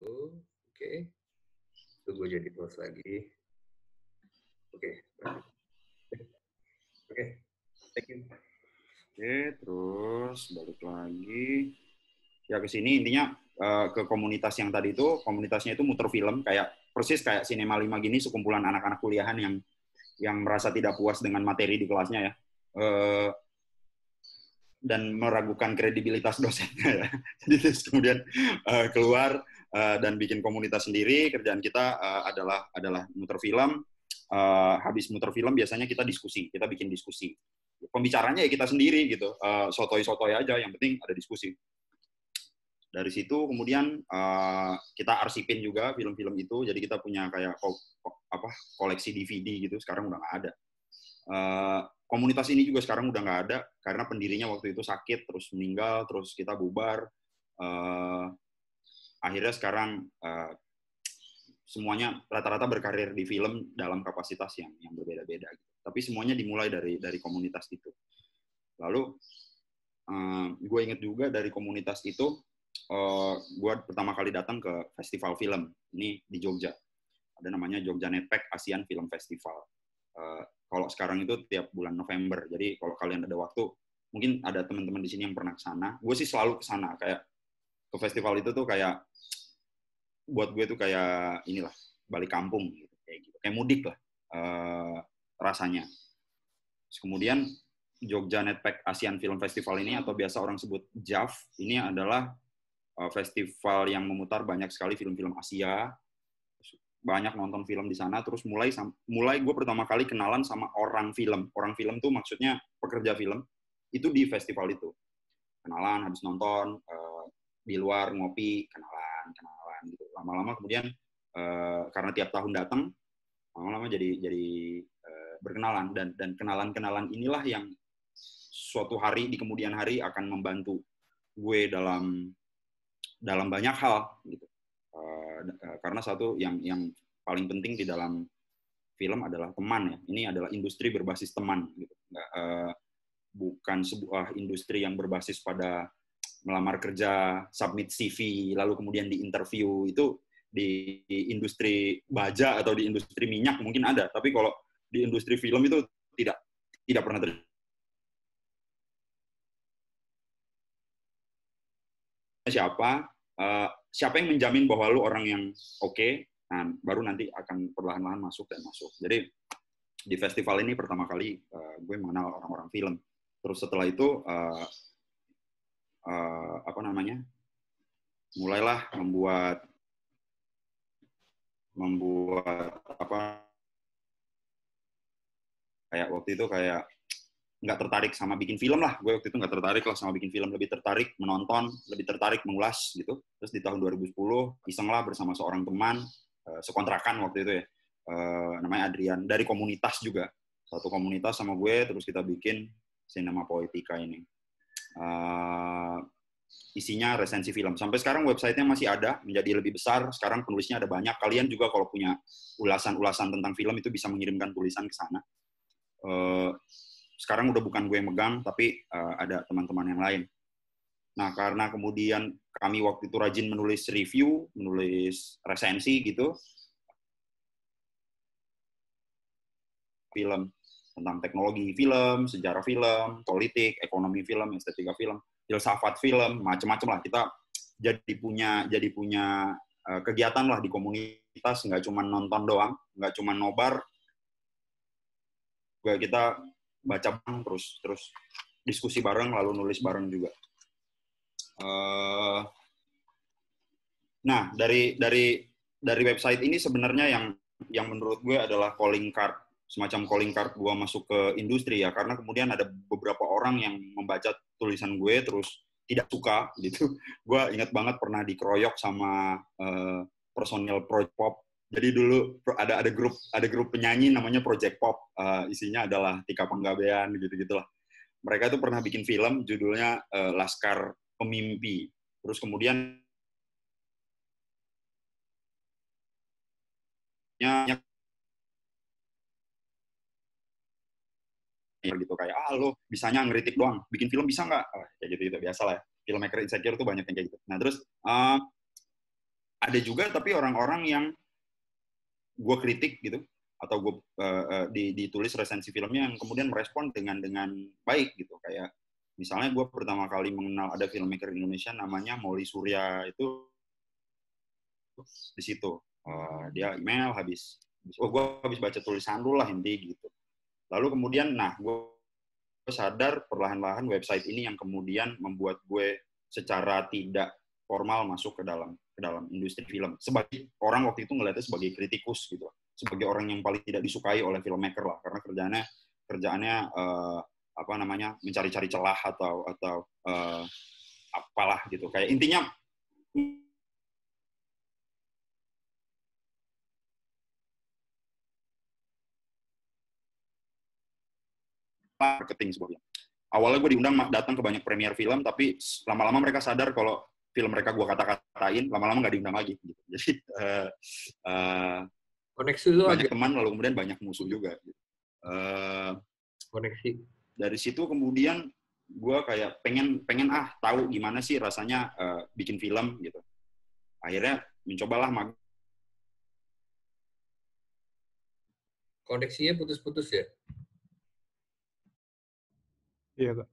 Oke. Okay. Tunggu jadi close lagi. Oke. Okay. Oke. Okay. Thank you. Oke, okay, terus balik lagi. Ya ke sini intinya eh, ke komunitas yang tadi itu, komunitasnya itu muter film kayak persis kayak sinema lima gini sekumpulan anak-anak kuliahan yang yang merasa tidak puas dengan materi di kelasnya ya. Uh, dan meragukan kredibilitas dosennya ya. Jadi terus kemudian uh, keluar uh, dan bikin komunitas sendiri. Kerjaan kita uh, adalah adalah muter film. Uh, habis muter film biasanya kita diskusi, kita bikin diskusi. Pembicaranya ya kita sendiri gitu, uh, sotoi-sotoi aja. Yang penting ada diskusi. Dari situ kemudian uh, kita arsipin juga film-film itu. Jadi kita punya kayak apa koleksi DVD gitu. Sekarang udah nggak ada. Uh, komunitas ini juga sekarang udah nggak ada karena pendirinya waktu itu sakit terus meninggal terus kita bubar uh, akhirnya sekarang uh, semuanya rata-rata berkarir di film dalam kapasitas yang yang berbeda-beda gitu. tapi semuanya dimulai dari dari komunitas itu lalu uh, eh, gue inget juga dari komunitas itu uh, gue pertama kali datang ke festival film ini di Jogja ada namanya Jogja Netpack Asian Film Festival uh, kalau sekarang itu tiap bulan November. Jadi kalau kalian ada waktu, mungkin ada teman-teman di sini yang pernah ke sana. Gue sih selalu ke sana, kayak ke festival itu tuh kayak buat gue tuh kayak inilah balik kampung gitu, kayak gitu. Kayak mudik lah uh, rasanya. Terus kemudian Jogja Netpack Asian Film Festival ini atau biasa orang sebut JAF ini adalah eh, festival yang memutar banyak sekali film-film Asia banyak nonton film di sana terus mulai mulai gue pertama kali kenalan sama orang film orang film tuh maksudnya pekerja film itu di festival itu kenalan habis nonton uh, di luar ngopi kenalan kenalan gitu lama-lama kemudian uh, karena tiap tahun datang lama-lama jadi jadi uh, berkenalan dan dan kenalan-kenalan inilah yang suatu hari di kemudian hari akan membantu gue dalam dalam banyak hal gitu Eh, eh, karena satu yang yang paling penting di dalam film adalah teman ya. Ini adalah industri berbasis teman gitu. Nggak, uh, bukan sebuah industri yang berbasis pada melamar kerja, submit CV, lalu kemudian di interview itu di, industri baja atau di industri minyak mungkin ada, tapi kalau di industri film itu tidak tidak pernah terjadi. Siapa uh, siapa yang menjamin bahwa lu orang yang oke, okay, nah, baru nanti akan perlahan-lahan masuk dan masuk. Jadi di festival ini pertama kali uh, gue mengenal orang-orang film. Terus setelah itu uh, uh, apa namanya? Mulailah membuat membuat apa kayak waktu itu kayak nggak tertarik sama bikin film lah gue waktu itu nggak tertarik lah sama bikin film lebih tertarik menonton lebih tertarik mengulas gitu terus di tahun 2010 iseng lah bersama seorang teman uh, sekontrakan waktu itu ya uh, namanya Adrian dari komunitas juga satu komunitas sama gue terus kita bikin cinema poetika ini uh, isinya resensi film sampai sekarang websitenya masih ada menjadi lebih besar sekarang penulisnya ada banyak kalian juga kalau punya ulasan-ulasan tentang film itu bisa mengirimkan tulisan ke sana uh, sekarang udah bukan gue yang megang, tapi uh, ada teman-teman yang lain. Nah, karena kemudian kami waktu itu rajin menulis review, menulis resensi gitu, film tentang teknologi film, sejarah film, politik, ekonomi film, estetika film, filsafat film, macam-macam lah. Kita jadi punya jadi punya eh, kegiatan lah di komunitas, nggak cuma nonton doang, nggak cuma nobar, juga kita baca terus terus diskusi bareng lalu nulis bareng juga. Uh, nah dari dari dari website ini sebenarnya yang yang menurut gue adalah calling card semacam calling card gue masuk ke industri ya karena kemudian ada beberapa orang yang membaca tulisan gue terus tidak suka gitu. Gue ingat banget pernah dikeroyok sama uh, personil pro pop jadi dulu ada ada grup ada grup penyanyi namanya Project Pop uh, isinya adalah Tika Penggabean gitu gitulah mereka itu pernah bikin film judulnya uh, Laskar Pemimpi terus kemudian ya gitu kayak ah lo bisanya ngeritik doang bikin film bisa nggak oh, kayak gitu gitu biasa lah ya. filmmaker insecure tuh banyak yang kayak gitu nah terus uh, ada juga tapi orang-orang yang gue kritik gitu atau gue uh, eh, di, ditulis resensi filmnya yang kemudian merespon dengan dengan baik gitu kayak misalnya gue pertama kali mengenal ada filmmaker Indonesia namanya Molly Surya itu di situ uh, dia email habis oh gue habis baca tulisan lu lah inti gitu lalu kemudian nah gue sadar perlahan-lahan website ini yang kemudian membuat gue secara tidak formal masuk ke dalam ke dalam industri film. Sebagai orang waktu itu ngelihatnya sebagai kritikus gitu, sebagai orang yang paling tidak disukai oleh filmmaker lah, karena kerjaannya kerjaannya uh, apa namanya mencari-cari celah atau atau uh, apalah gitu. Kayak intinya marketing sebenarnya awalnya gue diundang datang ke banyak premier film tapi lama-lama mereka sadar kalau film mereka gue kata-katain lama-lama nggak diundang lagi gitu. jadi uh, uh, koneksi lu banyak aja. teman lalu kemudian banyak musuh juga gitu. uh, koneksi dari situ kemudian gue kayak pengen pengen ah tahu gimana sih rasanya uh, bikin film gitu akhirnya mencobalah mag koneksinya putus-putus ya iya kak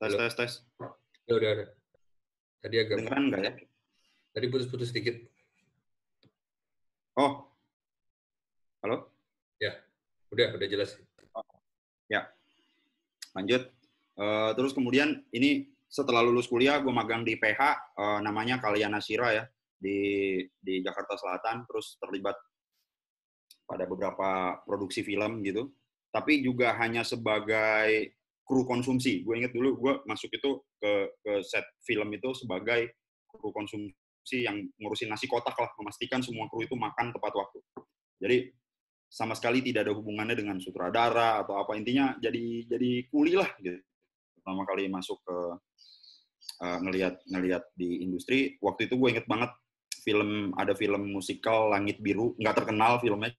Tes, tes, tes. Ya, udah, udah. Tadi agak... Dengeran nggak ya? Tadi putus-putus sedikit. Oh. Halo? Ya, udah, udah jelas. Oh. Ya. Lanjut. Uh, terus kemudian ini setelah lulus kuliah gue magang di PH uh, eh, namanya Kaliana Sira ya di di Jakarta Selatan terus terlibat pada beberapa produksi film gitu tapi juga hanya sebagai kru konsumsi. Gue inget dulu gue masuk itu ke, ke set film itu sebagai kru konsumsi yang ngurusin nasi kotak lah, memastikan semua kru itu makan tepat waktu. Jadi sama sekali tidak ada hubungannya dengan sutradara atau apa intinya jadi jadi kuli lah gitu. Pertama kali masuk ke uh, ngelihat ngelihat di industri waktu itu gue inget banget film ada film musikal Langit Biru nggak terkenal filmnya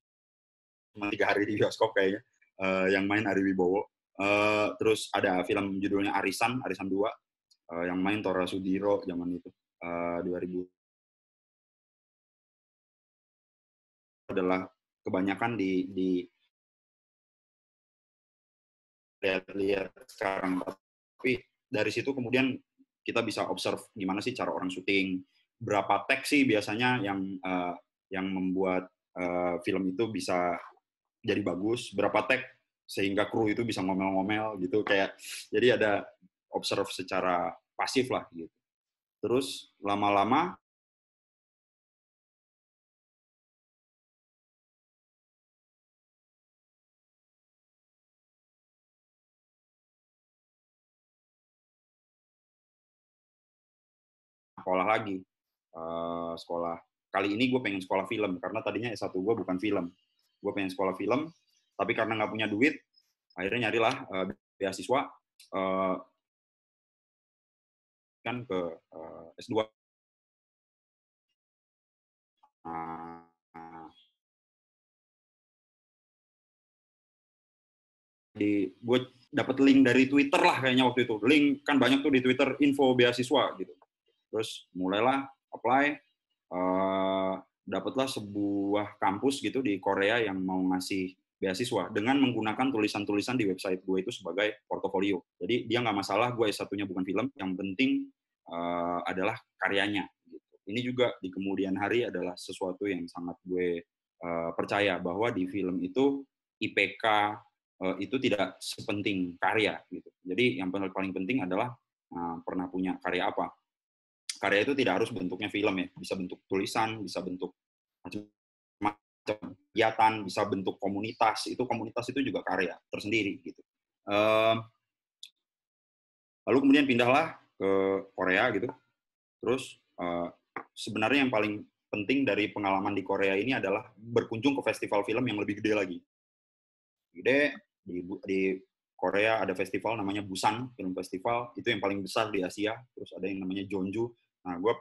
cuma tiga hari di bioskop kayaknya uh, yang main Ari Wibowo Uh, terus ada film judulnya Arisan, Arisan 2, uh, eh, yang main Tora Sudiro zaman itu, uh, eh, 2000. Adalah kebanyakan di, di lihat-lihat sekarang. Tapi dari situ kemudian kita bisa observe gimana sih cara orang syuting, berapa teks sih biasanya yang uh, yang membuat uh, film itu bisa jadi bagus, berapa tag sehingga kru itu bisa ngomel-ngomel gitu kayak jadi ada observe secara pasif lah gitu. Terus lama-lama sekolah lagi. Uh, sekolah kali ini gue pengen sekolah film karena tadinya S1 gue bukan film. Gue pengen sekolah film, tapi karena nggak punya duit akhirnya nyarilah uh, beasiswa uh, kan ke uh, eh, S2 uh, nah, di gue dapat link dari Twitter lah kayaknya waktu itu link kan banyak tuh di Twitter info beasiswa gitu terus mulailah apply uh, dapatlah sebuah kampus gitu di Korea yang mau ngasih beasiswa dengan menggunakan tulisan-tulisan di website gue itu sebagai portofolio. Jadi dia nggak masalah gue satunya bukan film, yang penting uh, adalah karyanya. Gitu. Ini juga di kemudian hari adalah sesuatu yang sangat gue uh, percaya bahwa di film itu IPK uh, eh, itu tidak sepenting karya. Gitu. Jadi yang paling penting adalah uh, pernah punya karya apa. Karya itu tidak harus bentuknya film ya, bisa bentuk tulisan, bisa bentuk kegiatan, bisa bentuk komunitas. Itu komunitas itu juga karya tersendiri gitu. lalu kemudian pindahlah ke Korea gitu. Terus sebenarnya yang paling penting dari pengalaman di Korea ini adalah berkunjung ke festival film yang lebih gede lagi. Gede di, di Korea ada festival namanya Busan Film Festival, itu yang paling besar di Asia. Terus ada yang namanya Jeonju. Nah, gue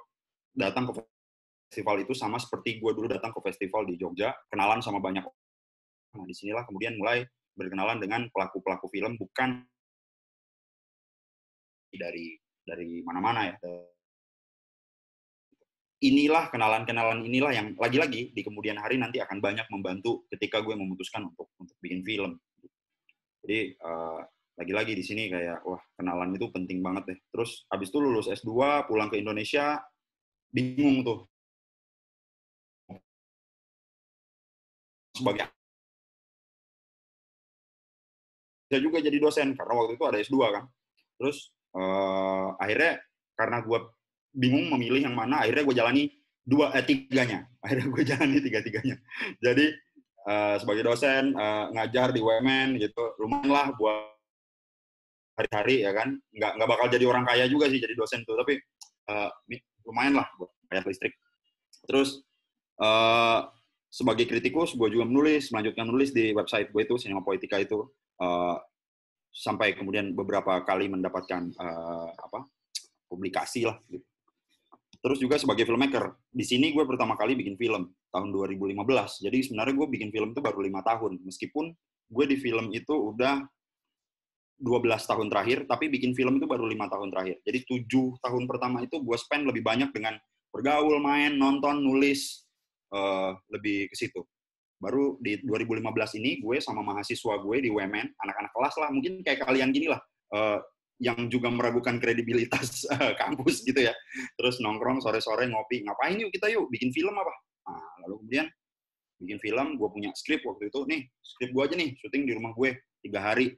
datang ke festival itu sama seperti gue dulu datang ke festival di Jogja, kenalan sama banyak orang. Nah, disinilah kemudian mulai berkenalan dengan pelaku-pelaku film bukan dari dari mana-mana ya. Inilah kenalan-kenalan inilah yang lagi-lagi di kemudian hari nanti akan banyak membantu ketika gue memutuskan untuk untuk bikin film. Jadi uh, lagi-lagi di sini kayak wah kenalan itu penting banget deh. Terus abis itu lulus S2 pulang ke Indonesia bingung tuh sebagai saya juga jadi dosen karena waktu itu ada S2 kan. Terus uh, akhirnya karena gue bingung memilih yang mana, akhirnya gue jalani dua eh, tiganya. Akhirnya gue jalani tiga-tiganya. Jadi uh, sebagai dosen uh, ngajar di UMN gitu, lumayan lah buat hari-hari ya kan. Nggak nggak bakal jadi orang kaya juga sih jadi dosen tuh, tapi uh, lumayan lah buat bayar listrik. Terus uh, sebagai kritikus gue juga menulis melanjutkan menulis di website gue itu sinema politika itu uh, sampai kemudian beberapa kali mendapatkan uh, apa publikasi lah gitu. terus juga sebagai filmmaker di sini gue pertama kali bikin film tahun 2015 jadi sebenarnya gue bikin film itu baru lima tahun meskipun gue di film itu udah 12 tahun terakhir tapi bikin film itu baru lima tahun terakhir jadi tujuh tahun pertama itu gue spend lebih banyak dengan bergaul main nonton nulis uh, lebih ke situ. Baru di 2015 ini gue sama mahasiswa gue di Women, anak-anak kelas lah, mungkin kayak kalian gini lah, uh, yang juga meragukan kredibilitas uh, kampus gitu ya. Terus nongkrong sore-sore ngopi, ngapain yuk kita yuk, bikin film apa? Nah, lalu kemudian bikin film, gue punya skrip waktu itu, nih skrip gue aja nih, syuting di rumah gue tiga hari,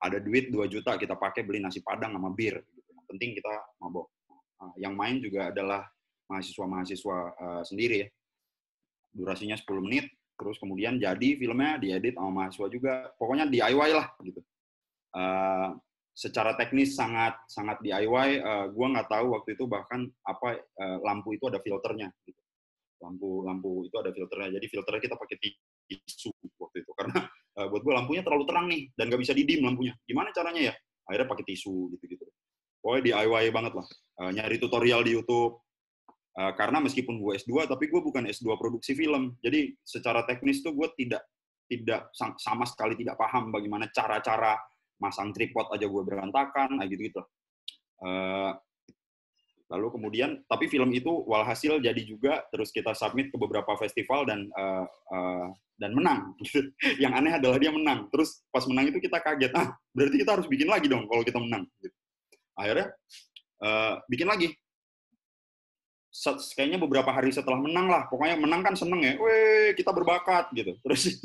ada duit 2 juta kita pakai beli nasi padang sama bir, gitu. yang penting kita mabok. Nah, yang main juga adalah mahasiswa-mahasiswa uh, sendiri ya, durasinya 10 menit terus kemudian jadi filmnya diedit sama mahasiswa juga pokoknya DIY lah gitu uh, secara teknis sangat sangat DIY uh, eh, gue nggak tahu waktu itu bahkan apa uh, lampu itu ada filternya gitu. lampu lampu itu ada filternya jadi filternya kita pakai tisu waktu itu karena uh, buat gue lampunya terlalu terang nih dan nggak bisa didim lampunya gimana caranya ya akhirnya pakai tisu gitu gitu pokoknya DIY banget lah uh, nyari tutorial di YouTube Eh, karena meskipun gue S2, tapi gue bukan S2 produksi film. Jadi secara teknis tuh gue tidak tidak sama sekali tidak paham bagaimana cara-cara masang tripod aja gue berantakan, gitu gitu. lalu kemudian, tapi film itu walhasil jadi juga terus kita submit ke beberapa festival dan eh, dan menang. Yang aneh adalah dia menang. Terus pas menang itu kita kaget, ah berarti kita harus bikin lagi dong kalau kita menang. Gitu. Akhirnya bikin lagi kayaknya beberapa hari setelah menang lah pokoknya menang kan seneng ya, weh kita berbakat gitu. Terus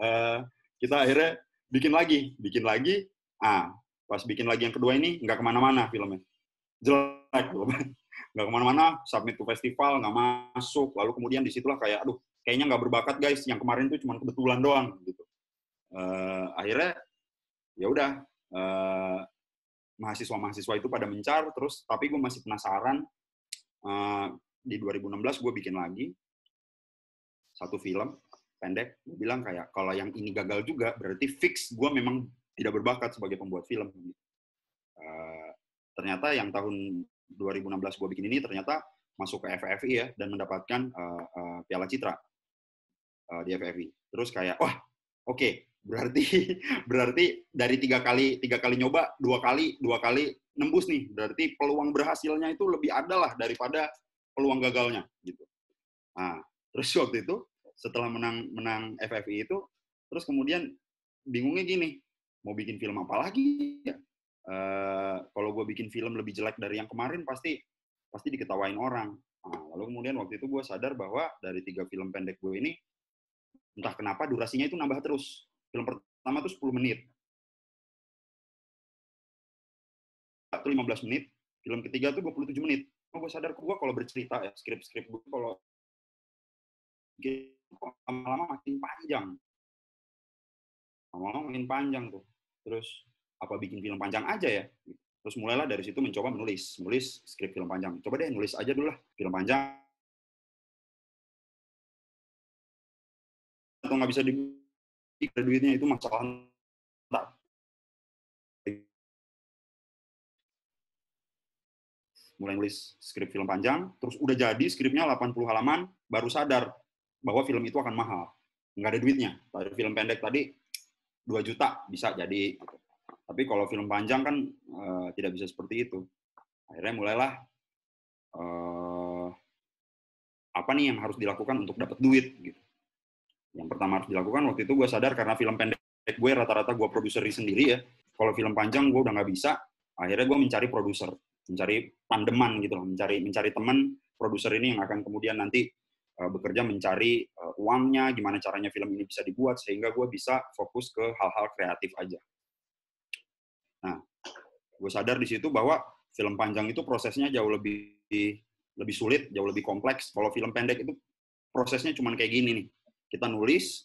eh, kita akhirnya bikin lagi, bikin lagi. Ah, pas bikin lagi yang kedua ini nggak kemana-mana filmnya, jelek loh nggak kemana-mana. Submit ke festival nggak masuk. Lalu kemudian disitulah kayak, aduh kayaknya nggak berbakat guys. Yang kemarin tuh cuma kebetulan doang gitu. Uh, akhirnya ya udah uh, mahasiswa-mahasiswa itu pada mencar terus tapi gue masih penasaran Eh, di 2016 gue bikin lagi satu film pendek gue bilang kayak kalau yang ini gagal juga berarti fix gue memang tidak berbakat sebagai pembuat film uh, ternyata yang tahun 2016 gue bikin ini ternyata masuk ke FFI ya dan mendapatkan uh, uh, piala citra uh, di FFI terus kayak wah oke okay, berarti berarti dari tiga kali tiga kali nyoba dua kali dua kali nembus nih berarti peluang berhasilnya itu lebih ada lah daripada peluang gagalnya gitu nah terus waktu itu setelah menang menang FFI itu terus kemudian bingungnya gini mau bikin film apa lagi ya uh, kalau gue bikin film lebih jelek dari yang kemarin pasti pasti diketawain orang nah, lalu kemudian waktu itu gue sadar bahwa dari tiga film pendek gue ini entah kenapa durasinya itu nambah terus film pertama tuh 10 menit Itu 15 menit film ketiga tuh 27 menit oh, gue sadar gue kalau bercerita ya skrip-skrip gue kalau lama-lama makin panjang lama-lama makin panjang tuh terus apa bikin film panjang aja ya terus mulailah dari situ mencoba menulis menulis skrip film panjang coba deh nulis aja dulu lah film panjang atau nggak bisa dibuat ada duitnya itu masalah tak mulai nulis skrip film panjang, terus udah jadi skripnya 80 halaman, baru sadar bahwa film itu akan mahal. Nggak ada duitnya. Tadi film pendek tadi 2 juta bisa jadi. Gitu. Tapi kalau film panjang kan e, tidak bisa seperti itu. Akhirnya mulailah e, apa nih yang harus dilakukan untuk dapat duit gitu yang pertama harus dilakukan waktu itu gue sadar karena film pendek gue rata-rata gue produseri sendiri ya kalau film panjang gue udah nggak bisa akhirnya gue mencari produser mencari pandeman gitu loh mencari mencari teman produser ini yang akan kemudian nanti uh, bekerja mencari uh, uangnya gimana caranya film ini bisa dibuat sehingga gue bisa fokus ke hal-hal kreatif aja nah gue sadar di situ bahwa film panjang itu prosesnya jauh lebih lebih sulit jauh lebih kompleks kalau film pendek itu prosesnya cuma kayak gini nih kita nulis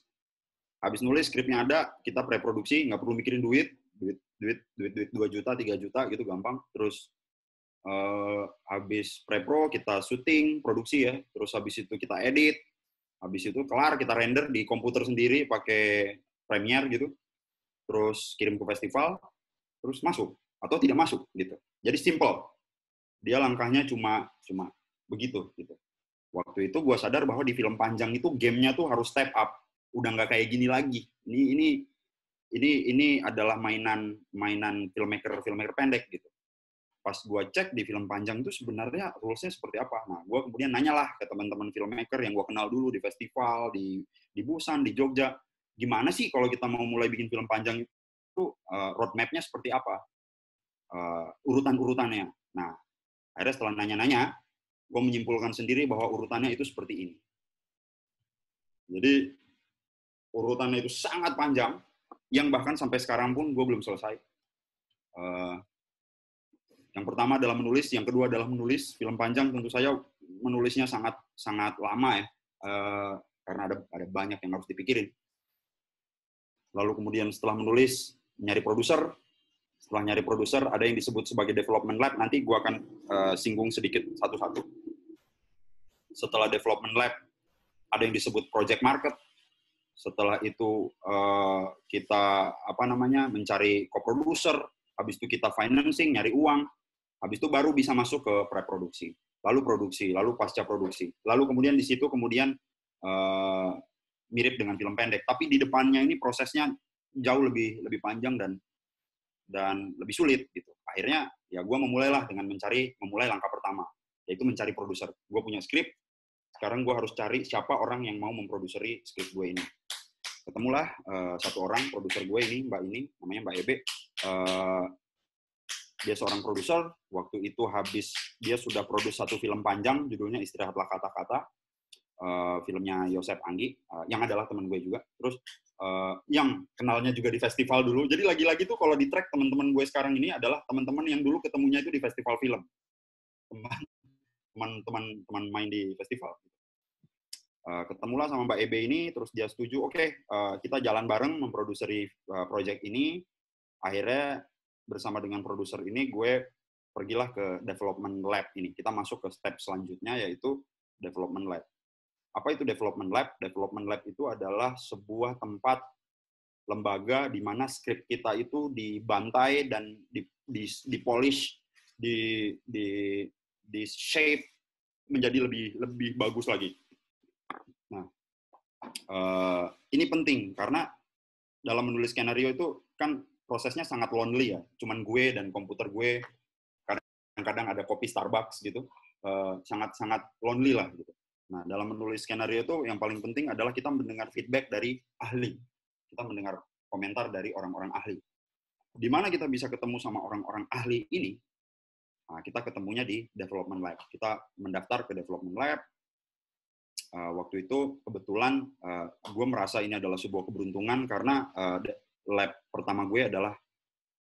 habis nulis skripnya ada kita preproduksi nggak perlu mikirin duit duit duit duit duit dua juta tiga juta gitu gampang terus uh, habis prepro kita syuting produksi ya terus habis itu kita edit habis itu kelar kita render di komputer sendiri pakai Premiere gitu terus kirim ke festival terus masuk atau tidak masuk gitu jadi simple dia langkahnya cuma cuma begitu gitu waktu itu gue sadar bahwa di film panjang itu gamenya tuh harus step up udah nggak kayak gini lagi ini ini ini ini adalah mainan mainan filmmaker filmmaker pendek gitu pas gue cek di film panjang itu sebenarnya rulesnya seperti apa nah gue kemudian nanyalah ke teman-teman filmmaker yang gue kenal dulu di festival di di Busan di Jogja gimana sih kalau kita mau mulai bikin film panjang itu uh, roadmapnya seperti apa uh, eh, urutan urutannya nah akhirnya setelah nanya-nanya gue menyimpulkan sendiri bahwa urutannya itu seperti ini. Jadi urutannya itu sangat panjang, yang bahkan sampai sekarang pun gue belum selesai. Eh, yang pertama adalah menulis, yang kedua adalah menulis film panjang. Tentu saja menulisnya sangat sangat lama ya, eh, karena ada ada banyak yang harus dipikirin. Lalu kemudian setelah menulis, nyari produser, setelah nyari produser ada yang disebut sebagai development lab nanti gue akan uh, singgung sedikit satu-satu setelah development lab ada yang disebut project market setelah itu uh, kita apa namanya mencari co-producer habis itu kita financing nyari uang habis itu baru bisa masuk ke pre-produksi lalu produksi lalu pasca produksi lalu kemudian di situ kemudian uh, mirip dengan film pendek tapi di depannya ini prosesnya jauh lebih lebih panjang dan dan lebih sulit gitu. Akhirnya ya gue memulailah dengan mencari memulai langkah pertama yaitu mencari produser. Gue punya skrip, sekarang gue harus cari siapa orang yang mau memproduseri skrip gue ini. Ketemulah uh, satu orang produser gue ini mbak ini namanya mbak Ebe. Uh, dia seorang produser. Waktu itu habis dia sudah produs satu film panjang judulnya Istirahatlah Kata-kata. Uh, filmnya Yosef Anggi uh, yang adalah teman gue juga. Terus uh, yang kenalnya juga di festival dulu. Jadi lagi-lagi tuh kalau di track teman-teman gue sekarang ini adalah teman-teman yang dulu ketemunya itu di festival film. Teman-teman teman main di festival. Uh, ketemulah sama Mbak Ebe ini, terus dia setuju, oke okay, uh, eh, kita jalan bareng memproduseri uh, project ini. Akhirnya bersama dengan produser ini gue pergilah ke development lab ini. Kita masuk ke step selanjutnya yaitu development lab. Apa itu development lab? Development lab itu adalah sebuah tempat lembaga di mana skrip kita itu dibantai dan di, di, dipolish, di, di, di shape menjadi lebih lebih bagus lagi. Nah, uh, ini penting karena dalam menulis skenario itu kan prosesnya sangat lonely ya. Cuman gue dan komputer gue kadang-kadang ada kopi Starbucks gitu, eh, sangat-sangat uh, lonely lah gitu. Nah, dalam menulis skenario itu yang paling penting adalah kita mendengar feedback dari ahli. Kita mendengar komentar dari orang-orang ahli. Di mana kita bisa ketemu sama orang-orang ahli ini? Nah, kita ketemunya di development lab. Kita mendaftar ke development lab. Eh, waktu itu kebetulan eh, gue merasa ini adalah sebuah keberuntungan karena eh, lab pertama gue adalah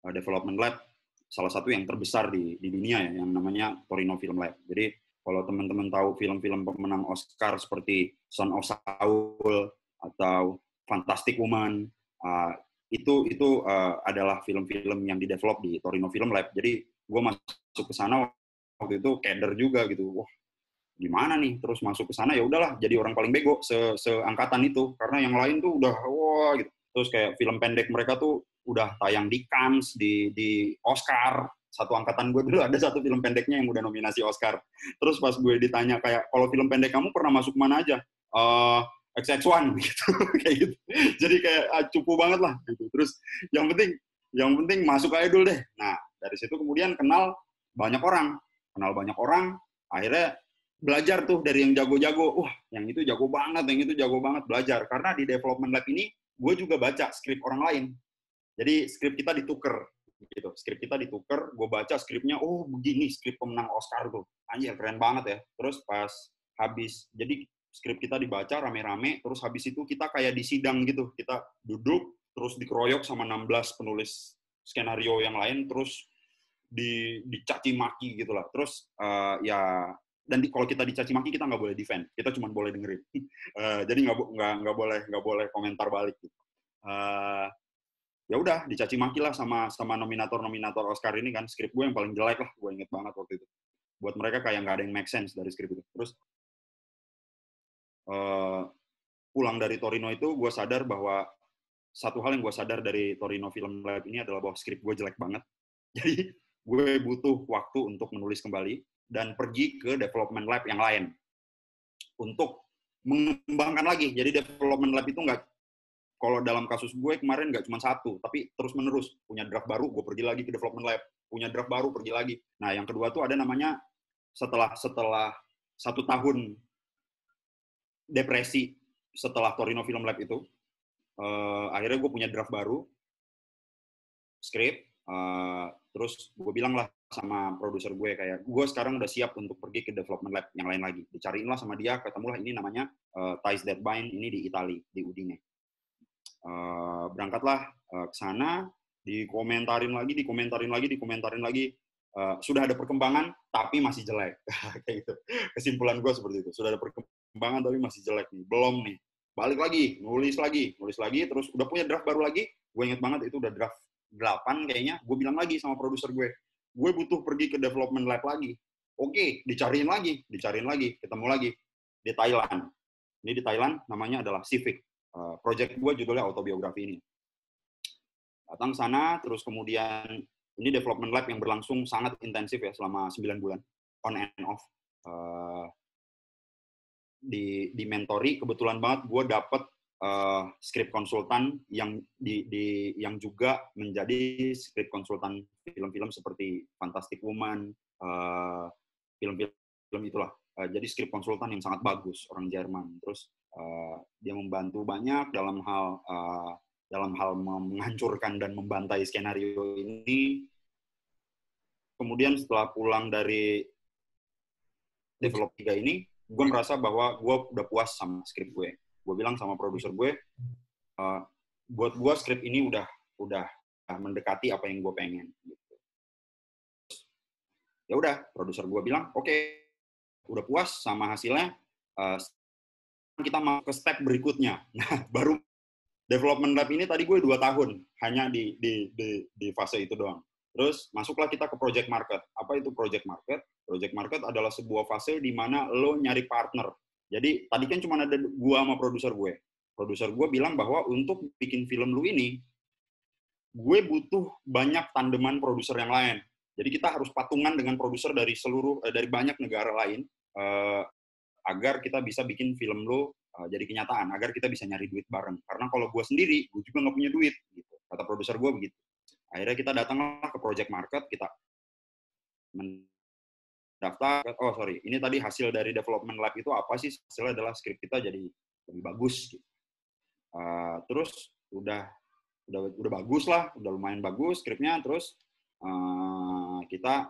development lab salah satu yang terbesar di, di dunia ya, yang namanya Torino Film Lab. Jadi kalau teman-teman tahu film-film pemenang Oscar seperti Son of Saul atau Fantastic Woman, ah, itu itu ah, adalah film-film yang didevelop di Torino Film Lab. Jadi gue masuk ke sana waktu itu kader juga gitu. Wah, gimana nih terus masuk ke sana ya udahlah jadi orang paling bego se seangkatan itu karena yang lain tuh udah wah gitu terus kayak film pendek mereka tuh udah tayang di Cannes di di Oscar satu angkatan gue dulu ada satu film pendeknya yang udah nominasi Oscar. Terus pas gue ditanya kayak kalau film pendek kamu pernah masuk mana aja? Uh, eh, XX1 gitu kayak gitu. Jadi kayak uh, cupu banget lah gitu. Terus yang penting yang penting masuk aja dulu deh. Nah, dari situ kemudian kenal banyak orang, kenal banyak orang, akhirnya belajar tuh dari yang jago-jago. Wah, yang itu jago banget, yang itu jago banget belajar. Karena di development lab ini gue juga baca skrip orang lain. Jadi skrip kita ditukar gitu skrip kita ditukar gue baca skripnya oh begini skrip pemenang Oscar tuh anjir keren banget ya terus pas habis jadi skrip kita dibaca rame-rame terus habis itu kita kayak di sidang gitu kita duduk terus dikeroyok sama 16 penulis skenario yang lain terus di dicaci maki gitu lah terus uh, ya dan di, kalau kita dicaci maki kita nggak boleh defend kita cuma boleh dengerin uh, jadi nggak nggak nggak boleh nggak boleh komentar balik gitu. uh, ya udah dicaci maki lah sama sama nominator nominator Oscar ini kan skrip gue yang paling jelek lah gue inget banget waktu itu buat mereka kayak nggak ada yang make sense dari skrip itu terus uh, pulang dari Torino itu gue sadar bahwa satu hal yang gue sadar dari Torino Film Lab ini adalah bahwa skrip gue jelek banget jadi gue butuh waktu untuk menulis kembali dan pergi ke development lab yang lain untuk mengembangkan lagi jadi development lab itu nggak kalau dalam kasus gue kemarin nggak cuma satu, tapi terus menerus punya draft baru, gue pergi lagi ke development lab, punya draft baru pergi lagi. Nah yang kedua tuh ada namanya setelah setelah satu tahun depresi setelah Torino Film Lab itu, uh, akhirnya gue punya draft baru, script, uh, terus gue bilang lah sama produser gue kayak gue sekarang udah siap untuk pergi ke development lab yang lain lagi dicariin lah sama dia ketemulah ini namanya uh, ties that bind ini di Italia di Udine Eh, berangkatlah eh, ke sana, dikomentarin lagi, dikomentarin lagi, dikomentarin lagi. Eh, sudah ada perkembangan tapi masih jelek kayak gitu kesimpulan gue seperti itu sudah ada perkembangan tapi masih jelek nih belum nih balik lagi nulis lagi nulis lagi terus udah punya draft baru lagi gue inget banget itu udah draft 8 kayaknya gue bilang lagi sama produser gue gue butuh pergi ke development lab lagi oke okay, dicariin lagi dicariin lagi ketemu lagi di Thailand ini di Thailand namanya adalah Civic Eh, project gue judulnya autobiografi ini. Datang sana, terus kemudian ini development lab yang berlangsung sangat intensif ya selama 9 bulan, on and off. Uh, di, di mentori, kebetulan banget gue dapet uh, eh, script konsultan yang di, di yang juga menjadi script konsultan film-film seperti Fantastic Woman, film-film uh, itulah. Uh, jadi script konsultan yang sangat bagus orang Jerman. Terus Eh, dia membantu banyak dalam hal uh, dalam hal menghancurkan dan membantai skenario ini. Kemudian setelah pulang dari develop 3 ini, gue merasa bahwa gue udah puas sama skrip gue. Gue bilang sama produser gue, uh, buat gue skrip ini udah udah mendekati apa yang gue pengen. Gitu. Ya udah, produser gue bilang, oke, okay, udah puas sama hasilnya. Uh, kita masuk ke step berikutnya. Nah, baru development lab ini tadi gue dua tahun hanya di, di, di, di fase itu doang. Terus masuklah kita ke project market. Apa itu project market? Project market adalah sebuah fase di mana lo nyari partner. Jadi tadi kan cuma ada gue sama produser gue. Produser gue bilang bahwa untuk bikin film lu ini, gue butuh banyak tandeman produser yang lain. Jadi kita harus patungan dengan produser dari seluruh eh, dari banyak negara lain. Eh, agar kita bisa bikin film lo uh, jadi kenyataan agar kita bisa nyari duit bareng karena kalau gue sendiri gue juga nggak punya duit gitu kata produser gue begitu akhirnya kita datanglah ke project market kita mendaftar oh sorry ini tadi hasil dari development lab itu apa sih hasilnya adalah script kita jadi lebih bagus gitu. uh, terus udah udah udah bagus lah udah lumayan bagus skripnya terus uh, kita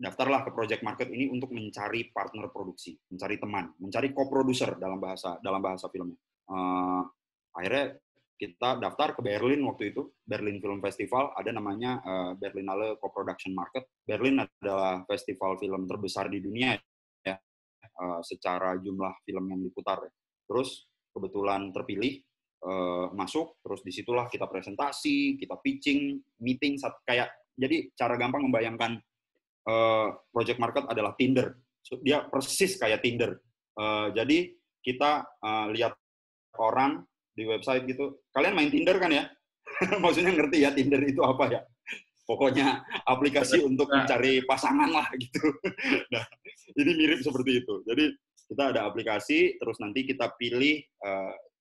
daftarlah ke project market ini untuk mencari partner produksi, mencari teman, mencari co-producer dalam bahasa dalam bahasa filmnya. Uh, akhirnya kita daftar ke Berlin waktu itu, Berlin Film Festival, ada namanya uh, Berlinale Co-Production Market. Berlin adalah festival film terbesar di dunia ya, uh, secara jumlah film yang diputar. Ya. Terus kebetulan terpilih uh, masuk, terus disitulah kita presentasi, kita pitching, meeting, kayak jadi cara gampang membayangkan Eh, project market adalah Tinder. dia persis kayak Tinder. Eh, jadi kita eh, lihat orang di website gitu. Kalian main Tinder kan ya? Maksudnya ngerti ya Tinder itu apa ya? Pokoknya aplikasi nah. untuk mencari pasangan lah gitu. nah, ini mirip seperti itu. Jadi kita ada aplikasi, terus nanti kita pilih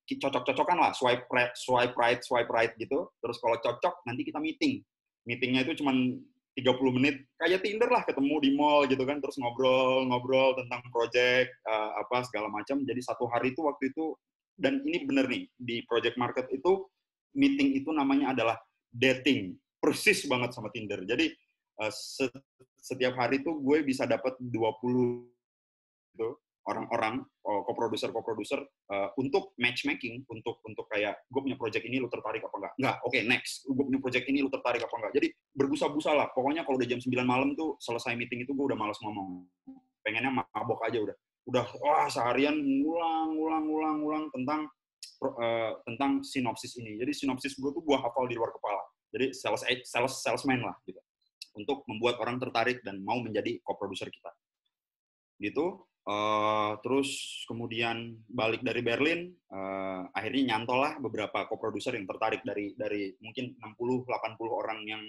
cocok-cocokan lah, swipe right, swipe right, swipe right gitu. Terus kalau cocok nanti kita meeting. Meetingnya itu cuman 30 menit kayak Tinder lah ketemu di mall gitu kan terus ngobrol-ngobrol tentang project uh, apa segala macam jadi satu hari itu waktu itu dan ini bener nih di project market itu meeting itu namanya adalah dating persis banget sama Tinder jadi uh, setiap hari itu gue bisa dapat 20 gitu orang-orang co-producer-co-producer eh, uh, eh, untuk matchmaking untuk untuk kayak gue punya project ini lu tertarik apa enggak enggak oke okay, next gue punya project ini lu tertarik apa enggak jadi berbusa-busa lah pokoknya kalau udah jam 9 malam tuh selesai meeting itu gue udah malas ngomong pengennya mabok aja udah udah wah seharian ngulang ngulang ngulang ngulang tentang uh, tentang sinopsis ini jadi sinopsis gue tuh gue hafal di luar kepala jadi sales e-, sales salesman lah gitu untuk membuat orang tertarik dan mau menjadi co-producer kita gitu Uh, terus kemudian balik dari Berlin, uh, akhirnya nyantol lah beberapa co-producer yang tertarik dari dari mungkin 60-80 orang yang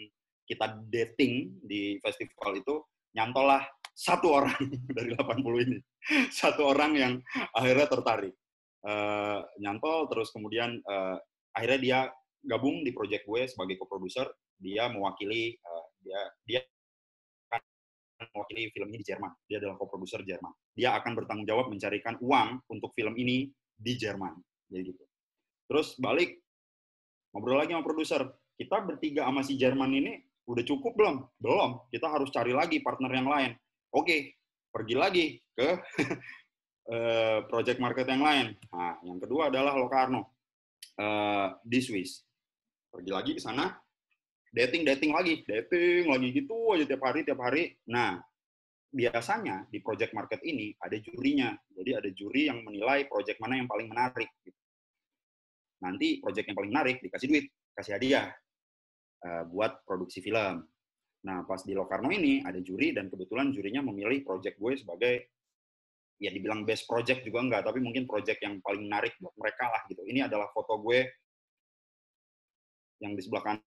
kita dating di festival itu, nyantol lah satu orang dari 80 ini. satu orang yang akhirnya tertarik. Uh, nyantol, terus kemudian uh, akhirnya dia gabung di project gue sebagai co-producer, dia mewakili, uh, dia, dia mewakili ini di Jerman. Dia adalah co-producer Jerman. Dia akan bertanggung jawab mencarikan uang untuk film ini di Jerman. Jadi gitu. Terus balik, ngobrol lagi sama produser. Kita bertiga sama si Jerman ini udah cukup belum? Belum. Kita harus cari lagi partner yang lain. Oke, pergi lagi ke eh, project market yang lain. Nah, yang kedua adalah Locarno uh, di Swiss. Pergi lagi ke sana, dating dating lagi dating lagi gitu aja tiap hari tiap hari nah biasanya di project market ini ada jurinya jadi ada juri yang menilai project mana yang paling menarik gitu. nanti project yang paling menarik dikasih duit kasih hadiah eh, buat produksi film nah pas di Locarno ini ada juri dan kebetulan jurinya memilih project gue sebagai ya dibilang best project juga enggak tapi mungkin project yang paling menarik buat mereka lah gitu ini adalah foto gue yang di sebelah kanan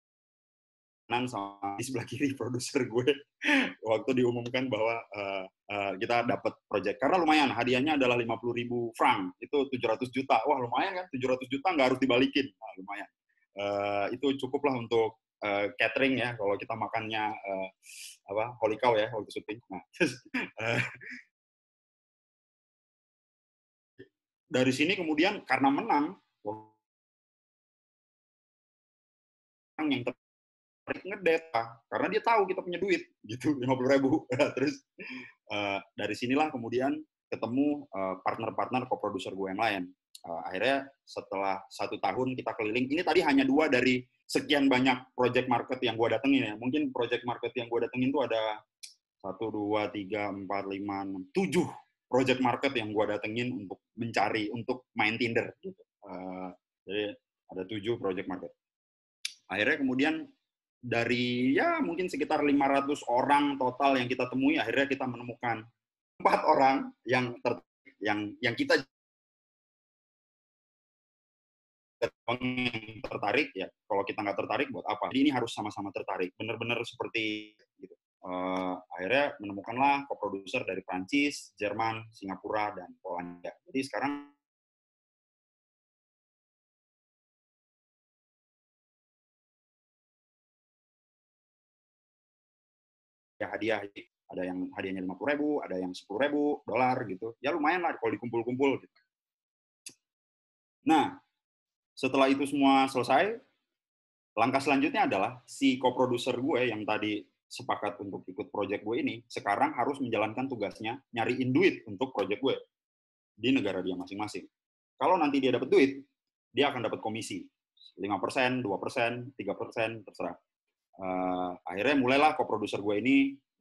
kanan sama di sebelah kiri produser gue waktu diumumkan bahwa uh, uh, kita dapat proyek karena lumayan hadiahnya adalah 50 ribu franc itu 700 juta wah lumayan kan 700 juta nggak harus dibalikin nah, lumayan uh, itu cukuplah untuk uh, catering ya kalau kita makannya uh, apa cow ya waktu syuting nah terus uh, dari sini kemudian karena menang yang ter ngedata karena dia tahu kita punya duit gitu lima ribu terus uh, dari sinilah kemudian ketemu eh, partner-partner uh, co-produser gue yang lain uh, akhirnya setelah satu tahun kita keliling ini tadi hanya dua dari sekian banyak project market yang gue datengin ya mungkin project market yang gue datengin itu ada satu dua tiga empat lima enam tujuh project market yang gue datengin untuk mencari untuk main Tinder gitu uh, jadi ada tujuh project market akhirnya kemudian dari ya mungkin sekitar 500 orang total yang kita temui akhirnya kita menemukan empat orang yang ter, yang yang kita tertarik ya kalau kita nggak tertarik buat apa jadi ini harus sama-sama tertarik benar-benar seperti gitu uh, akhirnya menemukanlah co-producer dari Prancis Jerman Singapura dan Polandia jadi sekarang Ya hadiah ada yang hadiahnya lima puluh ribu ada yang sepuluh ribu dolar gitu ya lumayan lah kalau dikumpul-kumpul gitu nah setelah itu semua selesai langkah selanjutnya adalah si co-producer gue yang tadi sepakat untuk ikut project gue ini sekarang harus menjalankan tugasnya nyariin duit untuk project gue di negara dia masing-masing kalau nanti dia dapat duit dia akan dapat komisi 5%, 2%, 3%, terserah uh, akhirnya mulailah co-producer gue ini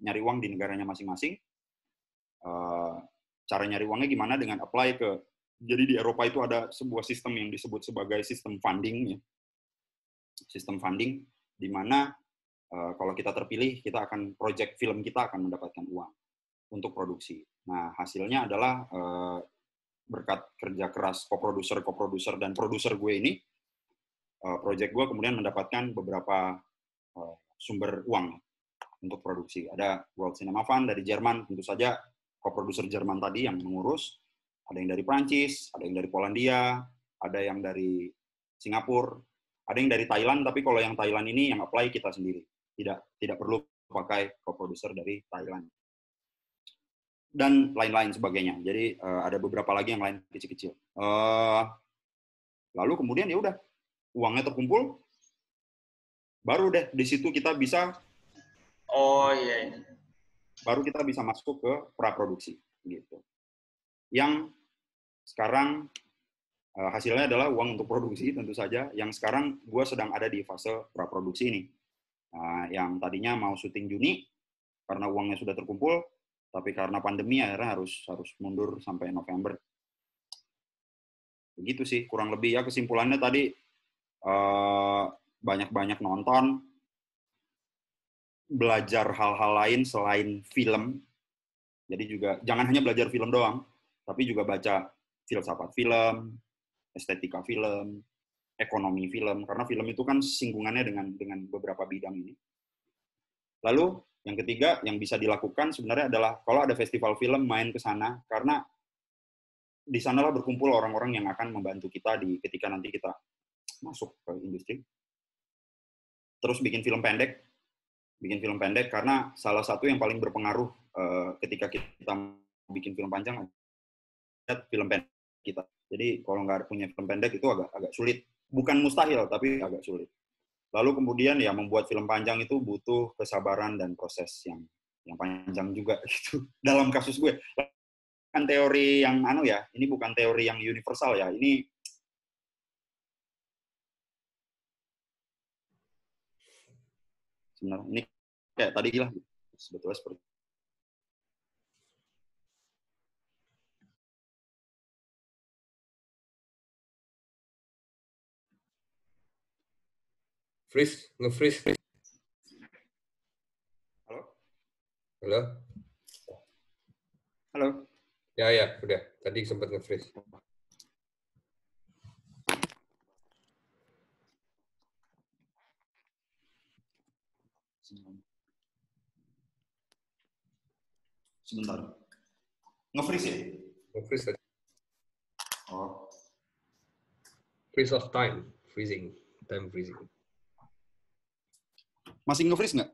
nyari uang di negaranya masing-masing. Uh, cara nyari uangnya gimana dengan apply ke jadi di Eropa itu ada sebuah sistem yang disebut sebagai sistem funding ya. Sistem funding di mana uh, kalau kita terpilih kita akan project film kita akan mendapatkan uang untuk produksi. Nah, hasilnya adalah uh, berkat kerja keras co-producer, co-producer dan produser gue ini uh, project gue kemudian mendapatkan beberapa Eh, sumber uang untuk produksi. Ada World Cinema Fund dari Jerman, tentu saja co-producer Jerman tadi yang mengurus. Ada yang dari Prancis, ada yang dari Polandia, ada yang dari Singapura, ada yang dari Thailand, tapi kalau yang Thailand ini yang apply kita sendiri. Tidak tidak perlu pakai co-producer dari Thailand. Dan lain-lain sebagainya. Jadi uh, ada beberapa lagi yang lain kecil-kecil. Uh, lalu kemudian ya udah uangnya terkumpul, baru deh di situ kita bisa oh iya yeah. baru kita bisa masuk ke pra produksi gitu yang sekarang eh, hasilnya adalah uang untuk produksi tentu saja yang sekarang gue sedang ada di fase pra produksi ini nah, yang tadinya mau syuting Juni karena uangnya sudah terkumpul tapi karena pandemi akhirnya harus harus mundur sampai November begitu sih kurang lebih ya kesimpulannya tadi eh, banyak-banyak nonton, belajar hal-hal lain selain film. Jadi juga jangan hanya belajar film doang, tapi juga baca filsafat film, estetika film, ekonomi film karena film itu kan singgungannya dengan dengan beberapa bidang ini. Lalu yang ketiga yang bisa dilakukan sebenarnya adalah kalau ada festival film main ke sana karena di sanalah berkumpul orang-orang yang akan membantu kita di ketika nanti kita masuk ke industri terus bikin film pendek, bikin film pendek karena salah satu yang paling berpengaruh uh, ketika kita bikin film panjang lihat film pendek kita. Jadi kalau nggak punya film pendek itu agak agak sulit. Bukan mustahil tapi agak sulit. Lalu kemudian ya membuat film panjang itu butuh kesabaran dan proses yang yang panjang juga Itu Dalam kasus gue bukan teori yang anu ya, ini bukan teori yang universal ya. Ini sebenarnya ini kayak tadi lah sebetulnya seperti freeze nge-freeze halo halo halo ya ya udah tadi sempat nge-freeze Sebentar. Nge-freeze ya? Nge-freeze tadi Oh. Freeze of time. Freezing. Time freezing. Masih nge-freeze nggak?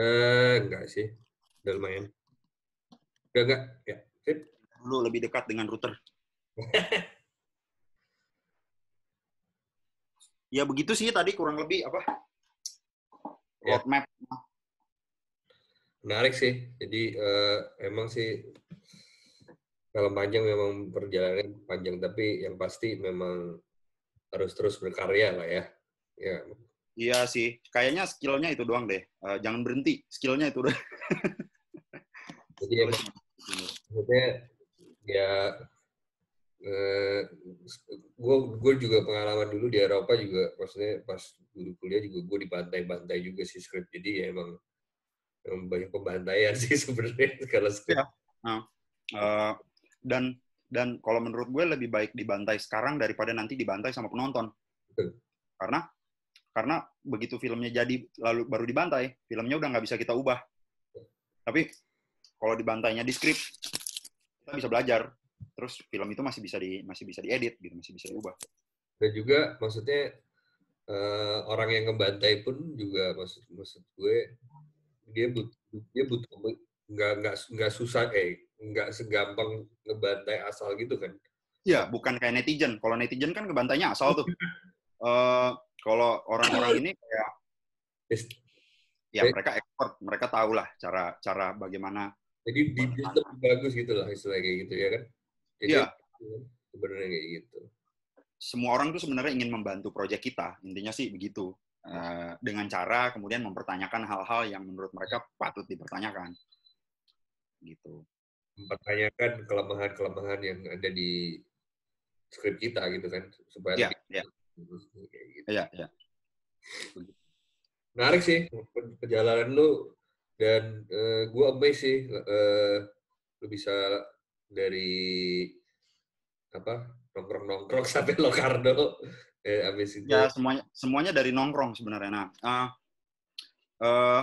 Eh, enggak sih. Udah lumayan. Enggak, enggak. Ya. Sip. Lu lebih dekat dengan router. ya begitu sih tadi kurang lebih apa ya. roadmap menarik sih. Jadi uh, emang sih kalau panjang memang perjalanan panjang, tapi yang pasti memang harus terus berkarya lah ya. Ya. Iya sih. Kayaknya skillnya itu doang deh. Uh, jangan berhenti. Skillnya itu doang. Jadi emang, maksudnya ya gue uh, gue juga pengalaman dulu di Eropa juga maksudnya pas dulu kuliah juga gue dibantai-bantai juga sih script jadi ya emang banyak pembantaian sih sebenarnya kalau sekarang. Iya. Nah, uh, dan dan kalau menurut gue lebih baik dibantai sekarang daripada nanti dibantai sama penonton. Betul. Karena karena begitu filmnya jadi lalu baru dibantai, filmnya udah nggak bisa kita ubah. Tapi kalau dibantainya di skrip, kita bisa belajar. Terus film itu masih bisa di masih bisa diedit gitu, masih bisa diubah. Dan juga maksudnya uh, orang yang ngebantai pun juga maksud maksud gue dia butuh dia butuh nggak nggak nggak susah eh nggak segampang ngebantai asal gitu kan Iya, bukan kayak netizen. Kalau netizen kan ngebantainya asal tuh. uh, kalau orang-orang ini kayak ya mereka expert, mereka tahu lah cara cara bagaimana. Jadi di lebih bagus gitu lah istilahnya kayak gitu ya kan. Iya. Sebenarnya kayak gitu. Semua orang tuh sebenarnya ingin membantu proyek kita, intinya sih begitu. Eh, dengan cara kemudian mempertanyakan hal-hal yang menurut mereka patut dipertanyakan. Gitu. Mempertanyakan kelemahan-kelemahan yang ada di script kita gitu kan supaya Iya, iya. Gitu, gitu. Iya, iya. Menarik sih perjalanan lu dan uh, gua amazed sih uh, lu bisa dari apa nongkrong nongkrong sampai Locarno eh, abis itu ya semuanya semuanya dari nongkrong sebenarnya nah uh, uh,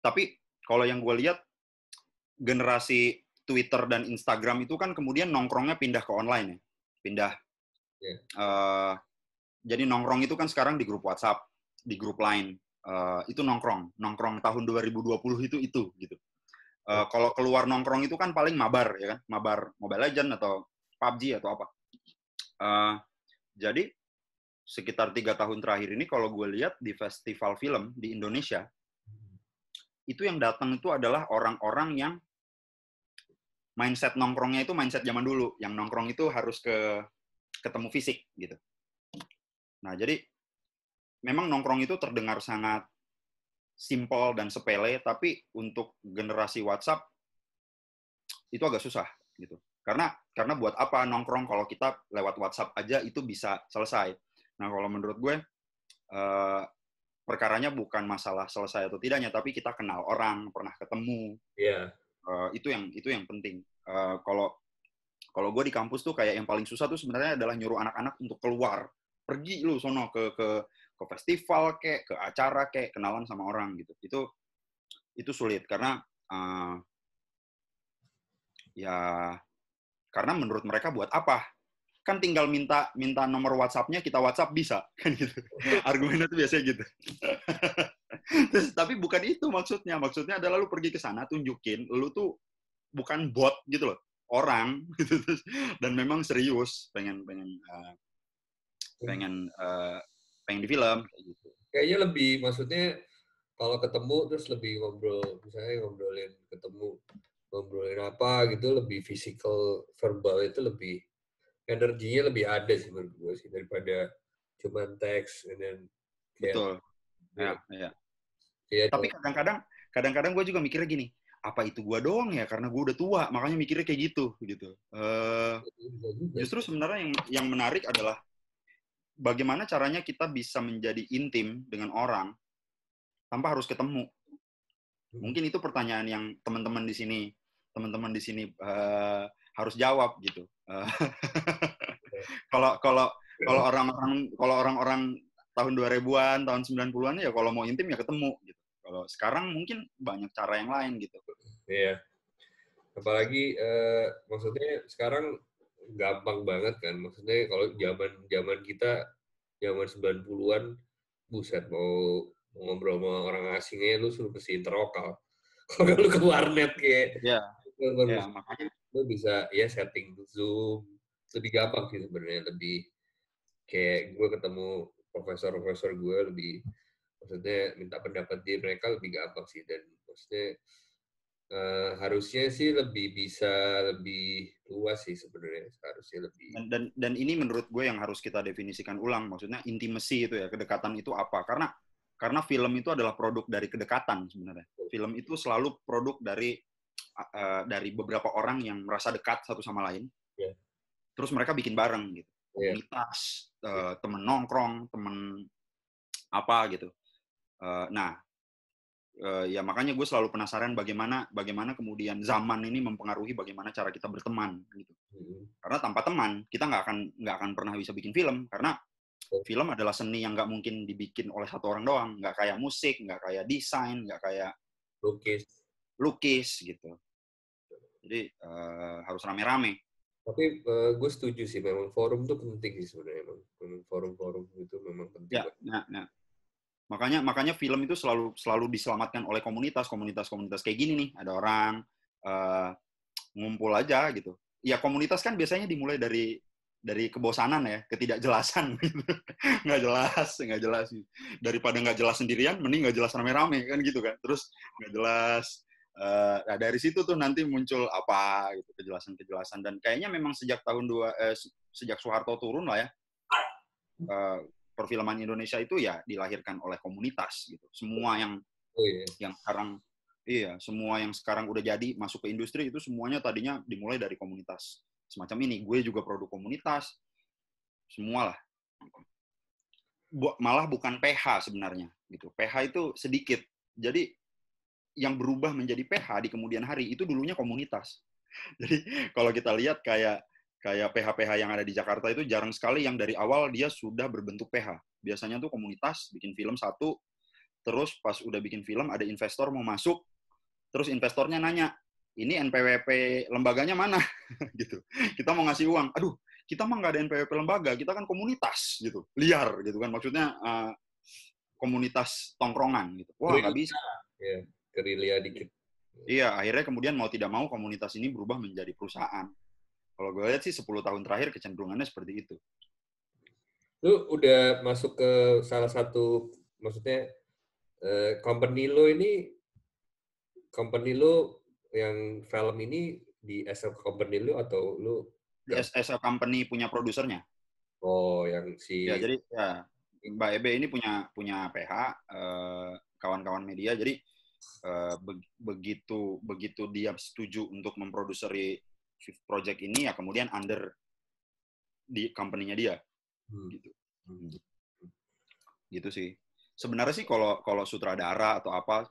tapi kalau yang gue lihat generasi Twitter dan Instagram itu kan kemudian nongkrongnya pindah ke online ya pindah yeah. Ya. uh, jadi nongkrong itu kan sekarang di grup WhatsApp di grup lain uh, itu nongkrong nongkrong tahun 2020 itu itu gitu uh, kalau keluar nongkrong itu kan paling mabar ya kan mabar Mobile Legend atau PUBG atau apa uh, jadi sekitar tiga tahun terakhir ini kalau gue lihat di festival film di Indonesia itu yang datang itu adalah orang-orang yang mindset nongkrongnya itu mindset zaman dulu yang nongkrong itu harus ke ketemu fisik gitu nah jadi memang nongkrong itu terdengar sangat simpel dan sepele tapi untuk generasi WhatsApp itu agak susah gitu karena karena buat apa nongkrong kalau kita lewat WhatsApp aja itu bisa selesai Nah, kalau menurut gue, uh, perkaranya bukan masalah selesai atau tidaknya, tapi kita kenal orang, pernah ketemu. Yeah. Iya. Uh, itu yang itu yang penting. Uh, kalau kalau gue di kampus tuh kayak yang paling susah tuh sebenarnya adalah nyuruh anak-anak untuk keluar, pergi lu sono ke ke ke festival ke ke acara ke kenalan sama orang gitu. Itu itu sulit karena uh, ya karena menurut mereka buat apa kan tinggal minta minta nomor WhatsApp-nya kita WhatsApp bisa kan gitu argumennya tuh biasanya gitu Terus, tapi bukan itu maksudnya maksudnya adalah lu pergi ke sana tunjukin lu tuh bukan bot gitu loh orang gitu terus dan memang serius pengen pengen uh, pengen uh, pengen di film gitu kayaknya lebih maksudnya kalau ketemu terus lebih ngobrol misalnya ngobrolin ketemu ngobrolin apa gitu lebih physical verbal itu lebih energinya lebih ada sih menurut gue sih daripada cuman teks dan then kayak, betul ya, ya. ya. tapi kadang-kadang kadang-kadang gue juga mikirnya gini apa itu gue doang ya karena gue udah tua makanya mikirnya kayak gitu gitu uh, justru sebenarnya yang yang menarik adalah bagaimana caranya kita bisa menjadi intim dengan orang tanpa harus ketemu hmm. mungkin itu pertanyaan yang teman-teman di sini teman-teman di sini uh, harus jawab gitu. Eh, kalau kalau iya. kalau orang-orang kalau orang-orang tahun 2000-an, tahun 90-an ya kalau mau intim ya ketemu gitu. Kalau sekarang mungkin banyak cara yang lain gitu. Iya. Apalagi eh, maksudnya sekarang gampang banget kan. Maksudnya kalau zaman zaman kita zaman 90-an buset mau, ngobrol sama orang asingnya lu suruh bersihin terokal. Kalau lu ke warnet kayak. Iya. Ya, makanya lu bisa ya setting Zoom lebih gampang sih sebenarnya lebih kayak gue ketemu profesor-profesor gue lebih maksudnya minta pendapat dia mereka lebih gampang sih dan maksudnya uh, harusnya sih lebih bisa lebih luas sih sebenarnya harusnya lebih dan, dan dan ini menurut gue yang harus kita definisikan ulang maksudnya intimasi itu ya kedekatan itu apa karena karena film itu adalah produk dari kedekatan sebenarnya film itu selalu produk dari uh, dari beberapa orang yang merasa dekat satu sama lain. Yeah. Terus mereka bikin bareng gitu. Komunitas, iya. e, yeah. uh, temen nongkrong, temen apa gitu. Uh, nah, uh, ya makanya gue selalu penasaran bagaimana bagaimana kemudian zaman ini mempengaruhi bagaimana cara kita berteman gitu hmm. karena tanpa teman kita nggak akan nggak akan pernah bisa bikin film karena iya. film adalah seni yang nggak mungkin dibikin oleh satu orang doang nggak kayak musik nggak kayak desain nggak kayak lukis lukis gitu. Jadi uh, harus rame-rame. Tapi uh, gue setuju sih memang forum tuh penting sih sebenarnya memang forum-forum itu memang penting. Ya, ya, ya. Makanya makanya film itu selalu selalu diselamatkan oleh komunitas komunitas komunitas kayak gini nih ada orang uh, ngumpul aja gitu. Ya komunitas kan biasanya dimulai dari dari kebosanan ya, ketidakjelasan gitu. jelas, nggak jelas. Daripada nggak jelas sendirian, mending nggak jelas rame-rame kan gitu kan. Terus nggak jelas Uh, nah dari situ tuh nanti muncul apa gitu kejelasan-kejelasan dan kayaknya memang sejak tahun dua eh, sejak Soeharto turun lah ya uh, perfilman Indonesia itu ya dilahirkan oleh komunitas gitu semua yang oh, iya. yang sekarang iya semua yang sekarang udah jadi masuk ke industri itu semuanya tadinya dimulai dari komunitas semacam ini gue juga produk komunitas semualah malah bukan PH sebenarnya gitu PH itu sedikit jadi yang berubah menjadi PH di kemudian hari itu dulunya komunitas. Jadi kalau kita lihat kayak kayak PH-PH yang ada di Jakarta itu jarang sekali yang dari awal dia sudah berbentuk PH. Biasanya tuh komunitas bikin film satu, terus pas udah bikin film ada investor mau masuk, terus investornya nanya, ini NPWP lembaganya mana? gitu. Kita mau ngasih uang. Aduh, kita mah nggak ada NPWP lembaga, kita kan komunitas gitu, liar gitu kan. Maksudnya eh, komunitas tongkrongan gitu. Wah, nggak bisa. Iya gerilya dikit. Iya, akhirnya kemudian mau tidak mau komunitas ini berubah menjadi perusahaan. Kalau gue lihat sih 10 tahun terakhir kecenderungannya seperti itu. Lu udah masuk ke salah satu, maksudnya uh, company lu ini, company lu yang film ini di SL company lu atau lu? Di SL company punya produsernya. Oh, yang si... Ya, jadi ya, Mbak Ebe ini punya punya PH, kawan eh, kawan-kawan media. Jadi uh, eh, be begitu begitu dia setuju untuk memproduseri project ini ya kemudian under di company-nya dia hmm. gitu hmm. gitu sih sebenarnya sih kalau kalau sutradara atau apa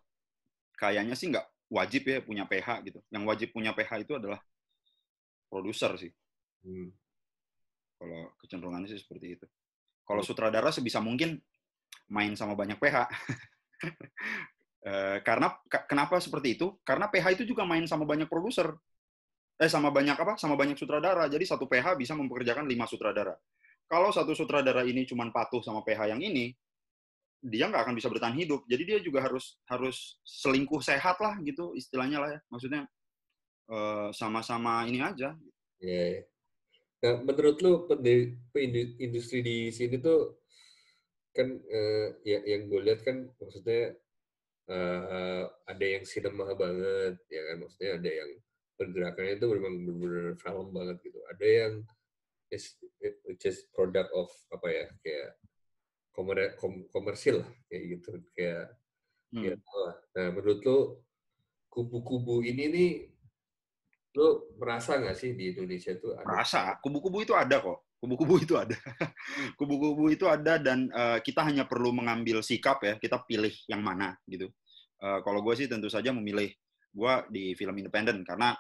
kayaknya sih nggak wajib ya punya PH gitu yang wajib punya PH itu adalah produser sih hmm. kalau kecenderungannya sih seperti itu kalau hmm. sutradara sebisa mungkin main sama banyak PH Eh, karena kenapa seperti itu? Karena PH itu juga main sama banyak produser. Eh sama banyak apa? Sama banyak sutradara. Jadi satu PH bisa mempekerjakan lima sutradara. Kalau satu sutradara ini cuma patuh sama PH yang ini, dia nggak akan bisa bertahan hidup. Jadi dia juga harus harus selingkuh sehat lah gitu istilahnya lah ya. Maksudnya eh, sama-sama ini aja. Yeah. Iya. Nah, menurut lu industri di sini tuh kan eh, ya, yang gue lihat kan maksudnya uh, ada yang sinema banget ya kan maksudnya ada yang pergerakannya itu memang benar-benar film banget gitu ada yang is product of apa ya kayak komer kom komersil lah kayak gitu kayak ya hmm. ya nah menurut lo kubu-kubu ini nih lo merasa nggak sih di Indonesia itu merasa kubu-kubu itu ada kok kubu-kubu itu ada. Hmm. Kubu-kubu itu ada dan uh, kita hanya perlu mengambil sikap ya, kita pilih yang mana gitu. Uh, kalau gue sih tentu saja memilih gue di film independen karena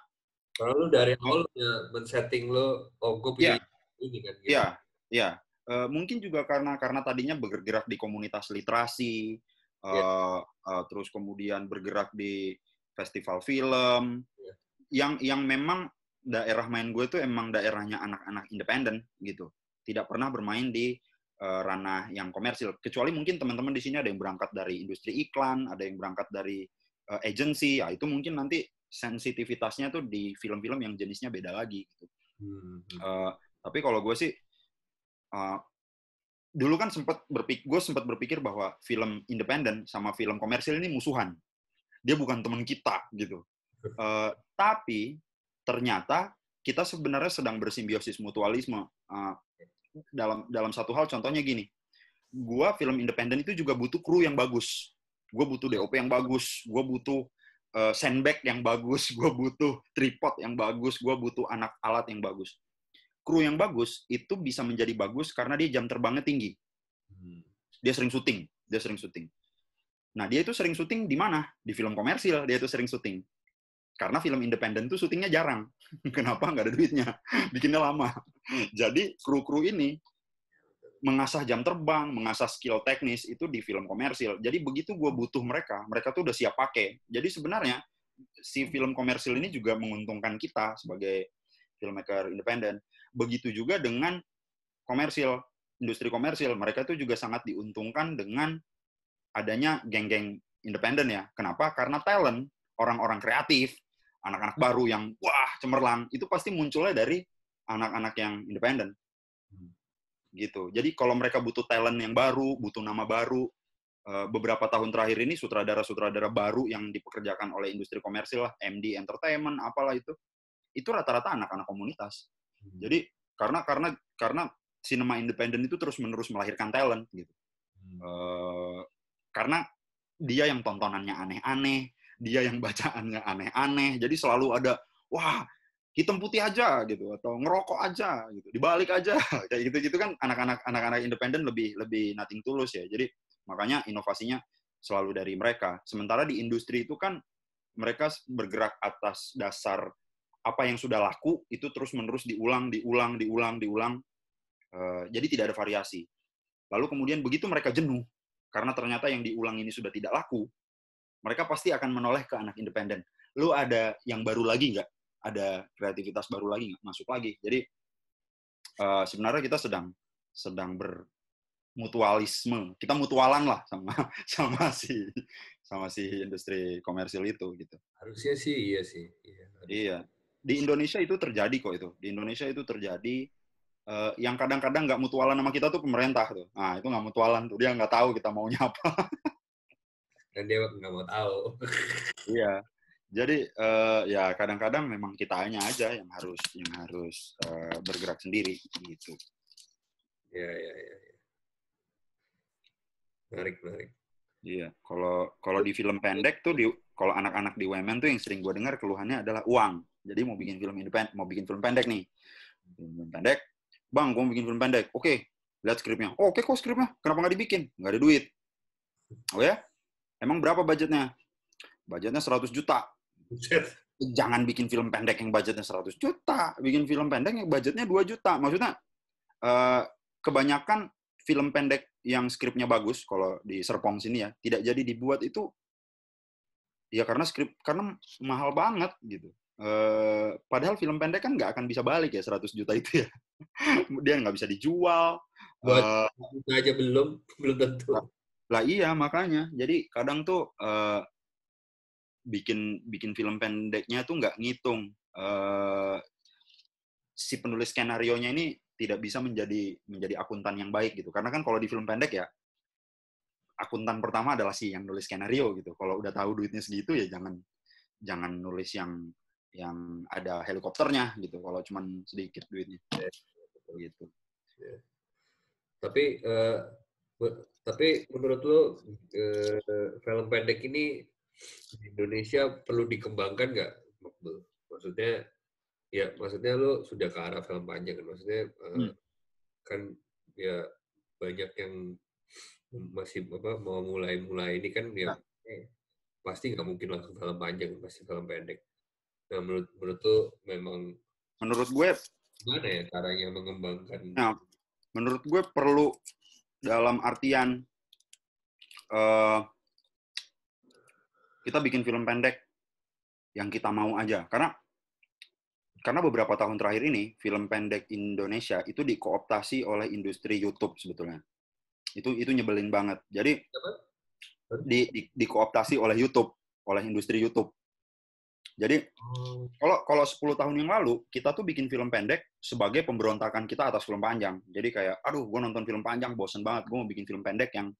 kalau lu dari awal ya men-setting lu, oh gue pilih iya. ini kan gitu. Iya, iya. Uh, mungkin juga karena karena tadinya bergerak di komunitas literasi, yeah. Iya. uh, terus kemudian bergerak di festival film, yeah. yang yang memang daerah main gue itu emang daerahnya anak-anak independen gitu. Tidak pernah bermain di uh, ranah yang komersil. Kecuali mungkin teman-teman di sini ada yang berangkat dari industri iklan, ada yang berangkat dari uh, agency. Ya itu mungkin nanti sensitivitasnya tuh di film-film yang jenisnya beda lagi gitu. Hmm. Uh, tapi kalau gue sih uh, dulu kan sempat berpikir gue sempat berpikir bahwa film independen sama film komersil ini musuhan. Dia bukan teman kita gitu. Uh, tapi ternyata kita sebenarnya sedang bersimbiosis mutualisme. Uh, dalam dalam satu hal contohnya gini, gua film independen itu juga butuh kru yang bagus, gue butuh DOP yang bagus, gue butuh uh, sandbag yang bagus, gue butuh tripod yang bagus, gue butuh anak alat yang bagus. Kru yang bagus itu bisa menjadi bagus karena dia jam terbangnya tinggi. Hmm. Dia sering syuting, dia sering syuting. Nah, dia itu sering syuting di mana? Di film komersil, dia itu sering syuting. Karena film independen tuh syutingnya jarang. Kenapa? Nggak ada duitnya. Bikinnya lama. Jadi kru-kru ini mengasah jam terbang, mengasah skill teknis itu di film komersil. Jadi begitu gue butuh mereka, mereka tuh udah siap pakai. Jadi sebenarnya si film komersil ini juga menguntungkan kita sebagai filmmaker independen. Begitu juga dengan komersil, industri komersil. Mereka tuh juga sangat diuntungkan dengan adanya geng-geng independen ya. Kenapa? Karena talent, orang-orang kreatif, anak-anak baru yang wah cemerlang itu pasti munculnya dari anak-anak yang independen hmm. gitu jadi kalau mereka butuh talent yang baru butuh nama baru eh, beberapa tahun terakhir ini sutradara-sutradara baru yang dipekerjakan oleh industri komersil lah MD Entertainment apalah itu itu rata-rata anak-anak komunitas hmm. jadi karena karena karena sinema independen itu terus menerus melahirkan talent gitu hmm. eh, karena dia yang tontonannya aneh-aneh dia yang bacaannya aneh-aneh jadi selalu ada wah hitam putih aja gitu atau ngerokok aja gitu dibalik aja kayak gitu gitu kan anak-anak anak-anak independen lebih lebih nating tulus ya jadi makanya inovasinya selalu dari mereka sementara di industri itu kan mereka bergerak atas dasar apa yang sudah laku itu terus menerus diulang diulang diulang diulang uh, jadi tidak ada variasi lalu kemudian begitu mereka jenuh karena ternyata yang diulang ini sudah tidak laku mereka pasti akan menoleh ke anak independen. Lu ada yang baru lagi nggak? Ada kreativitas baru lagi nggak? Masuk lagi. Jadi uh, sebenarnya kita sedang sedang bermutualisme. Kita mutualan lah sama sama si sama si industri komersil itu gitu. Harusnya sih iya sih. Iya. iya. Di Indonesia itu terjadi kok itu. Di Indonesia itu terjadi uh, yang kadang-kadang nggak mutualan sama kita tuh pemerintah tuh. Nah, itu nggak mutualan tuh. Dia nggak tahu kita maunya apa. dan dia nggak mau tahu iya jadi uh, ya kadang-kadang memang kita hanya aja yang harus yang harus uh, bergerak sendiri gitu ya ya ya, ya. menarik menarik Iya, kalau kalau di film pendek tuh di kalau anak-anak di Women tuh yang sering gue dengar keluhannya adalah uang. Jadi mau bikin film independen, mau bikin film pendek nih. Film pendek, bang, gue mau bikin film pendek. Oke, lihat skripnya. Oh, oke okay, kok skripnya. Kenapa nggak dibikin? Nggak ada duit. Oh ya? Emang berapa budgetnya? Budgetnya 100 juta. Jangan bikin film pendek yang budgetnya 100 juta. Bikin film pendek yang budgetnya 2 juta. Maksudnya, eh, kebanyakan film pendek yang skripnya bagus, kalau di Serpong sini ya, tidak jadi dibuat itu, ya karena skrip, karena mahal banget gitu. Eh, padahal film pendek kan nggak akan bisa balik ya 100 juta itu ya. Dia nggak bisa dijual. Buat uh, aja belum, belum tentu. Lah iya makanya. Jadi kadang tuh uh, bikin bikin film pendeknya tuh nggak ngitung uh, si penulis skenario nya ini tidak bisa menjadi menjadi akuntan yang baik gitu. Karena kan kalau di film pendek ya akuntan pertama adalah si yang nulis skenario gitu. Kalau udah tahu duitnya segitu ya jangan jangan nulis yang yang ada helikopternya gitu. Kalau cuman sedikit duitnya iya. gitu. Iya. Tapi uh, tapi menurut lo eh, film pendek ini di Indonesia perlu dikembangkan nggak, Maksudnya ya maksudnya lo sudah ke arah film panjang kan? Maksudnya eh, hmm. kan ya banyak yang masih apa mau mulai-mulai ini kan ya nah. eh, pasti nggak mungkin langsung film panjang pasti film pendek. Nah menurut menurut tuh memang menurut gue gimana ya caranya mengembangkan? Nah menurut gue perlu dalam artian uh, kita bikin film pendek yang kita mau aja karena karena beberapa tahun terakhir ini film pendek Indonesia itu dikooptasi oleh industri YouTube sebetulnya itu itu nyebelin banget jadi di, di dikooptasi oleh YouTube oleh industri YouTube jadi oh. kalau kalau 10 tahun yang lalu kita tuh bikin film pendek sebagai pemberontakan kita atas film panjang. Jadi kayak aduh gue nonton film panjang bosen banget gue mau bikin film pendek yang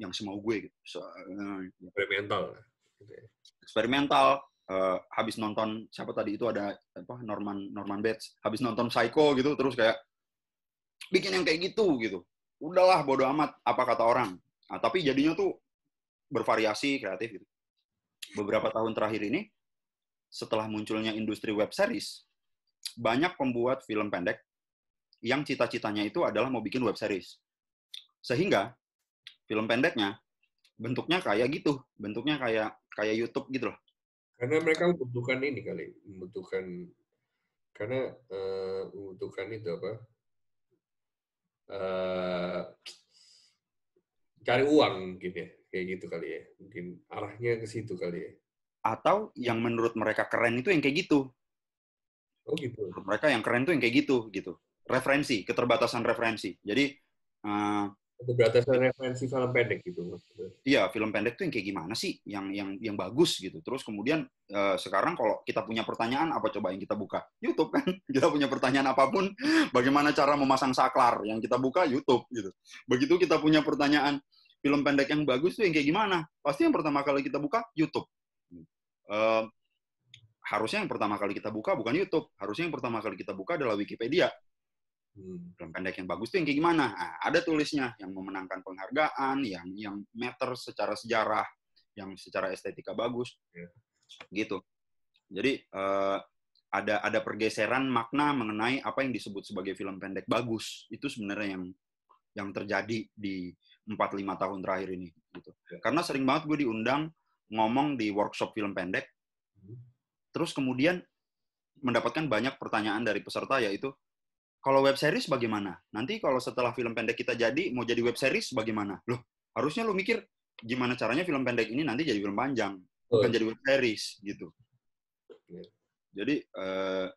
yang semau gue gitu. So, uh, eksperimental. Ya? Gitu ya. Eksperimental. Uh, habis nonton siapa tadi itu ada apa Norman Norman Bates. Habis nonton Psycho gitu terus kayak bikin yang kayak gitu gitu. Udahlah bodoh amat apa kata orang. Nah, tapi jadinya tuh bervariasi kreatif gitu. Beberapa tahun terakhir ini setelah munculnya industri web series, banyak pembuat film pendek yang cita-citanya itu adalah mau bikin web series. Sehingga film pendeknya bentuknya kayak gitu, bentuknya kayak kayak YouTube gitu loh. Karena mereka membutuhkan ini kali, membutuhkan karena uh, membutuhkan itu apa? Uh, cari uang gitu ya, kayak gitu kali ya. Mungkin arahnya ke situ kali ya atau yang menurut mereka keren itu yang kayak gitu. Oh gitu. Menurut mereka yang keren itu yang kayak gitu gitu. Referensi, keterbatasan referensi. Jadi uh, keterbatasan referensi film pendek gitu. Iya, film pendek tuh yang kayak gimana sih yang yang yang bagus gitu. Terus kemudian uh, sekarang kalau kita punya pertanyaan apa coba yang kita buka? YouTube kan. Kita punya pertanyaan apapun, bagaimana cara memasang saklar yang kita buka YouTube gitu. Begitu kita punya pertanyaan film pendek yang bagus tuh yang kayak gimana? Pasti yang pertama kali kita buka YouTube harusnya yang pertama kali kita buka bukan YouTube, harusnya yang pertama kali kita buka adalah Wikipedia. Hmm. Film pendek yang bagus itu yang kayak gimana? Nah, ada tulisnya yang memenangkan penghargaan, yang yang meter secara sejarah, yang secara estetika bagus, yeah. gitu. Jadi uh, ada ada pergeseran makna mengenai apa yang disebut sebagai film pendek bagus itu sebenarnya yang yang terjadi di 4-5 tahun terakhir ini gitu. Iya. Karena sering banget gue diundang ngomong di workshop film pendek. Hmm. Terus kemudian mendapatkan banyak pertanyaan dari peserta yaitu kalau web series bagaimana? Nanti kalau setelah film pendek kita jadi mau jadi web series bagaimana? Loh, harusnya lu mikir gimana caranya film pendek ini nanti jadi film panjang, bukan jadi web series gitu. Iya. Jadi eh,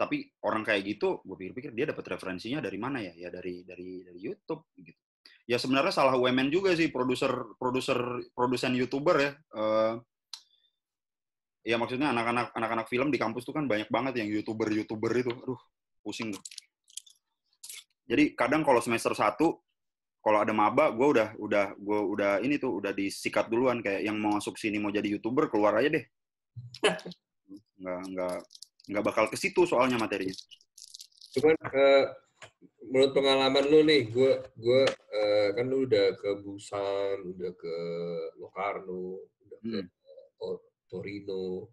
tapi orang kayak gitu gue pikir-pikir dia dapat referensinya dari mana ya? Ya dari dari dari YouTube gitu ya sebenarnya salah Wemen juga sih produser produser produsen youtuber ya uh, ya maksudnya anak-anak anak-anak film di kampus tuh kan banyak banget yang youtuber youtuber itu aduh pusing tuh jadi kadang kalau semester satu kalau ada maba gue udah udah gue udah ini tuh udah disikat duluan kayak yang mau masuk sini mau jadi youtuber keluar aja deh nggak nggak nggak bakal ke situ soalnya materinya cuman uh, menurut pengalaman lu nih, gue gue uh, kan lu udah ke Busan, udah ke Locarno, udah ke hmm. Torino,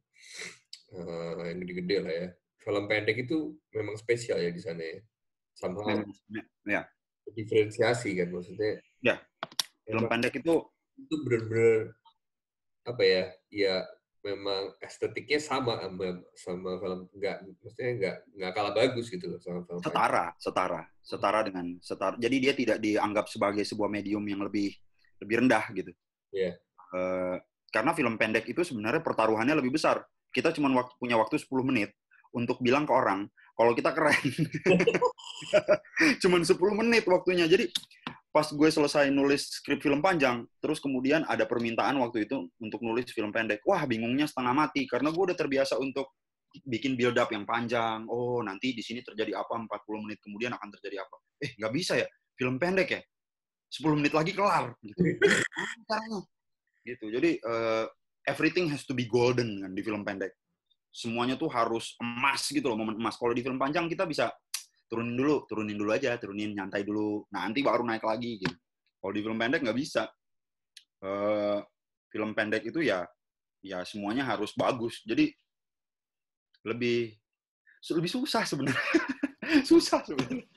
uh, yang gede-gede lah ya. Film pendek itu memang spesial ya di sana ya. Somehow. Ya. Diferensiasi kan maksudnya. Ya. Film pendek itu itu benar-benar apa ya? Ya memang estetiknya sama sama, sama film nggak maksudnya nggak nggak kalah bagus gitu loh sama film setara film. setara setara dengan setara jadi dia tidak dianggap sebagai sebuah medium yang lebih lebih rendah gitu yeah. Iya. e, karena film pendek itu sebenarnya pertaruhannya lebih besar kita cuma waktu, punya waktu 10 menit untuk bilang ke orang kalau kita keren cuman 10 menit waktunya jadi pas gue selesai nulis skrip film panjang, terus kemudian ada permintaan waktu itu untuk nulis film pendek. Wah, bingungnya setengah mati karena gue udah terbiasa untuk bikin build up yang panjang. Oh, nanti di sini terjadi apa 40 menit kemudian akan terjadi apa. Eh, nggak bisa ya. Film pendek ya. 10 menit lagi kelar gitu. gitu. Jadi uh, everything has to be golden kan di film pendek. Semuanya tuh harus emas gitu loh, momen emas. Kalau di film panjang kita bisa turunin dulu, turunin dulu aja, turunin nyantai dulu, Nah nanti baru naik lagi gitu. Kalau di film pendek nggak bisa. Uh, film pendek itu ya ya semuanya harus bagus. Jadi lebih lebih susah sebenarnya. susah sebenarnya.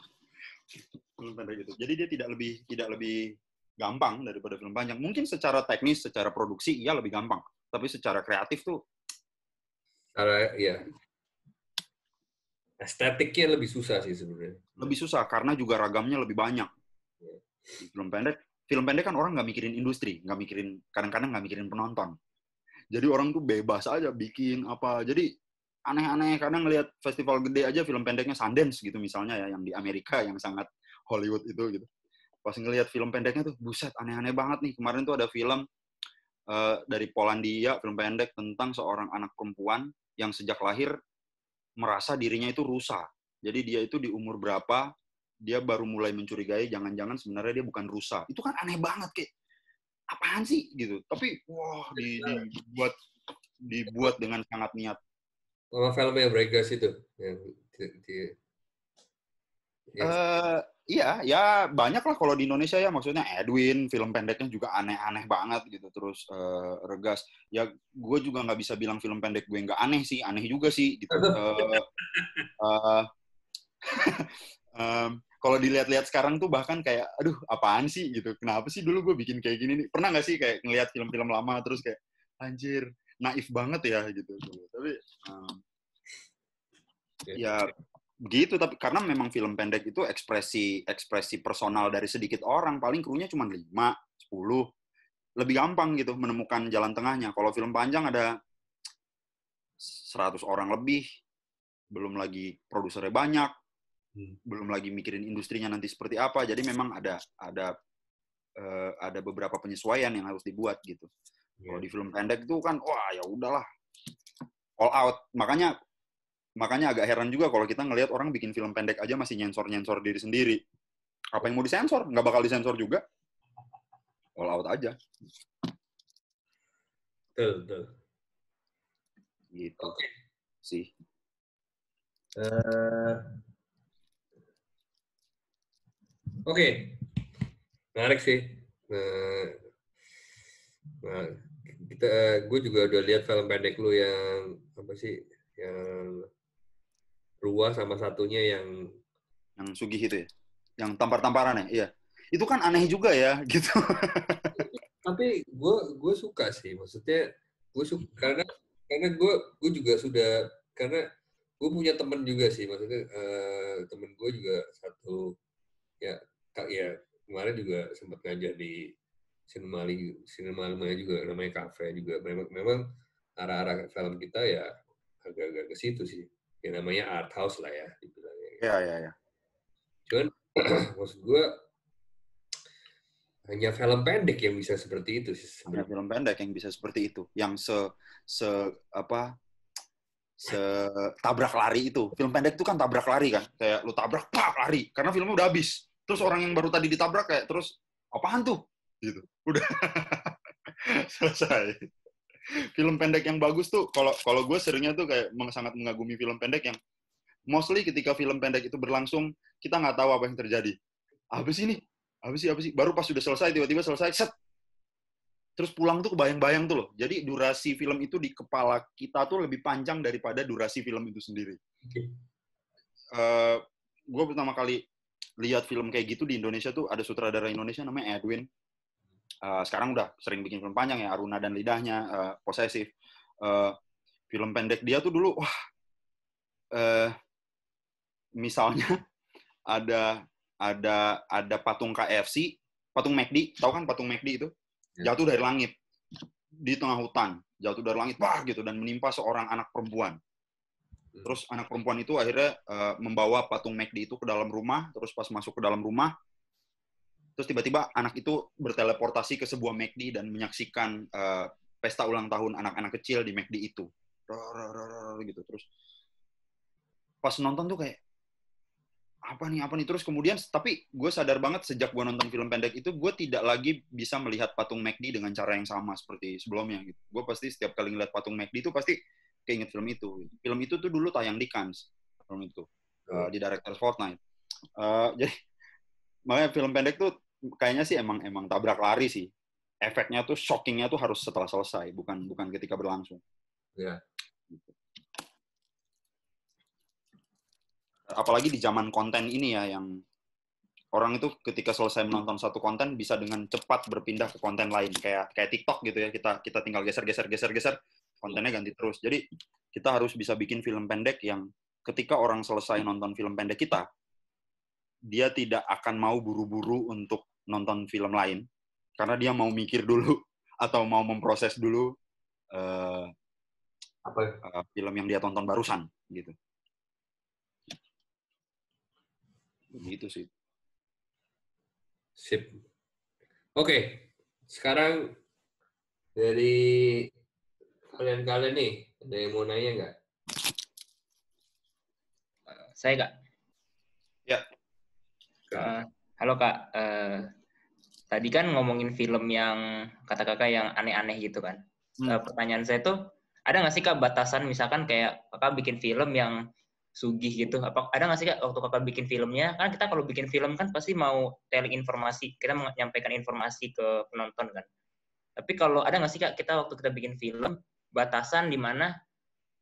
Film pendek itu. Jadi dia tidak lebih tidak lebih gampang daripada film panjang. Mungkin secara teknis, secara produksi iya lebih gampang, tapi secara kreatif tuh Cara, ya Estetiknya lebih susah sih sebenarnya. Lebih susah karena juga ragamnya lebih banyak. Iya. Di film pendek, film pendek kan orang nggak mikirin industri, nggak mikirin kadang-kadang nggak mikirin penonton. Jadi orang tuh bebas aja bikin apa. Jadi aneh-aneh kadang ngelihat festival gede aja film pendeknya Sundance gitu misalnya ya yang di Amerika yang sangat Hollywood itu gitu. Pas ngelihat film pendeknya tuh buset aneh-aneh banget nih. Kemarin tuh ada film uh, dari Polandia film pendek tentang seorang anak perempuan yang sejak lahir merasa dirinya itu rusak, Jadi dia itu di umur berapa dia baru mulai mencurigai jangan-jangan sebenarnya dia bukan rusak, Itu kan aneh banget kayak apaan sih gitu. Tapi wah di, dibuat dibuat dengan sangat niat. Sama filmnya Breakers itu. Yang, di, di, uh, Iya, ya banyak lah kalau di Indonesia ya maksudnya Edwin, film pendeknya juga aneh-aneh banget gitu terus uh, regas. Ya gue juga nggak bisa bilang film pendek gue nggak aneh sih, aneh juga sih gitu. uh, uh, um, kalau dilihat-lihat sekarang tuh bahkan kayak aduh apaan sih gitu kenapa sih dulu gue bikin kayak gini nih pernah nggak sih kayak ngelihat film-film lama terus kayak anjir naif banget ya gitu tapi um, ya iya gitu tapi karena memang film pendek itu ekspresi ekspresi personal dari sedikit orang paling krunya cuma lima sepuluh Lebih gampang gitu menemukan jalan tengahnya. Kalau film panjang ada seratus orang lebih, belum lagi produsernya banyak, hmm. belum lagi mikirin industrinya nanti seperti apa. Jadi memang ada ada uh, ada beberapa penyesuaian yang harus dibuat gitu. Yeah. Kalau iya. di film pendek itu kan wah ya udahlah all out. Makanya makanya agak heran juga kalau kita ngelihat orang bikin film pendek aja masih nyensor-nyensor diri sendiri. Apa yang mau disensor? Nggak bakal disensor juga. All out aja. Betul, betul. Gitu. Oke. Okay. Sih. Uh, Oke. Okay. Menarik sih. Nah, nah kita, eh, gue juga udah lihat film pendek lu yang apa sih? Yang Rua sama satunya yang yang Sugih itu ya, yang tampar-tamparan ya, iya. Itu kan aneh juga ya, gitu. Tapi gue gue suka sih, maksudnya gue suka karena karena gue gue juga sudah karena gue punya temen juga sih, maksudnya uh, temen gue juga satu ya kak ya kemarin juga sempat ngajar di Sinemali Sinemali juga namanya kafe juga memang memang arah-arah film kita ya agak-agak ke situ sih yang namanya art house lah ya dibilangnya. Iya, yeah, iya, yeah, Yeah. Cuman maksud gue hanya film pendek yang bisa seperti itu sih. Hanya film pendek yang bisa seperti itu, yang se se apa se tabrak lari itu. Film pendek itu kan tabrak lari kan, kayak lu tabrak pak lari karena filmnya udah habis. Terus orang yang baru tadi ditabrak kayak terus apaan tuh? Gitu. Udah selesai film pendek yang bagus tuh kalau kalau gue seringnya tuh kayak sangat mengagumi film pendek yang mostly ketika film pendek itu berlangsung kita nggak tahu apa yang terjadi habis ini habis sih habis sih baru pas sudah selesai tiba-tiba selesai set terus pulang tuh kebayang-bayang tuh loh jadi durasi film itu di kepala kita tuh lebih panjang daripada durasi film itu sendiri okay. uh, eh, gue pertama kali lihat film kayak gitu di Indonesia tuh ada sutradara Indonesia namanya Edwin Eh, sekarang udah sering bikin film panjang ya Aruna dan Lidahnya uh, posesif uh, film pendek dia tuh dulu wah uh, misalnya ada ada ada patung KFC patung McD e tahu kan patung McD e itu ya. jatuh dari langit di tengah hutan jatuh dari langit wah gitu dan menimpa seorang anak perempuan terus anak perempuan itu akhirnya uh, membawa patung McD e itu ke dalam rumah terus pas masuk ke dalam rumah terus tiba-tiba anak itu berteleportasi ke sebuah McD dan menyaksikan uh, pesta ulang tahun anak-anak kecil di McD itu gitu terus pas nonton tuh kayak apa nih apa nih terus kemudian tapi gue sadar banget sejak gue nonton film pendek itu gue tidak lagi bisa melihat patung McD dengan cara yang sama seperti sebelumnya gitu gue pasti setiap kali ngeliat patung McD itu pasti keinget film itu gitu. film itu tuh dulu tayang di Cannes film itu uh, di director's Fortnite uh, jadi makanya film pendek tuh kayaknya sih emang emang tabrak lari sih. Efeknya tuh shockingnya tuh harus setelah selesai, bukan bukan ketika berlangsung. Yeah. Apalagi di zaman konten ini ya yang orang itu ketika selesai menonton satu konten bisa dengan cepat berpindah ke konten lain kayak kayak TikTok gitu ya kita kita tinggal geser geser geser geser kontennya ganti terus jadi kita harus bisa bikin film pendek yang ketika orang selesai nonton film pendek kita dia tidak akan mau buru-buru untuk nonton film lain karena dia mau mikir dulu atau mau memproses dulu uh, apa uh, film yang dia tonton barusan gitu gitu sih sip oke okay. sekarang dari kalian-kalian nih ada yang mau nanya nggak eh, saya nggak ya uh, halo kak uh, tadi kan ngomongin film yang kata kakak yang aneh-aneh gitu kan. Hmm. Eh, pertanyaan saya tuh ada nggak sih kak batasan misalkan kayak kakak bikin film yang sugih gitu apa ada nggak sih kak waktu kakak bikin filmnya kan kita kalau bikin film kan pasti mau telling informasi kita menyampaikan informasi ke penonton kan tapi kalau ada nggak sih kak kita waktu kita bikin film batasan di mana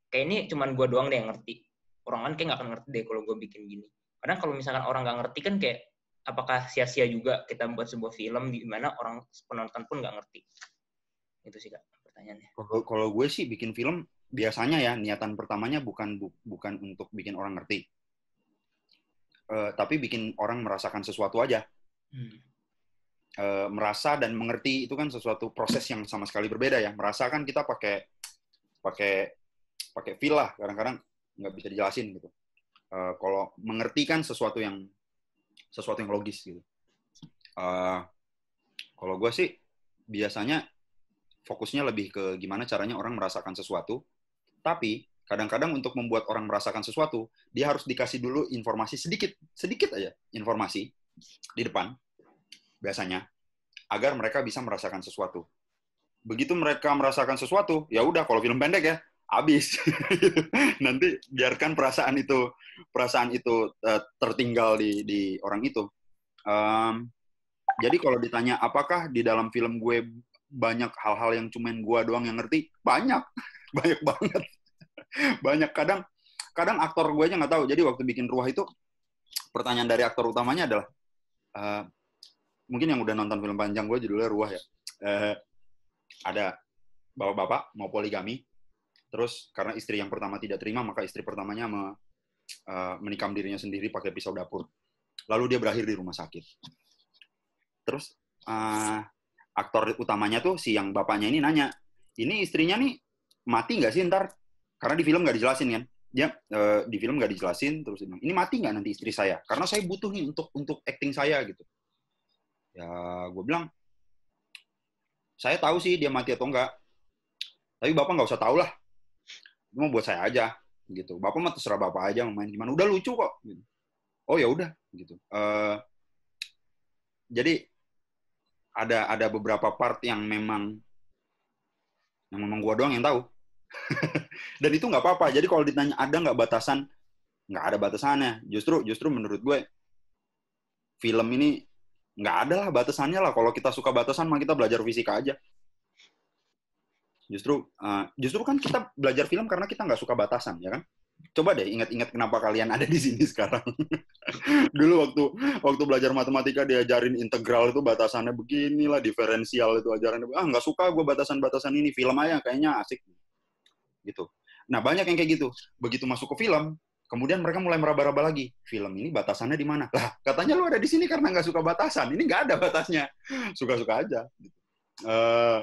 kayak ini cuman gue doang deh yang ngerti orang kan kayak nggak akan ngerti deh kalau gue bikin gini kadang kalau misalkan orang nggak ngerti kan kayak apakah sia-sia juga kita membuat sebuah film di mana orang penonton pun nggak ngerti itu sih kak pertanyaannya kalau kalau gue sih bikin film biasanya ya niatan pertamanya bukan bu, bukan untuk bikin orang ngerti uh, tapi bikin orang merasakan sesuatu aja hmm. uh, merasa dan mengerti itu kan sesuatu proses yang sama sekali berbeda ya merasakan kita pakai pakai pakai feel lah kadang-kadang nggak bisa dijelasin gitu uh, kalau mengerti kan sesuatu yang sesuatu yang logis gitu. Uh, kalau gue sih biasanya fokusnya lebih ke gimana caranya orang merasakan sesuatu, tapi kadang-kadang untuk membuat orang merasakan sesuatu, dia harus dikasih dulu informasi sedikit, sedikit aja informasi di depan, biasanya, agar mereka bisa merasakan sesuatu. Begitu mereka merasakan sesuatu, ya udah kalau film pendek ya, habis nanti biarkan perasaan itu perasaan itu uh, tertinggal di di orang itu um, jadi kalau ditanya apakah di dalam film gue banyak hal-hal yang cuman gue doang yang ngerti banyak banyak banget banyak kadang kadang aktor gue aja nggak tahu jadi waktu bikin ruah itu pertanyaan dari aktor utamanya adalah uh, mungkin yang udah nonton film panjang gue judulnya ruah ya uh, ada bapak-bapak mau poligami Terus karena istri yang pertama tidak terima, maka istri pertamanya me, uh, menikam dirinya sendiri pakai pisau dapur. Lalu dia berakhir di rumah sakit. Terus uh, aktor utamanya tuh si yang bapaknya ini nanya, ini istrinya nih mati nggak sih ntar? Karena di film nggak dijelasin kan. Ya, uh, di film nggak dijelasin terus ini mati nggak nanti istri saya? Karena saya butuh nih untuk untuk acting saya gitu. Ya, gue bilang, saya tahu sih dia mati atau enggak. Tapi bapak nggak usah tahu lah itu mau buat saya aja gitu. Bapak mah terserah bapak aja mau main gimana. Udah lucu kok. Gitu. Oh ya udah gitu. Uh, jadi ada ada beberapa part yang memang yang memang gua doang yang tahu. Dan itu nggak apa-apa. Jadi kalau ditanya ada nggak batasan, nggak ada batasannya. Justru justru menurut gue film ini nggak ada lah batasannya lah. Kalau kita suka batasan, mah kita belajar fisika aja justru uh, justru kan kita belajar film karena kita nggak suka batasan ya kan coba deh ingat-ingat kenapa kalian ada di sini sekarang. Dulu waktu waktu belajar matematika diajarin integral itu batasannya beginilah, diferensial itu ajaran ah nggak suka gue batasan-batasan ini film aja kayaknya asik gitu. Nah banyak yang kayak gitu. Begitu masuk ke film, kemudian mereka mulai meraba-raba lagi. Film ini batasannya di mana? Lah katanya lu ada di sini karena nggak suka batasan. Ini nggak ada batasnya. Suka-suka aja. Gitu. Uh,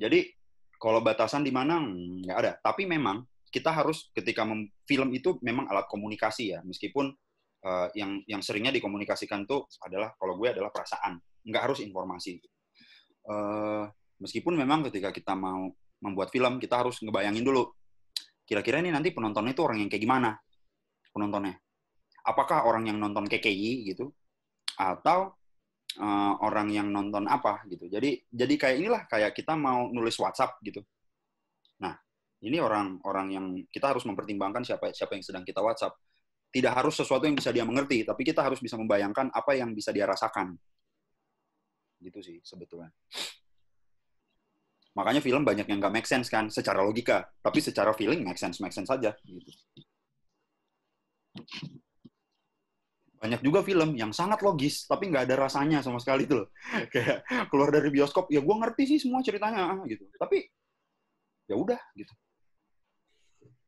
jadi kalau batasan di mana nggak ada. Tapi memang kita harus ketika mem, film itu memang alat komunikasi ya, meskipun uh, yang yang seringnya dikomunikasikan tuh adalah kalau gue adalah perasaan, nggak harus informasi. Uh, meskipun memang ketika kita mau membuat film kita harus ngebayangin dulu kira-kira ini nanti penontonnya itu orang yang kayak gimana penontonnya apakah orang yang nonton KKI gitu atau uh, orang yang nonton apa gitu. Jadi jadi kayak inilah kayak kita mau nulis WhatsApp gitu. Nah, ini orang-orang yang kita harus mempertimbangkan siapa siapa yang sedang kita WhatsApp. Tidak harus sesuatu yang bisa dia mengerti, tapi kita harus bisa membayangkan apa yang bisa dia rasakan. Gitu sih sebetulnya. Makanya film banyak yang nggak make sense kan secara logika, tapi secara feeling make sense make sense saja gitu banyak juga film yang sangat logis tapi nggak ada rasanya sama sekali tuh kayak keluar dari bioskop ya gue ngerti sih semua ceritanya ah, gitu tapi ya udah gitu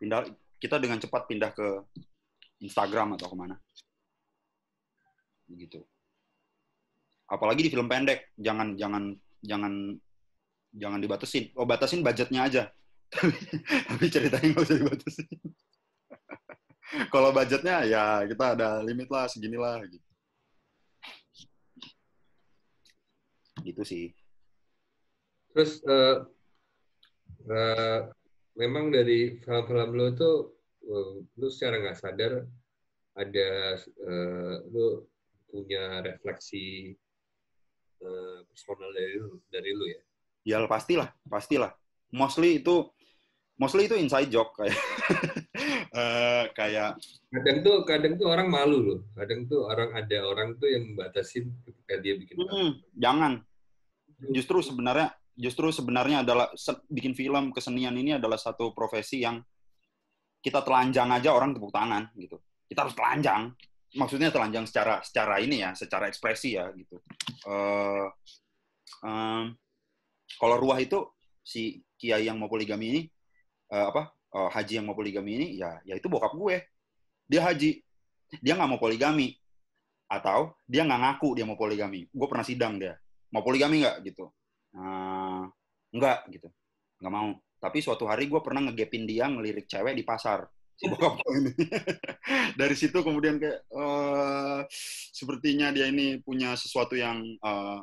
pindah kita dengan cepat pindah ke Instagram atau kemana begitu apalagi di film pendek jangan jangan jangan jangan dibatasin oh batasin budgetnya aja tapi, tapi ceritanya nggak usah dibatasin kalau budgetnya ya kita ada limit lah segini lah gitu. gitu sih terus uh, uh, memang dari film-film lo itu uh, eh, lo secara nggak sadar ada uh, lo punya refleksi uh, personal dari lo dari lo ya ya pastilah pastilah mostly itu mostly itu inside joke kayak uh, kayak kadang tuh kadang tuh orang malu loh kadang tuh orang ada orang tuh yang membatasin ketika dia bikin hmm, jangan justru sebenarnya justru sebenarnya adalah se bikin film kesenian ini adalah satu profesi yang kita telanjang aja orang tepuk tangan gitu kita harus telanjang maksudnya telanjang secara secara ini ya secara ekspresi ya gitu uh, um, kalau ruah itu si kiai yang mau poligami ini uh, apa uh, haji yang mau poligami ini ya ya itu bokap gue dia haji dia nggak mau poligami atau dia nggak ngaku dia mau poligami gue pernah sidang dia mau poligami nggak gitu uh, nggak gitu nggak mau tapi suatu hari gue pernah ngegepin dia ngelirik cewek di pasar si bokap gue ini dari situ kemudian kayak uh, sepertinya dia ini punya sesuatu yang uh,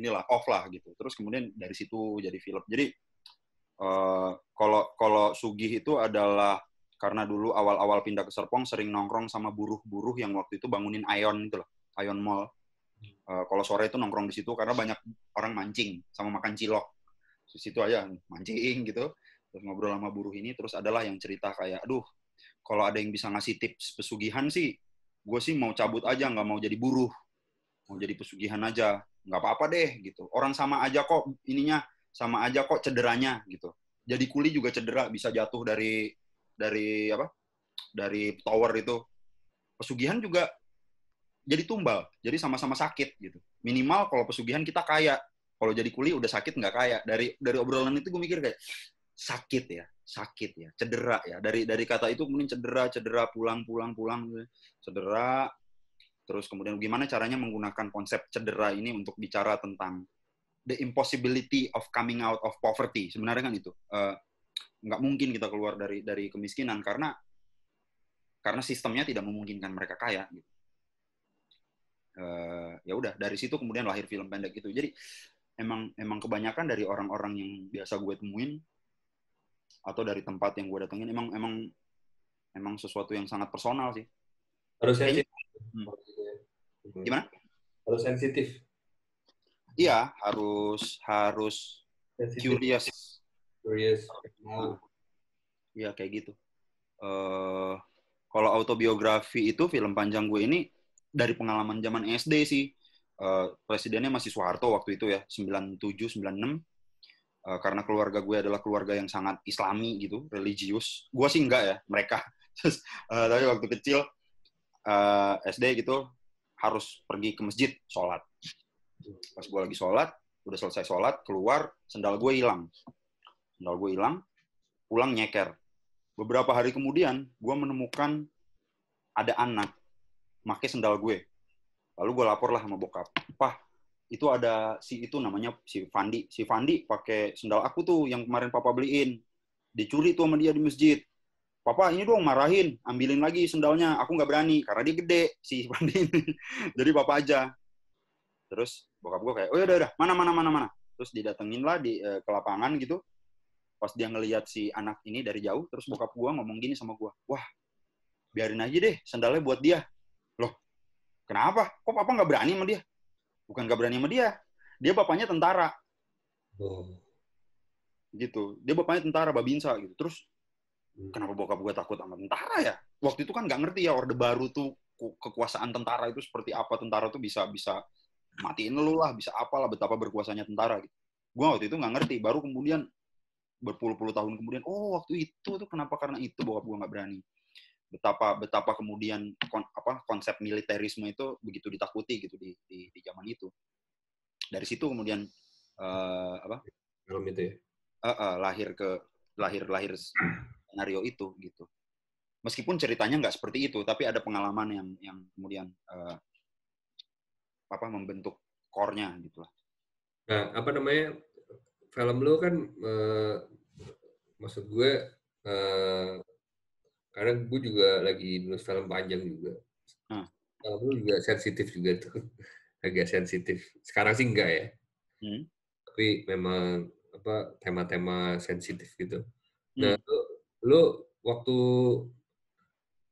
inilah off lah gitu terus kemudian dari situ jadi film jadi Eh, kalau kalau Sugih itu adalah karena dulu awal-awal pindah ke Serpong sering nongkrong sama buruh-buruh yang waktu itu bangunin Ion itu loh, Ion Mall. Uh, kalau sore itu nongkrong di situ karena banyak orang mancing sama makan cilok. Di situ aja mancing gitu. Terus ngobrol sama buruh ini terus adalah yang cerita kayak aduh kalau ada yang bisa ngasih tips pesugihan sih gue sih mau cabut aja nggak mau jadi buruh mau jadi pesugihan aja nggak apa-apa deh gitu orang sama aja kok ininya sama aja kok cederanya gitu. Jadi kuli juga cedera bisa jatuh dari dari apa? Dari tower itu. Pesugihan juga jadi tumbal. Jadi sama-sama sakit gitu. Minimal kalau pesugihan kita kaya. Kalau jadi kuli udah sakit nggak kaya. Dari dari obrolan itu gue mikir kayak sakit ya, sakit ya, cedera ya. Dari dari kata itu kemudian cedera, cedera, pulang, pulang, pulang, gitu. cedera. Terus kemudian gimana caranya menggunakan konsep cedera ini untuk bicara tentang the impossibility of coming out of poverty sebenarnya kan itu uh, mungkin kita keluar dari dari kemiskinan karena karena sistemnya tidak memungkinkan mereka kaya gitu. Uh, ya udah dari situ kemudian lahir film pendek itu jadi emang emang kebanyakan dari orang-orang yang biasa gue temuin atau dari tempat yang gue datengin emang emang emang sesuatu yang sangat personal sih harus sensitif hmm. gimana harus sensitif iya harus harus curious curious nah. ya kayak gitu uh, kalau autobiografi itu film panjang gue ini dari pengalaman zaman SD sih uh, presidennya masih Soeharto waktu itu ya 97 96 Uh, karena keluarga gue adalah keluarga yang sangat islami gitu, religius. Gue sih enggak ya, mereka. Terus, uh, tapi waktu kecil, uh, SD gitu, harus pergi ke masjid, sholat. Pas gue lagi sholat, udah selesai sholat, keluar, sendal gue hilang. Sendal gue hilang, pulang nyeker. Beberapa hari kemudian, gue menemukan ada anak pakai sendal gue. Lalu gue lapor lah sama bokap. Pah, itu ada si itu namanya si Fandi. Si Fandi pakai sendal aku tuh yang kemarin papa beliin. Dicuri tuh sama dia di masjid. Papa ini dong marahin, ambilin lagi sendalnya. Aku nggak berani karena dia gede si Fandi. Jadi papa aja. Terus bokap gue kayak oh ya udah udah mana mana mana mana terus didatengin lah di uh, ke lapangan gitu pas dia ngelihat si anak ini dari jauh terus bokap gue ngomong gini sama gue wah biarin aja deh sendalnya buat dia loh kenapa kok papa nggak berani sama dia bukan nggak berani sama dia dia bapaknya tentara oh. gitu dia bapaknya tentara babinsa gitu terus hmm. kenapa bokap gue takut sama tentara ya waktu itu kan nggak ngerti ya orde baru tuh kekuasaan tentara itu seperti apa tentara tuh bisa bisa matiin lu lah, bisa apalah betapa berkuasanya tentara gitu. Gue waktu itu nggak ngerti, baru kemudian berpuluh-puluh tahun kemudian, oh waktu itu tuh kenapa karena itu bokap gue nggak berani. Betapa betapa kemudian kon, apa konsep militerisme itu begitu ditakuti gitu di di, di zaman itu. Dari situ kemudian uh, apa? Film itu ya. Uh, uh, lahir ke lahir lahir skenario itu gitu. Meskipun ceritanya nggak seperti itu, tapi ada pengalaman yang yang kemudian uh, apa membentuk core-nya gitu lah. Nah, apa namanya? Film lu kan uh, maksud gue uh, eh, karena gue juga lagi nulis film panjang juga. Hmm. Film lu juga sensitif juga tuh. Agak sensitif. Sekarang sih enggak ya. Hmm. Tapi memang apa tema-tema sensitif gitu. Hmm. Nah, lu, lu waktu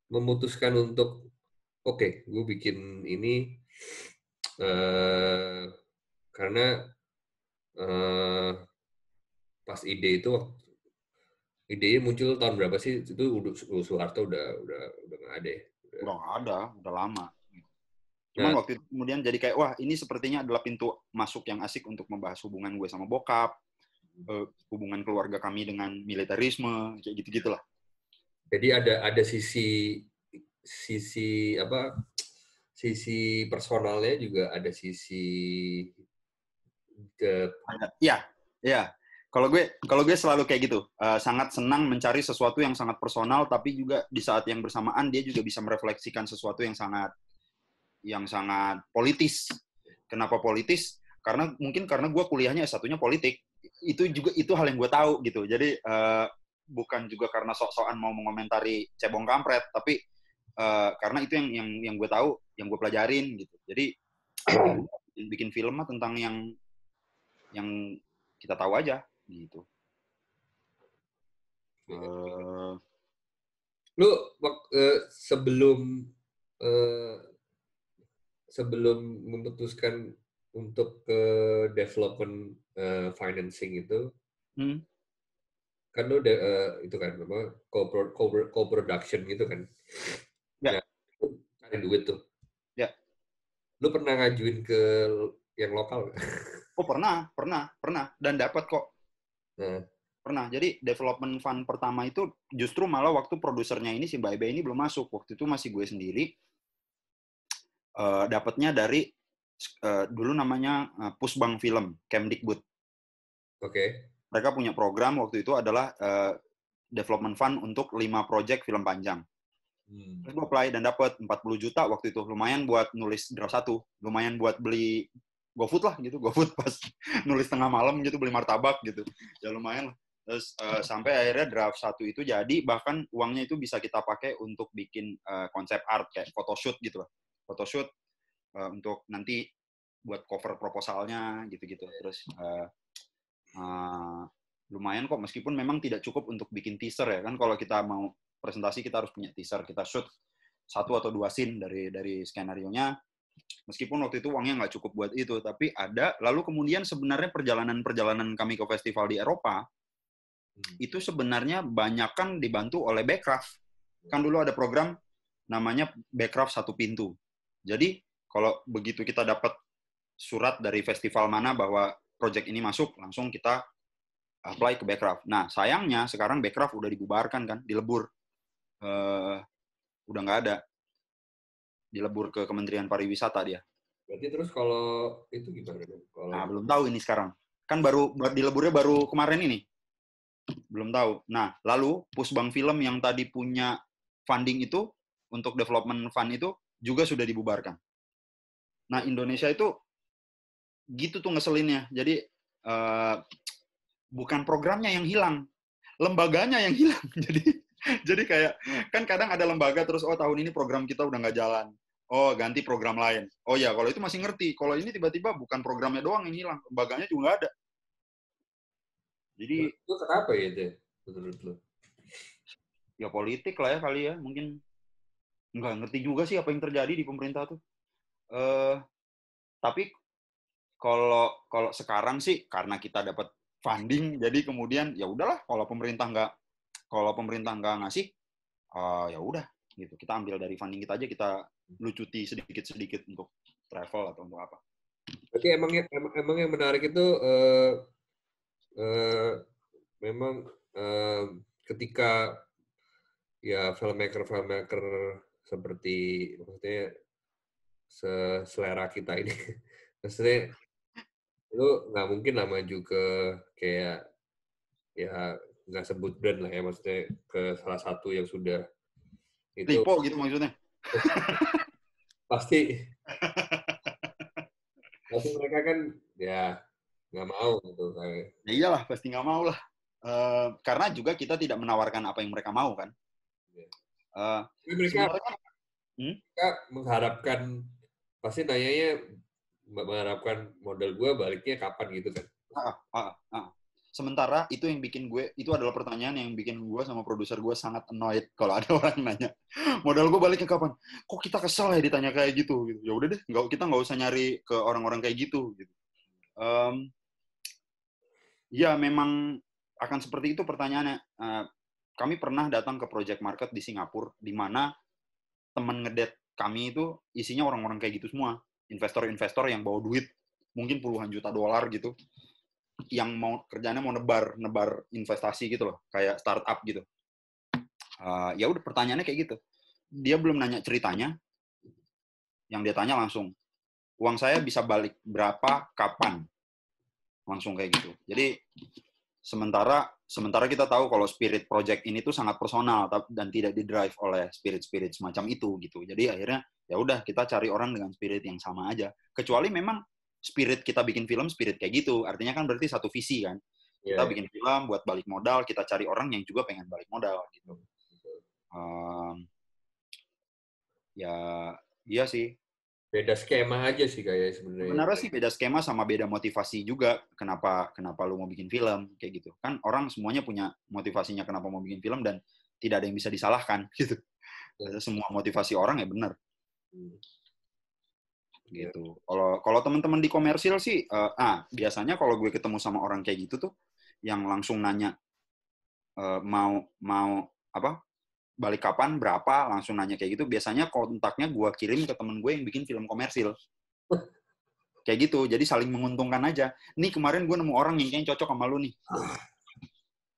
memutuskan untuk oke, okay, gue bikin ini Eh, karena uh, pas ide itu ide muncul tahun berapa sih itu udah Soeharto udah udah udah nggak ada ya? udah nggak ada udah lama cuman nah, waktu itu kemudian jadi kayak wah ini sepertinya adalah pintu masuk yang asik untuk membahas hubungan gue sama bokap eh, hubungan keluarga kami dengan militerisme kayak gitu gitulah jadi ada ada sisi sisi apa sisi personalnya juga ada sisi ke ya ya kalau gue kalau gue selalu kayak gitu uh, sangat senang mencari sesuatu yang sangat personal tapi juga di saat yang bersamaan dia juga bisa merefleksikan sesuatu yang sangat yang sangat politis kenapa politis karena mungkin karena gue kuliahnya satunya politik itu juga itu hal yang gue tahu gitu jadi uh, bukan juga karena sok-sokan mau mengomentari cebong kampret tapi Eh, karena itu yang yang yang gue tahu yang gue pelajarin gitu jadi bikin, film mah tentang yang yang kita tahu aja gitu uh, lu uh, sebelum uh, sebelum memutuskan untuk ke development uh, financing itu hmm. kan lu de, uh, itu kan apa co-production gitu kan cari duit tuh. Ya. Lu pernah ngajuin ke yang lokal? Oh pernah, pernah, pernah, dan dapat kok. Hmm. Pernah. Jadi development fund pertama itu justru malah waktu produsernya ini si Mbak Ebe ini belum masuk. Waktu itu masih gue sendiri. Uh, dapatnya dari uh, dulu namanya uh, eh, Pusbang Film, Kemdikbud. Oke. Okay. Mereka punya program waktu itu adalah uh, development fund untuk lima project film panjang. Hmm. Terus gue apply dan dapat 40 juta waktu itu. Lumayan buat nulis draft satu. Lumayan buat beli GoFood lah gitu. GoFood pas nulis tengah malam gitu beli martabak gitu. Ya lumayan lah. Terus uh, sampai akhirnya draft satu itu jadi bahkan uangnya itu bisa kita pakai untuk bikin uh, konsep art kayak photoshoot gitu lah. Photoshoot uh, untuk nanti buat cover proposalnya gitu-gitu. Terus uh, uh, lumayan kok meskipun memang tidak cukup untuk bikin teaser ya kan kalau kita mau presentasi kita harus punya teaser kita shoot satu atau dua scene dari dari skenario nya meskipun waktu itu uangnya nggak cukup buat itu tapi ada lalu kemudian sebenarnya perjalanan perjalanan kami ke festival di Eropa hmm. itu sebenarnya banyak kan dibantu oleh Backcraft kan dulu ada program namanya Backcraft satu pintu jadi kalau begitu kita dapat surat dari festival mana bahwa proyek ini masuk langsung kita apply ke Backcraft. Nah, sayangnya sekarang Backcraft udah dibubarkan kan, dilebur uh, udah nggak ada. Dilebur ke Kementerian Pariwisata dia. Berarti terus kalau itu gimana? Kalau... Nah, belum tahu ini sekarang. Kan baru dileburnya baru kemarin ini. Belum tahu. Nah, lalu Pusbang Film yang tadi punya funding itu untuk development fund itu juga sudah dibubarkan. Nah, Indonesia itu gitu tuh ngeselinnya. Jadi uh, bukan programnya yang hilang, lembaganya yang hilang. Jadi Jadi kayak kan kadang ada lembaga terus oh tahun ini program kita udah nggak jalan. Oh, ganti program lain. Oh ya, kalau itu masih ngerti. Kalau ini tiba-tiba bukan programnya doang yang hilang, lembaganya juga nggak ada. Jadi itu kenapa ya itu? Menurut lo? Ya politik lah ya kali ya, mungkin nggak ngerti juga sih apa yang terjadi di pemerintah tuh. Uh, tapi kalau kalau sekarang sih karena kita dapat funding, jadi kemudian ya udahlah kalau pemerintah nggak kalau pemerintah nggak ngasih, uh, ya udah gitu. Kita ambil dari funding kita aja kita lucuti sedikit-sedikit untuk travel atau untuk apa. oke emang emang, emang yang menarik itu uh, uh, memang uh, ketika ya filmmaker filmmaker seperti maksudnya selera kita ini maksudnya lu nggak mungkin lah maju ke kayak ya nggak sebut brand lah ya maksudnya ke salah satu yang sudah itu Lipo gitu maksudnya pasti pasti mereka kan ya nggak mau gitu ya iyalah pasti nggak mau lah uh, karena juga kita tidak menawarkan apa yang mereka mau kan uh, mereka hmm? mereka mengharapkan pasti nanyanya mengharapkan modal gue baliknya kapan gitu kan ah, ah, ah. ah. Sementara itu yang bikin gue, itu adalah pertanyaan yang bikin gue sama produser gue sangat annoyed kalau ada orang nanya. Modal gue baliknya kapan? Kok kita kesel ya ditanya kayak gitu? gitu. Ya udah deh, nggak kita nggak usah nyari ke orang-orang kayak gitu. gitu. Um, ya memang akan seperti itu pertanyaannya. Uh, kami pernah datang ke project market di Singapura, di mana teman ngedet kami itu isinya orang-orang kayak gitu semua investor-investor yang bawa duit mungkin puluhan juta dolar gitu yang mau kerjanya mau nebar nebar investasi gitu loh kayak startup gitu uh, ya udah pertanyaannya kayak gitu dia belum nanya ceritanya yang dia tanya langsung uang saya bisa balik berapa kapan langsung kayak gitu jadi sementara sementara kita tahu kalau spirit project ini tuh sangat personal dan tidak didrive oleh spirit-spirit semacam itu gitu jadi akhirnya ya udah kita cari orang dengan spirit yang sama aja kecuali memang spirit kita bikin film spirit kayak gitu artinya kan berarti satu visi kan iya, kita iya. bikin film buat balik modal kita cari orang yang juga pengen balik modal gitu um, ya iya sih beda skema aja sih kayak sebenarnya Benar sih beda skema sama beda motivasi juga kenapa kenapa lu mau bikin film kayak gitu kan orang semuanya punya motivasinya kenapa mau bikin film dan tidak ada yang bisa disalahkan gitu iya. semua motivasi orang ya benar hmm. Iya. gitu. Kalau kalau teman-teman di komersil sih, uh, ah biasanya kalau gue ketemu sama orang kayak gitu tuh, yang langsung nanya uh, mau mau apa balik kapan berapa langsung nanya kayak gitu. Biasanya kontaknya gue kirim ke temen gue yang bikin film komersil. Kayak gitu, jadi saling menguntungkan aja. Nih kemarin gue nemu orang yang kayaknya cocok sama lu nih. Ah.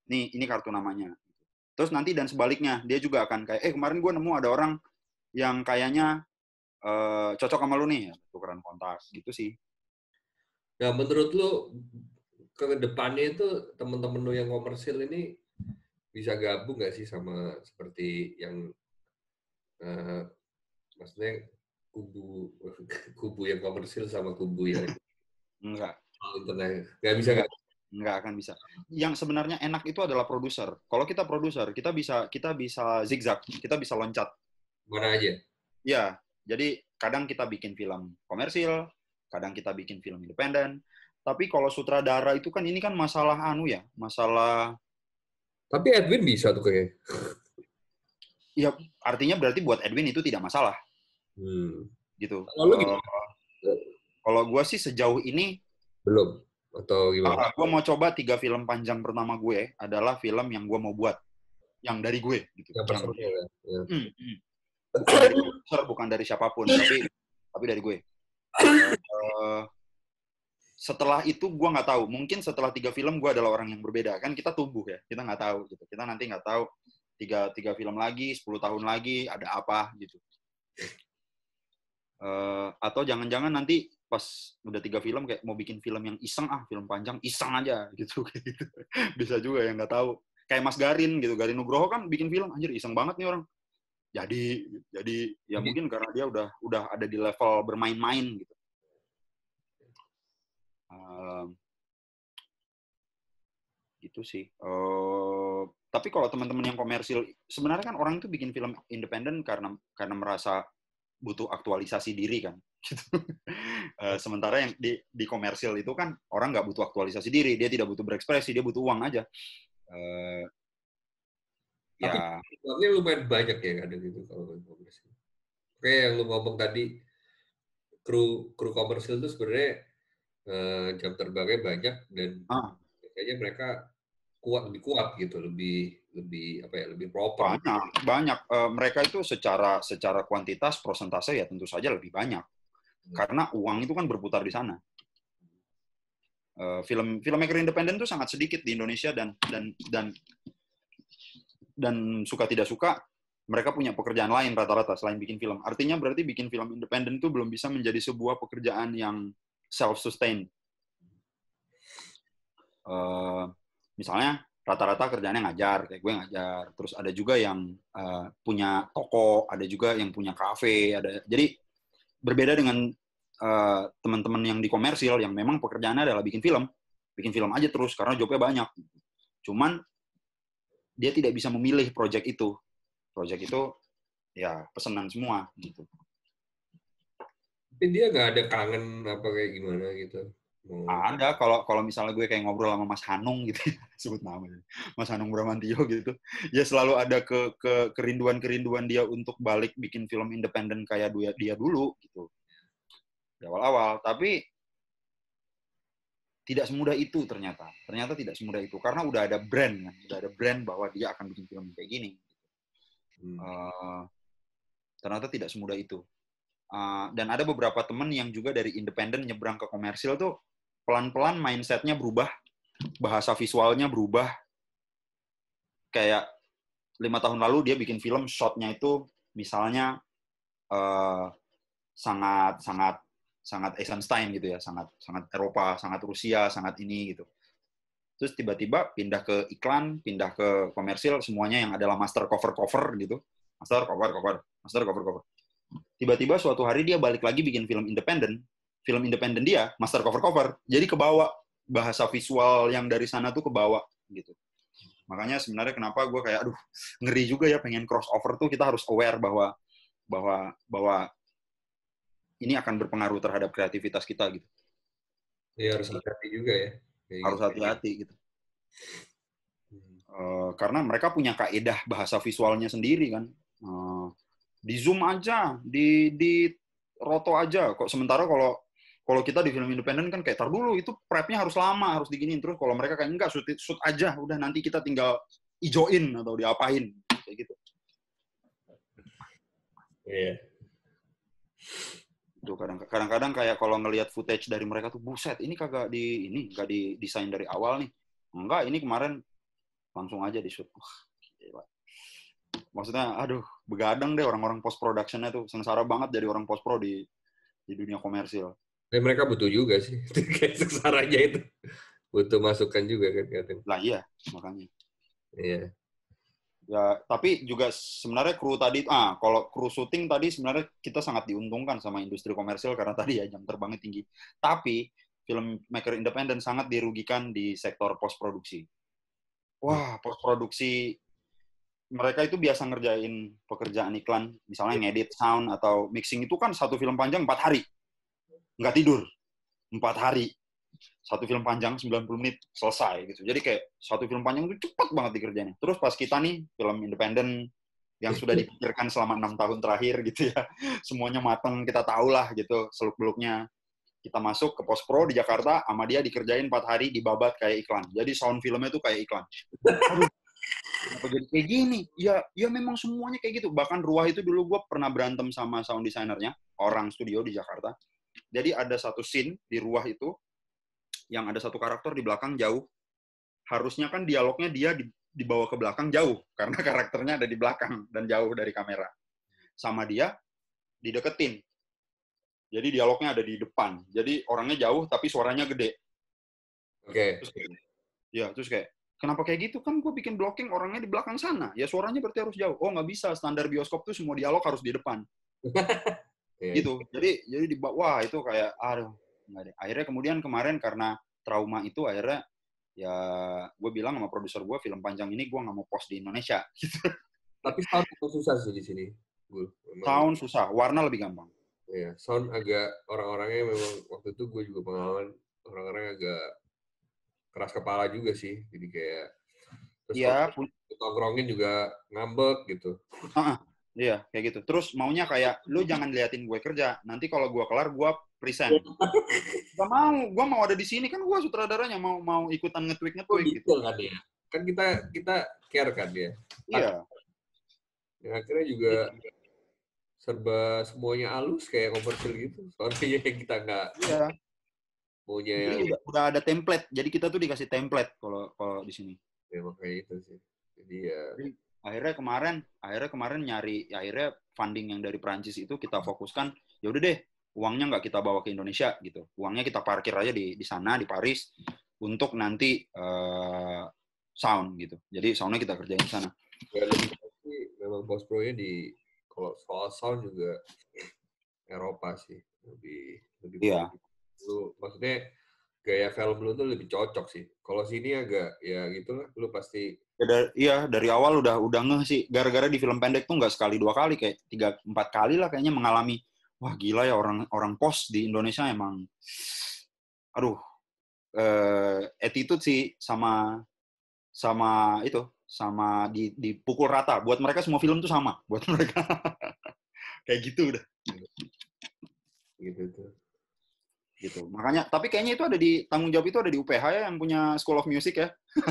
Nih, ini kartu namanya. Terus nanti dan sebaliknya, dia juga akan kayak, eh kemarin gue nemu ada orang yang kayaknya uh, cocok sama lu nih tukeran kontak gitu sih nah menurut lu ke depannya itu teman-teman lu yang komersil ini bisa gabung gak sih sama seperti yang uh, maksudnya kubu kubu yang komersil sama kubu yang enggak internet nggak bisa nggak nggak akan bisa yang sebenarnya enak itu adalah produser kalau kita produser kita bisa kita bisa zigzag kita bisa loncat mana aja ya jadi kadang kita bikin film komersil, kadang kita bikin film independen. Tapi kalau sutradara itu kan ini kan masalah anu ya, masalah. Tapi Edwin bisa tuh kayak. Iya, artinya berarti buat Edwin itu tidak masalah. Hmm. Gitu. Lalu gimana? Eh, kalau gue sih sejauh ini belum atau gimana? Ah, gue mau coba tiga film panjang pertama gue adalah film yang gue mau buat, yang dari gue gitu. yang, ya. Hmm, hmm bukan dari, siapapun tapi tapi dari gue uh, setelah itu gue nggak tahu mungkin setelah tiga film gue adalah orang yang berbeda kan kita tumbuh ya kita nggak tahu gitu kita nanti nggak tahu tiga tiga film lagi sepuluh tahun lagi ada apa gitu uh, atau jangan-jangan nanti pas udah tiga film kayak mau bikin film yang iseng ah film panjang iseng aja gitu gitu bisa juga yang nggak tahu kayak Mas Garin gitu Garin Nugroho kan bikin film anjir iseng banget nih orang jadi jadi ya mungkin karena dia udah udah ada di level bermain-main gitu uh, gitu sih uh, tapi kalau teman-teman yang komersil sebenarnya kan orang itu bikin film independen karena karena merasa butuh aktualisasi diri kan uh, sementara yang di di komersil itu kan orang nggak butuh aktualisasi diri dia tidak butuh berekspresi dia butuh uang aja uh, Ya. Tapi lumayan banyak ya kadang itu kalau main komersil. Oke, yang lu ngomong tadi kru kru komersil itu sebenarnya uh, jam terbangnya banyak dan ah. kayaknya mereka kuat lebih kuat gitu, lebih lebih apa ya, lebih proper. Banyak, banyak. uh, mereka itu secara secara kuantitas persentase ya tentu saja lebih banyak. Hmm. Karena uang itu kan berputar di sana eh, film filmmaker independen itu sangat sedikit di Indonesia dan dan dan dan suka tidak suka mereka punya pekerjaan lain rata-rata selain bikin film. Artinya berarti bikin film independen itu belum bisa menjadi sebuah pekerjaan yang self-sustain. Uh, eh, misalnya rata-rata kerjanya ngajar, kayak gue ngajar. Terus ada juga yang uh, punya toko, ada juga yang punya kafe, ada. Jadi berbeda dengan uh, teman-teman yang di komersil yang memang pekerjaannya adalah bikin film, bikin film aja terus karena jobnya banyak. Cuman dia tidak bisa memilih proyek itu. proyek itu ya pesenan semua gitu. Tapi dia nggak ada kangen apa kayak gimana gitu. Oh. Ada kalau kalau misalnya gue kayak ngobrol sama Mas Hanung gitu, sebut namanya. Mas Hanung Bramantio gitu. Ya selalu ada ke, ke kerinduan-kerinduan dia untuk balik bikin film independen kayak dia, dia dulu gitu. Di awal-awal, tapi tidak semudah itu ternyata. Ternyata tidak semudah itu karena udah ada brand kan, udah ada brand bahwa dia akan bikin film kayak gini. Hmm. Uh, ternyata tidak semudah itu. Uh, dan ada beberapa temen yang juga dari independen nyebrang ke komersil tuh pelan-pelan mindsetnya berubah, bahasa visualnya berubah. Kayak lima tahun lalu dia bikin film shotnya itu misalnya eh, sangat sangat sangat sangat Eisenstein gitu ya, sangat sangat Eropa, sangat Rusia, sangat ini gitu. Terus tiba-tiba pindah ke iklan, pindah ke komersil, semuanya yang adalah master cover cover gitu, master cover cover, master cover cover. Tiba-tiba suatu hari dia balik lagi bikin film independen, film independen dia master cover cover, jadi kebawa bahasa visual yang dari sana tuh kebawa gitu. Makanya sebenarnya kenapa gue kayak aduh ngeri juga ya pengen crossover tuh kita harus aware bahwa bahwa bahwa ini akan berpengaruh terhadap kreativitas kita gitu. Iya harus hati-hati juga ya. Kayak harus gitu. hati-hati gitu. Uh, karena mereka punya kaedah bahasa visualnya sendiri kan. Uh, di zoom aja, di di roto aja. Kok sementara kalau kalau kita di film independen kan kayak tar dulu itu prepnya harus lama harus diginiin terus kalau mereka kayak enggak shoot, aja udah nanti kita tinggal ijoin atau diapain kayak gitu iya yeah. Tuh kadang-kadang kayak kalau ngelihat footage dari mereka tuh buset ini kagak di ini kagak di desain dari awal nih. Enggak, ini kemarin langsung aja di shoot. Wah, gila. Maksudnya aduh, begadang deh orang-orang post productionnya tuh sengsara banget jadi orang post pro di di dunia komersil. Dan ya, mereka butuh juga sih. Kayak sengsaranya itu. Butuh masukan juga kan. Lah iya, makanya. Iya. Ya, tapi juga sebenarnya kru tadi, ah, kalau kru syuting tadi sebenarnya kita sangat diuntungkan sama industri komersil karena tadi ya jam terbangnya tinggi. Tapi film maker independen sangat dirugikan di sektor post produksi. Wah, post produksi mereka itu biasa ngerjain pekerjaan iklan, misalnya iya. ngedit sound atau mixing itu kan satu film panjang empat hari, nggak tidur empat hari satu film panjang 90 menit selesai gitu. Jadi kayak satu film panjang itu cepat banget dikerjainnya. Terus pas kita nih film independen yang sudah dipikirkan selama enam tahun terakhir gitu ya, semuanya mateng kita tahu lah gitu seluk beluknya. Kita masuk ke pos pro di Jakarta, sama dia dikerjain empat hari di babat kayak iklan. Jadi sound filmnya tuh kayak iklan. kenapa jadi kayak gini? Ya, ya memang semuanya kayak gitu. Bahkan ruah itu dulu gue pernah berantem sama sound designernya, orang studio di Jakarta. Jadi ada satu scene di ruah itu, yang ada satu karakter di belakang jauh harusnya kan dialognya dia dibawa ke belakang jauh karena karakternya ada di belakang dan jauh dari kamera sama dia dideketin jadi dialognya ada di depan jadi orangnya jauh tapi suaranya gede oke okay. terus ya terus kayak kenapa kayak gitu kan gue bikin blocking orangnya di belakang sana ya suaranya berarti harus jauh oh nggak bisa standar bioskop tuh semua dialog harus di depan iya. gitu jadi jadi di wah itu kayak aduh nggak ada. Akhirnya kemudian kemarin karena trauma itu akhirnya ya gue bilang sama produser gue film panjang ini gue nggak mau post di Indonesia. Gitu. Tapi sound susah sih di sini. Gue, sound susah, warna lebih gampang. Iya, sound agak orang-orangnya memang waktu itu gue juga pengalaman orang-orang agak keras kepala juga sih, jadi kayak Iya. tongkrongin juga ngambek gitu. Uh -uh. Iya, kayak gitu. Terus maunya kayak lu jangan liatin gue kerja. Nanti kalau gue kelar gue Present. Iya. gak mau, gue mau ada di sini kan gue sutradaranya mau mau ikutan ngetweet ngetweet oh, gitu. gitu. kan ya. Kan kita kita care kan dia. Iya. Ya, akhirnya juga ya. serba semuanya halus kayak komersil gitu. Soalnya yang kita nggak iya. punya yang... Udah, ada template. Jadi kita tuh dikasih template kalau kalau di sini. Ya makanya itu sih. Jadi ya. Jadi, akhirnya kemarin akhirnya kemarin nyari akhirnya funding yang dari Prancis itu kita fokuskan ya udah deh uangnya nggak kita bawa ke Indonesia gitu uangnya kita parkir aja di di sana di Paris untuk nanti uh, sound gitu jadi soundnya kita kerjain di sana ya, memang bos pro di kalau soal sound juga Eropa sih lebih lebih iya. lu maksudnya gaya film lu tuh lebih cocok sih kalau sini agak ya gitu lah lu pasti ya, dari, iya dari awal udah udah ngeh sih gara-gara di film pendek tuh nggak sekali dua kali kayak tiga empat kali lah kayaknya mengalami wah gila ya orang orang pos di Indonesia emang aduh eh, attitude sih sama sama itu sama di dipukul rata buat mereka semua film tuh sama buat mereka kayak gitu udah gitu tuh gitu. gitu makanya tapi kayaknya itu ada di tanggung jawab itu ada di UPH ya yang punya School of Music ya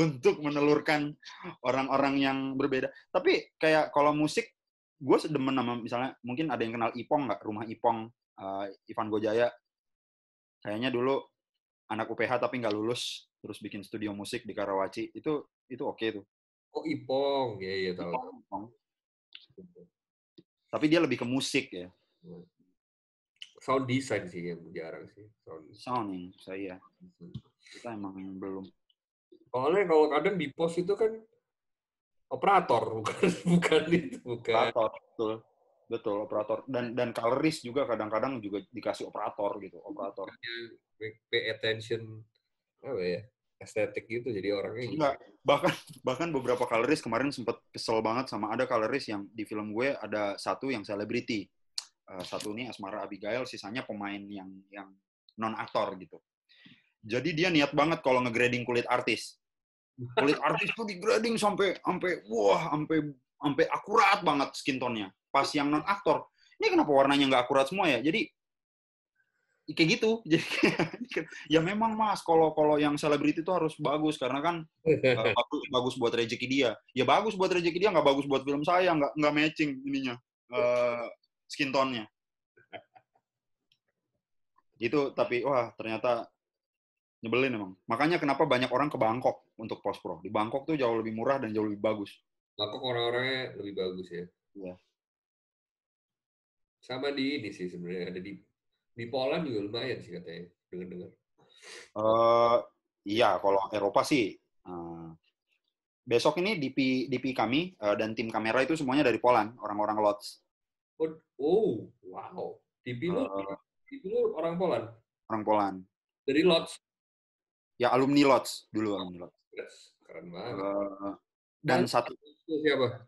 untuk menelurkan orang-orang yang berbeda tapi kayak kalau musik gue sedemen sama misalnya mungkin ada yang kenal Ipong nggak rumah Ipong uh, Ivan Gojaya kayaknya dulu anak UPH tapi nggak lulus terus bikin studio musik di Karawaci itu itu oke okay tuh oh Ipong ya ya tahu Ipong, Ipong. tapi dia lebih ke musik ya sound design sih yang jarang sih sound sounding saya iya. kita emang belum soalnya kalau kadang di post itu kan operator bukan bukan itu bukan operator betul betul operator dan dan kaloris juga kadang-kadang juga dikasih operator gitu operator pay attention apa ya estetik gitu jadi orangnya gitu. enggak bahkan bahkan beberapa kaloris kemarin sempat kesel banget sama ada kaloris yang di film gue ada satu yang selebriti uh, satu ini Asmara Abigail sisanya pemain yang yang non aktor gitu jadi dia niat banget kalau ngegrading kulit artis kulit artis tuh grading sampai sampai wah sampai sampai akurat banget skin tone-nya. Pas yang non aktor, ini kenapa warnanya nggak akurat semua ya? Jadi kayak gitu. Jadi ya memang Mas, kalau kalau yang selebriti itu harus bagus karena kan eh, bagus, bagus buat rezeki dia. Ya bagus buat rezeki dia, nggak bagus buat film saya, nggak nggak matching ininya uh, skin tone-nya. Gitu, tapi wah ternyata nyebelin emang. Makanya kenapa banyak orang ke Bangkok untuk post pro. Di Bangkok tuh jauh lebih murah dan jauh lebih bagus. Bangkok orang-orangnya lebih bagus ya. Iya. Sama di ini sih sebenarnya ada di di Poland juga lumayan sih katanya. Dengar-dengar. Uh, iya, kalau Eropa sih. Uh, besok ini DP DP kami uh, dan tim kamera itu semuanya dari Poland, orang-orang Lodz. Oh, oh, wow. DP lu uh, DP lu orang Poland. Orang Poland. Dari Lodz. Ya alumni Lodz dulu alumni Lodz. Yes, keren banget. Uh, dan, dan satu siapa?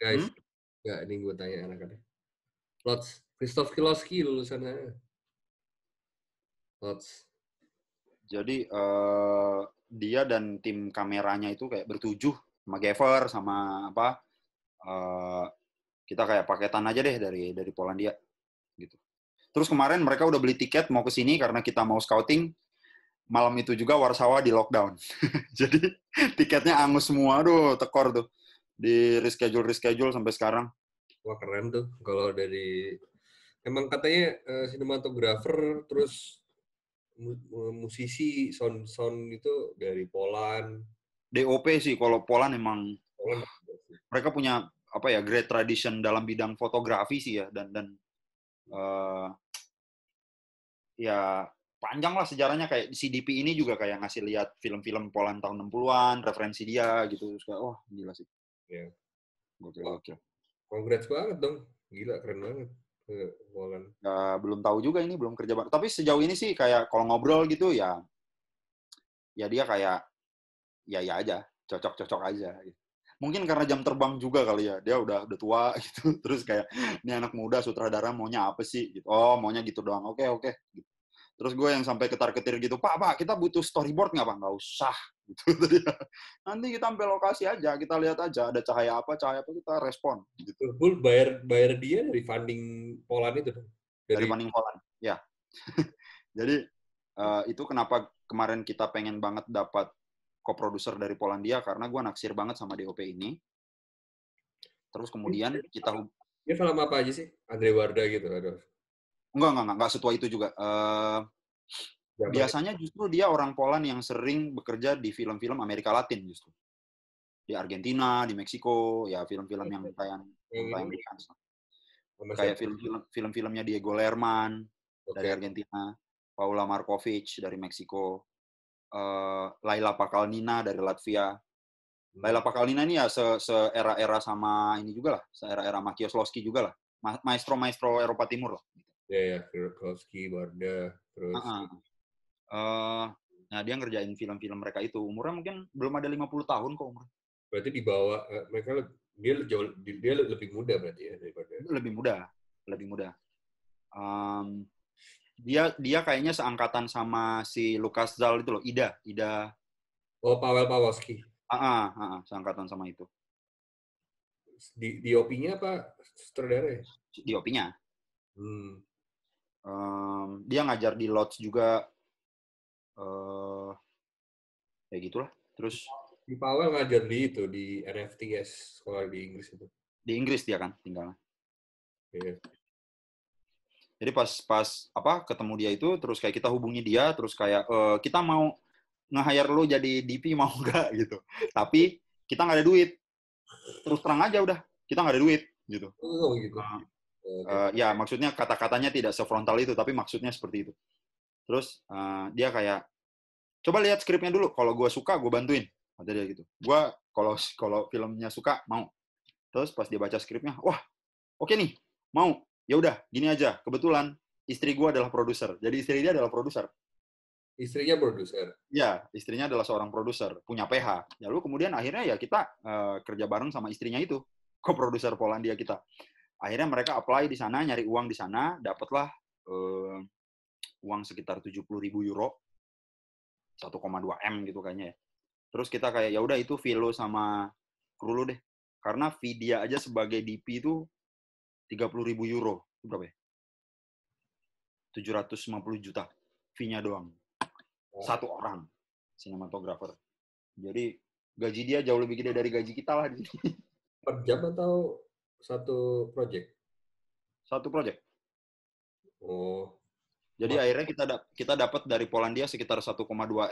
Guys, hmm? Nggak, ini gue tanya anak-anak. Lots, Christoph Kiloski lulusannya. Lots. Jadi uh, dia dan tim kameranya itu kayak bertujuh sama Gever sama apa uh, kita kayak paketan aja deh dari dari Polandia gitu. Terus kemarin mereka udah beli tiket mau ke sini karena kita mau scouting malam itu juga Warsawa di lockdown. Jadi tiketnya angus semua, aduh tekor tuh. Di reschedule reschedule sampai sekarang. Wah keren tuh kalau dari emang katanya eh, sinematografer terus musisi sound sound itu dari Poland. DOP sih kalau Poland emang Poland. mereka punya apa ya great tradition dalam bidang fotografi sih ya dan dan uh, ya panjang lah sejarahnya kayak di CDP ini juga kayak ngasih lihat film-film Poland tahun 60-an, referensi dia gitu. Terus kayak wah oh, gila sih. Iya. Gokil, wow. gokil. Congrats banget dong. Gila keren banget. Eh, Poland. Ya, belum tahu juga ini belum kerja banget. Tapi sejauh ini sih kayak kalau ngobrol gitu ya ya dia kayak ya ya aja, cocok-cocok aja mungkin karena jam terbang juga kali ya dia udah udah tua gitu terus kayak ini anak muda sutradara maunya apa sih gitu oh maunya gitu doang oke okay, oke okay. gitu. Terus gue yang sampai ketar-ketir gitu, Pak, Pak, kita butuh storyboard nggak, Pak? Nggak usah. Gitu, Nanti kita ambil lokasi aja, kita lihat aja ada cahaya apa, cahaya apa, kita respon. Gitu. Bull bayar, bayar dia dari funding Poland itu? Dari, dari funding Poland. ya. Jadi, uh, itu kenapa kemarin kita pengen banget dapat co-producer dari Polandia, karena gue naksir banget sama DOP ini. Terus kemudian kita... Dia film apa aja sih? Andre Warda gitu, aduh. Enggak, enggak, enggak, enggak setua itu juga. Uh, ya, biasanya baik. justru dia orang Poland yang sering bekerja di film-film Amerika Latin justru. Di Argentina, di Meksiko, ya film-film yang tayang tayang di Kayak iya, iya, iya. film-film film-filmnya Diego Lerman okay. dari Argentina, Paula Markovic dari Meksiko, uh, Laila Pakalnina dari Latvia. Hmm. Laila Pakalnina ini ya se, era era era sama ini juga lah, se era era Makioslowski juga lah, maestro maestro Eropa Timur lah ya ya Kowalski Barda terus uh -huh. Uh, nah dia ngerjain film-film mereka itu umurnya mungkin belum ada 50 tahun kok umur berarti di bawah eh, mereka dia jauh dia lebih muda berarti ya daripada lebih muda lebih muda um, dia dia kayaknya seangkatan sama si Lukas Zal itu loh Ida Ida oh Pavel Pawoski. ah uh, uh, -huh, seangkatan sama itu di op nya apa sutradara ya? DOP-nya. Hmm um, dia ngajar di Lodge juga uh, ya gitulah terus di Powell ngajar di itu di NFTS sekolah di Inggris itu di Inggris dia kan tinggalnya yeah. jadi pas pas apa ketemu dia itu terus kayak kita hubungi dia terus kayak e, kita mau nge-hire lo jadi DP mau nggak gitu tapi kita nggak ada duit terus terang aja udah kita nggak ada duit gitu, oh, gitu. Nah, Uh, ya maksudnya kata-katanya tidak sefrontal itu, tapi maksudnya seperti itu. Terus uh, dia kayak coba lihat skripnya dulu. Kalau gue suka, gue bantuin. Kata dia gitu. Gue kalau kalau filmnya suka mau. Terus pas dia baca skripnya, wah oke okay nih mau. Ya udah gini aja. Kebetulan istri gue adalah produser. Jadi istri dia adalah produser. Istrinya produser. Ya, istrinya adalah seorang produser, punya PH. Lalu kemudian akhirnya ya kita uh, kerja bareng sama istrinya itu, co-produser Polandia kita akhirnya mereka apply di sana nyari uang di sana dapatlah uh, uang sekitar 70 ribu euro 1,2 m gitu kayaknya ya terus kita kayak ya udah itu Vilo sama kru deh karena Vidya aja sebagai DP itu 30 ribu euro itu berapa ya 750 juta fee-nya doang oh. satu orang sinematografer jadi gaji dia jauh lebih gede dari gaji kita lah di sini per jam atau satu project? Satu project. Oh. Jadi Mas. akhirnya kita da kita dapat dari Polandia sekitar 1,2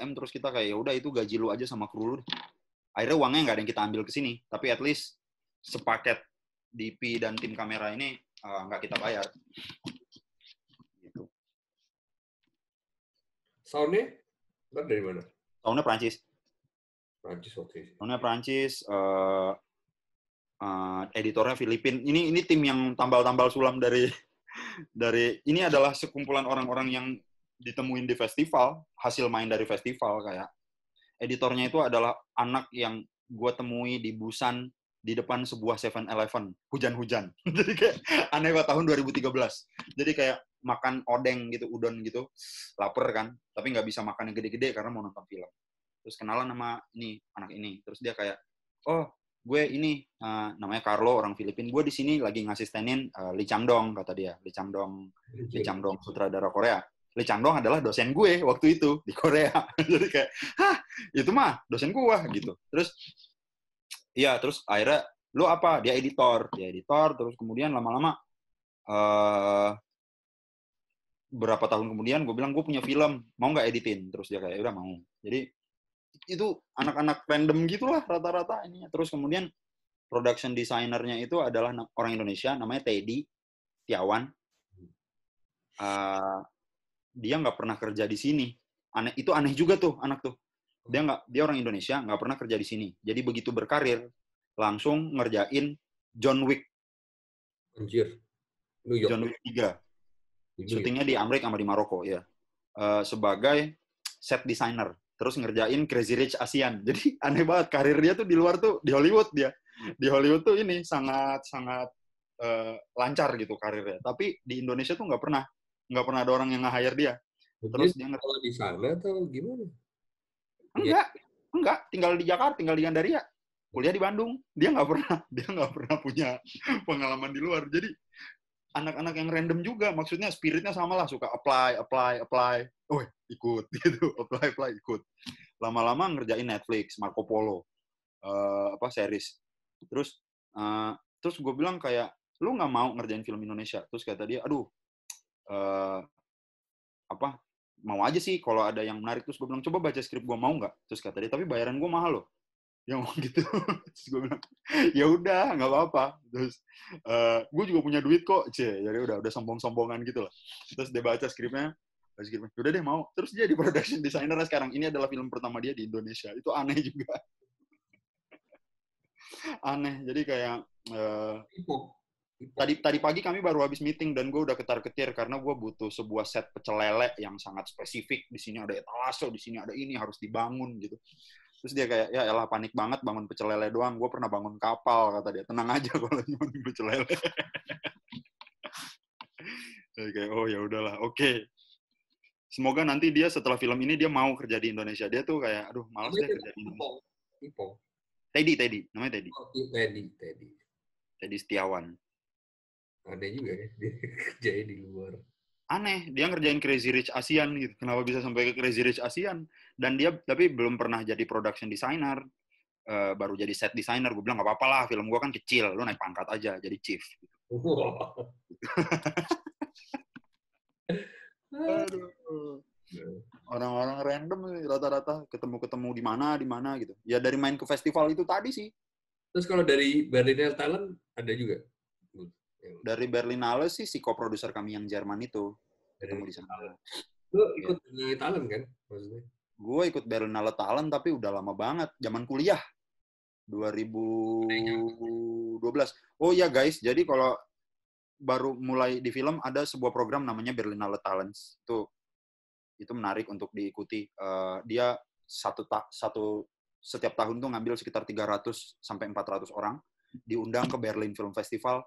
m terus kita kayak ya udah itu gaji lu aja sama kru lu. Akhirnya uangnya nggak ada yang kita ambil ke sini, tapi at least sepaket DP dan tim kamera ini uh, kita bayar. Gitu. Soundnya dari mana? Soundnya Prancis. Prancis oke. Okay. Soundnya Prancis. Uh, uh, editornya Filipin. Ini ini tim yang tambal-tambal sulam dari dari ini adalah sekumpulan orang-orang yang ditemuin di festival, hasil main dari festival kayak editornya itu adalah anak yang gue temui di Busan di depan sebuah 7-Eleven hujan-hujan. Jadi kayak aneh banget tahun 2013. Jadi kayak makan odeng gitu, udon gitu, lapar kan, tapi nggak bisa makan yang gede-gede karena mau nonton film. Terus kenalan sama ini anak ini, terus dia kayak, oh gue ini uh, namanya Carlo orang Filipin gue di sini lagi ngasistenin uh, Lee Chang Dong kata dia Lee Chang Dong Lee Chang Dong sutradara Korea Lee Chang Dong adalah dosen gue waktu itu di Korea jadi kayak hah itu mah dosen gue gitu terus iya terus akhirnya lu apa dia editor dia editor terus kemudian lama-lama uh, berapa tahun kemudian gue bilang gue punya film mau nggak editin terus dia kayak ya udah mau jadi itu anak-anak random gitulah rata-rata ini terus kemudian production designernya itu adalah orang Indonesia namanya Teddy Tiawan uh, dia nggak pernah kerja di sini aneh itu aneh juga tuh anak tuh dia nggak dia orang Indonesia nggak pernah kerja di sini jadi begitu berkarir langsung ngerjain John Wick Anjir. New York. John Wick 3. Syutingnya di Amerika sama di Maroko ya. Uh, sebagai set designer terus ngerjain Crazy Rich Asian, Jadi aneh banget karir dia tuh di luar tuh di Hollywood dia. Di Hollywood tuh ini sangat sangat uh, lancar gitu karirnya. Tapi di Indonesia tuh nggak pernah nggak pernah ada orang yang nge-hire dia. Terus Jadi, dia ngerjain di sana atau gimana? Iya. Enggak, ya. enggak, tinggal di Jakarta, tinggal di Gandaria. Kuliah di Bandung, dia nggak pernah dia nggak pernah punya pengalaman di luar. Jadi anak-anak yang random juga, maksudnya spiritnya sama lah, suka apply, apply, apply. Oh, ikut gitu apply apply ikut lama-lama ngerjain Netflix Marco Polo uh, apa series terus uh, terus gue bilang kayak lu nggak mau ngerjain film Indonesia terus kata dia aduh uh, apa mau aja sih kalau ada yang menarik terus gue bilang coba baca skrip gue mau nggak terus kata dia tapi bayaran gue mahal loh Yang gitu terus gue bilang ya udah nggak apa-apa terus uh, gue juga punya duit kok c jadi ya udah udah sombong-sombongan gitu loh terus dia baca skripnya segala gimana gitu. Udah deh mau. Terus dia di production designer sekarang. Ini adalah film pertama dia di Indonesia. Itu aneh juga. aneh. Jadi kayak uh, tadi tadi pagi kami baru habis meeting dan gue udah ketar-ketir karena gue butuh sebuah set pecel yang sangat spesifik. Di sini ada etalase, di sini ada ini harus dibangun gitu. Terus dia kayak, ya elah panik banget bangun pecel doang. Gue pernah bangun kapal, kata dia. Tenang aja kalau bangun pecel Jadi kayak, oh ya udahlah, oke. Okay semoga nanti dia setelah film ini dia mau kerja di Indonesia. Dia tuh kayak aduh malas deh kerja di Indonesia. Ipo. Teddy, Teddy, namanya Teddy. Oh, iya, Teddy, Teddy. Teddy Setiawan. Ada oh, juga ya, dia kerjanya di luar. Aneh, dia ngerjain Crazy Rich ASEAN gitu. Kenapa bisa sampai ke Crazy Rich ASEAN? Dan dia tapi belum pernah jadi production designer. Uh, baru jadi set designer, gue bilang gak apa-apa lah, film gue kan kecil, lu naik pangkat aja, jadi chief. Wow. Aduh. Orang-orang random rata-rata ketemu-ketemu di mana di mana gitu. Ya dari main ke festival itu tadi sih. Terus kalau dari Berliner Talent ada juga? Dari Berlinale sih si co producer kami yang Jerman itu. Ketemu di sana. Lu iya. ikut ya. Berlinale Talent kan? Maksudnya? Gue ikut Berlinale Talent tapi udah lama banget. Zaman kuliah. 2012. Oh ya guys, jadi kalau baru mulai di film ada sebuah program namanya Berlinale Talents. Itu itu menarik untuk diikuti. Uh, dia satu tak satu setiap tahun tuh ngambil sekitar 300 sampai 400 orang diundang ke Berlin Film Festival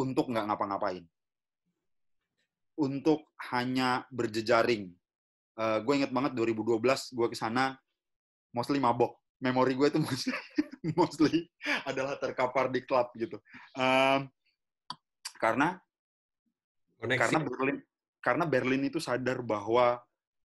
untuk nggak ngapa-ngapain. Untuk hanya berjejaring. Uh, eh, gue inget banget 2012 gue ke sana mostly mabok. Memori gue itu mostly, mostly adalah terkapar di klub gitu. Um, karena Koneksi. karena Berlin karena Berlin itu sadar bahwa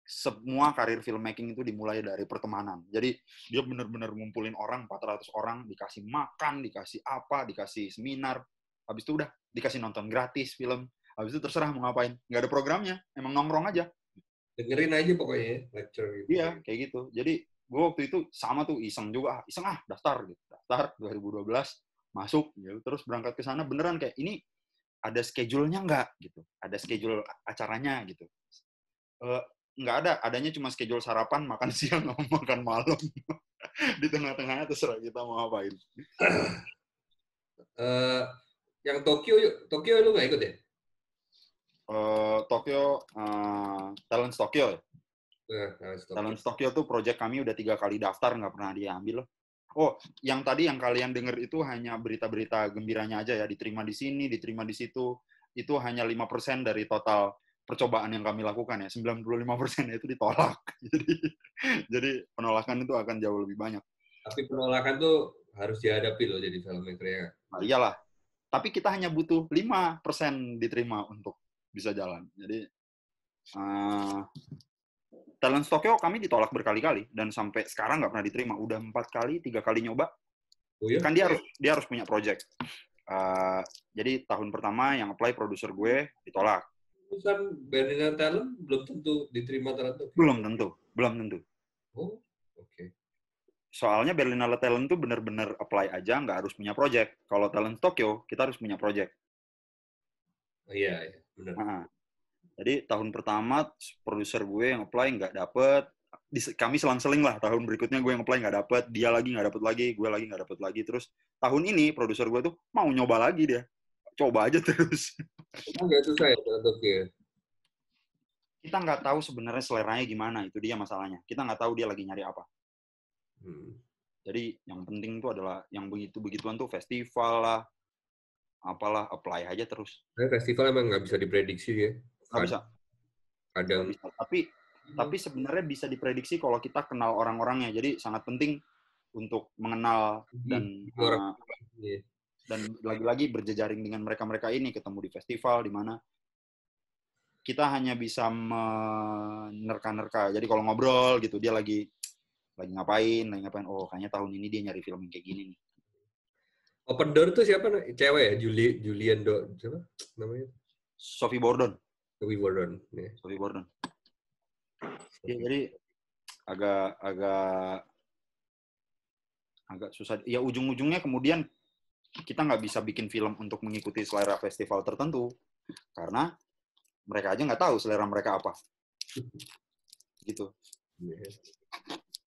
semua karir filmmaking itu dimulai dari pertemanan. Jadi dia benar-benar ngumpulin orang 400 orang, dikasih makan, dikasih apa, dikasih seminar, habis itu udah dikasih nonton gratis film, habis itu terserah mau ngapain, nggak ada programnya, emang nongkrong aja. Dengerin aja pokoknya lecture gitu. Iya, kayak gitu. Jadi gue waktu itu sama tuh iseng juga, ah, iseng ah daftar gitu, daftar 2012 masuk gitu, terus berangkat ke sana beneran kayak ini ada schedule-nya nggak gitu ada schedule acaranya gitu uh, nggak ada adanya cuma schedule sarapan makan siang makan malam di tengah-tengahnya terserah kita mau ngapain uh, yang Tokyo Tokyo lu nggak ikut ya uh, Tokyo uh, talent Tokyo Uh, ya. talent Tokyo. Tokyo tuh project kami udah tiga kali daftar nggak pernah diambil loh oh yang tadi yang kalian dengar itu hanya berita-berita gembiranya aja ya, diterima di sini, diterima di situ, itu hanya 5% dari total percobaan yang kami lakukan ya, 95% itu ditolak. Jadi, jadi penolakan itu akan jauh lebih banyak. Tapi penolakan tuh harus dihadapi loh jadi filmmaker ya. Nah, iyalah. Tapi kita hanya butuh 5% diterima untuk bisa jalan. Jadi, uh, Talent Tokyo oh, kami ditolak berkali-kali dan sampai sekarang nggak pernah diterima. Udah empat kali, tiga kali nyoba. Oh, iya? Kan dia harus dia harus punya project. Uh, jadi tahun pertama yang apply produser gue ditolak. Bukan Berliner Talent belum tentu diterima Talent Tokyo. Belum tentu, belum tentu. Oh, oke. Okay. Soalnya Berlinale Talent tuh bener-bener apply aja, nggak harus punya project. Kalau Talent Tokyo, kita harus punya project. Oh, iya, iya Bener. Nah, jadi tahun pertama produser gue yang apply nggak dapet, kami selang-seling lah tahun berikutnya gue yang apply nggak dapet, dia lagi nggak dapet lagi, gue lagi nggak dapet lagi. Terus tahun ini produser gue tuh mau nyoba lagi dia, coba aja terus. Nggak susah ya untuk Kita nggak tahu sebenarnya seleranya gimana itu dia masalahnya. Kita nggak tahu dia lagi nyari apa. Hmm. Jadi yang penting tuh adalah yang begitu-begituan tuh festival lah, apalah apply aja terus. Nah, festival emang nggak bisa diprediksi ya nggak kan? bisa ada tapi tapi sebenarnya bisa diprediksi kalau kita kenal orang-orangnya jadi sangat penting untuk mengenal mhm. dan orang. Uh, dan lagi-lagi berjejaring dengan mereka-mereka ini ketemu di festival di mana kita hanya bisa menerka-nerka jadi kalau ngobrol gitu dia lagi lagi ngapain lagi ngapain oh kayaknya tahun ini dia nyari film kayak gini nih Open Door tuh siapa? Cewek ya? Juli, Julian Do, siapa namanya? Sophie Bordon. Kobe Gordon. Yeah. Kobe Bryant. Ya jadi agak agak agak susah. Ya ujung-ujungnya kemudian kita nggak bisa bikin film untuk mengikuti selera festival tertentu karena mereka aja nggak tahu selera mereka apa. Gitu. Yeah.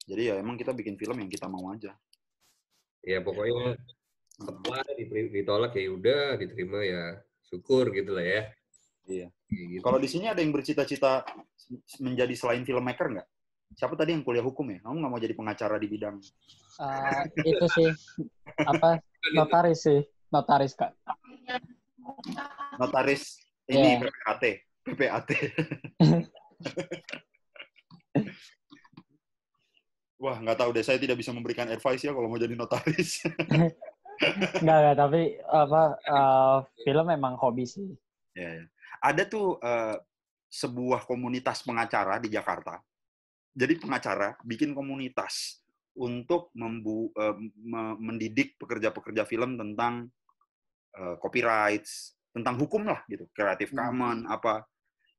Jadi ya emang kita bikin film yang kita mau aja. Ya pokoknya apa iya. ditolak ya udah diterima ya syukur gitulah ya. Iya. Gitu. Kalau di sini ada yang bercita-cita menjadi selain filmmaker nggak? Siapa tadi yang kuliah hukum ya? Kamu nggak mau jadi pengacara di bidang? Uh, itu sih apa notaris sih notaris kak. Notaris ini yeah. PPAT PPAT. Wah, nggak tahu deh. Saya tidak bisa memberikan advice ya kalau mau jadi notaris. nggak, nggak. Tapi apa uh, film memang hobi sih. Ya, ya. Ada tuh uh, sebuah komunitas pengacara di Jakarta. Jadi pengacara bikin komunitas untuk membu uh, mendidik pekerja-pekerja film tentang uh, copyrights, tentang hukum lah gitu, kreatif hmm. common apa.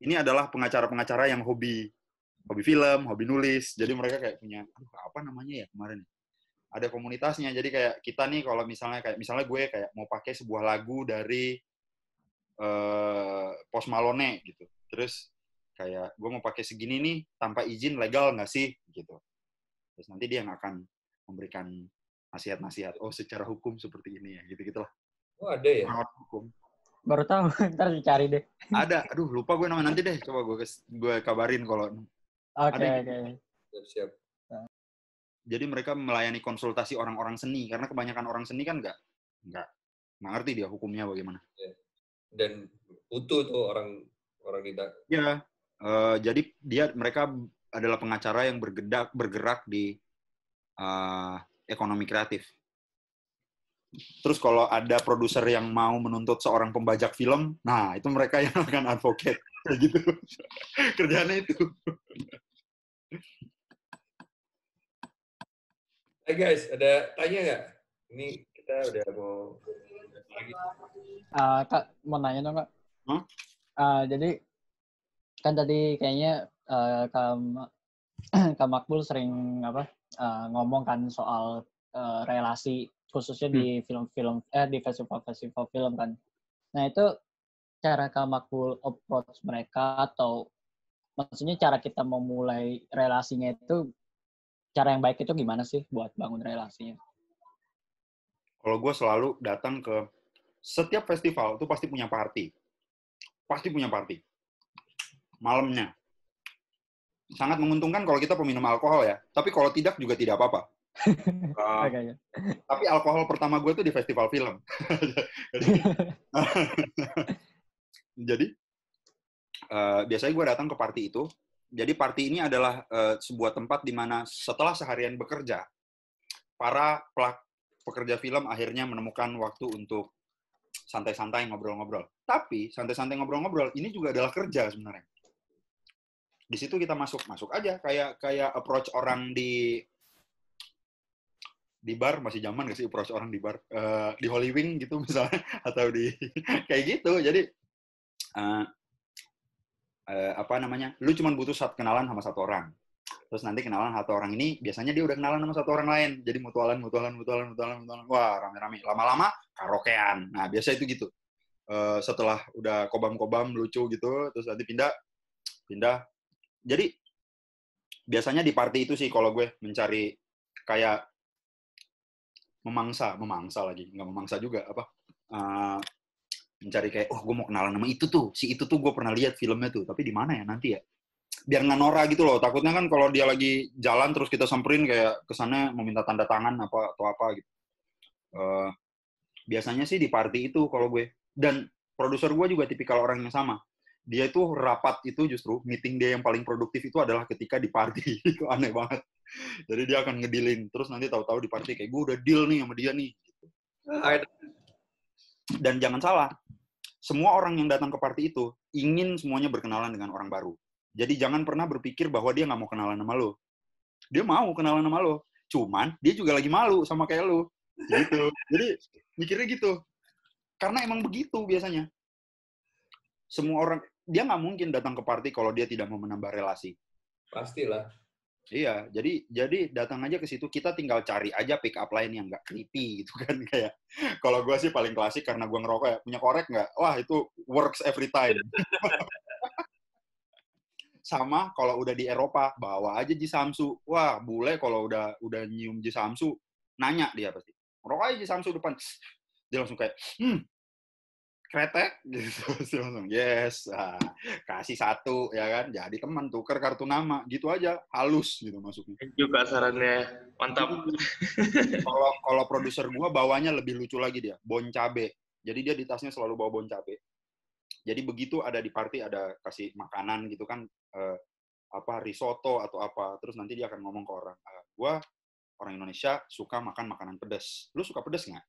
Ini adalah pengacara-pengacara yang hobi hobi film, hobi nulis. Jadi mereka kayak punya apa namanya ya kemarin ada komunitasnya. Jadi kayak kita nih kalau misalnya kayak misalnya gue kayak mau pakai sebuah lagu dari Eh, pos Malone gitu. Terus kayak gue mau pakai segini nih tanpa izin legal nggak sih gitu. Terus nanti dia yang akan memberikan nasihat-nasihat. Oh secara hukum seperti ini ya gitu gitulah. Oh ada ya. Pengawas hukum. Baru tahu, ntar dicari deh. Ada, aduh lupa gue nama nanti deh. Coba gue gue kabarin kalau Oke okay, ya? oke. Okay. Siap siap. Jadi mereka melayani konsultasi orang-orang seni karena kebanyakan orang seni kan nggak nggak nggak ngerti dia hukumnya bagaimana. Yeah dan utuh tuh orang orang kita. ya uh, jadi dia mereka adalah pengacara yang bergerak bergerak di uh, ekonomi kreatif terus kalau ada produser yang mau menuntut seorang pembajak film nah itu mereka yang akan advokat kayak gitu kerjanya itu Hai guys, ada tanya nggak? Ini kita udah mau lagi. Uh, kak, mau nanya dong, Kak. Hmm? Uh, jadi, kan tadi kayaknya uh, Kak, Kak Makbul sering apa uh, ngomong kan soal uh, relasi khususnya hmm. di film-film eh di festival-festival film kan. Nah itu cara Kak Makbul approach mereka atau maksudnya cara kita memulai relasinya itu cara yang baik itu gimana sih buat bangun relasinya? Kalau gue selalu datang ke setiap festival itu pasti punya party. Pasti punya party. Malamnya. Sangat menguntungkan kalau kita peminum alkohol ya. Tapi kalau tidak juga tidak apa-apa. Uh, tapi alkohol pertama gue tuh di festival film. jadi, uh, biasanya gue datang ke party itu. Jadi party ini adalah uh, sebuah tempat di mana setelah seharian bekerja, para pelak pekerja film akhirnya menemukan waktu untuk santai-santai ngobrol-ngobrol. Tapi santai-santai ngobrol-ngobrol ini juga adalah kerja sebenarnya. Di situ kita masuk masuk aja kayak kayak approach orang di di bar masih zaman gak sih approach orang di bar uh, di Holy gitu misalnya atau di kayak gitu jadi uh, uh, apa namanya lu cuma butuh saat kenalan sama satu orang terus nanti kenalan satu orang ini biasanya dia udah kenalan sama satu orang lain jadi mutualan mutualan mutualan mutualan mutualan wah rame-rame lama-lama karaokean nah biasa itu gitu uh, setelah udah kobam-kobam lucu gitu terus nanti pindah pindah jadi biasanya di party itu sih kalau gue mencari kayak memangsa memangsa lagi nggak memangsa juga apa uh, mencari kayak oh gue mau kenalan sama itu tuh si itu tuh gue pernah lihat filmnya tuh tapi di mana ya nanti ya biar nggak norak gitu loh. Takutnya kan kalau dia lagi jalan terus kita samperin kayak kesana meminta tanda tangan apa atau apa gitu. Uh, biasanya sih di party itu kalau gue dan produser gue juga tipikal orang yang sama. Dia itu rapat itu justru meeting dia yang paling produktif itu adalah ketika di party. itu aneh banget. Jadi dia akan ngedilin terus nanti tahu-tahu di party kayak gue udah deal nih sama dia nih. Dan jangan salah, semua orang yang datang ke party itu ingin semuanya berkenalan dengan orang baru. Jadi jangan pernah berpikir bahwa dia nggak mau kenalan sama lo. Dia mau kenalan sama lo. Cuman dia juga lagi malu sama kayak lo. Gitu. Jadi mikirnya gitu. Karena emang begitu biasanya. Semua orang, dia nggak mungkin datang ke party kalau dia tidak mau menambah relasi. Pastilah. Iya, jadi jadi datang aja ke situ kita tinggal cari aja pick up lain yang nggak creepy gitu kan kayak. Kalau gue sih paling klasik karena gue ngerokok ya punya korek nggak? Wah itu works every time. sama kalau udah di Eropa bawa aja Jisamsu wah bule kalau udah udah nyium Jisamsu nanya dia pasti rokok aja Jisamsu depan dia langsung kayak hmm kretek gitu langsung yes nah, kasih satu ya kan jadi teman tuker kartu nama gitu aja halus gitu masuknya juga sarannya mantap kalau kalau produser gua bawanya lebih lucu lagi dia bon cabe jadi dia di tasnya selalu bawa bon cabe jadi begitu ada di party ada kasih makanan gitu kan uh, apa risotto atau apa, terus nanti dia akan ngomong ke orang, uh, gua orang Indonesia suka makan makanan pedas. Lu suka pedas nggak?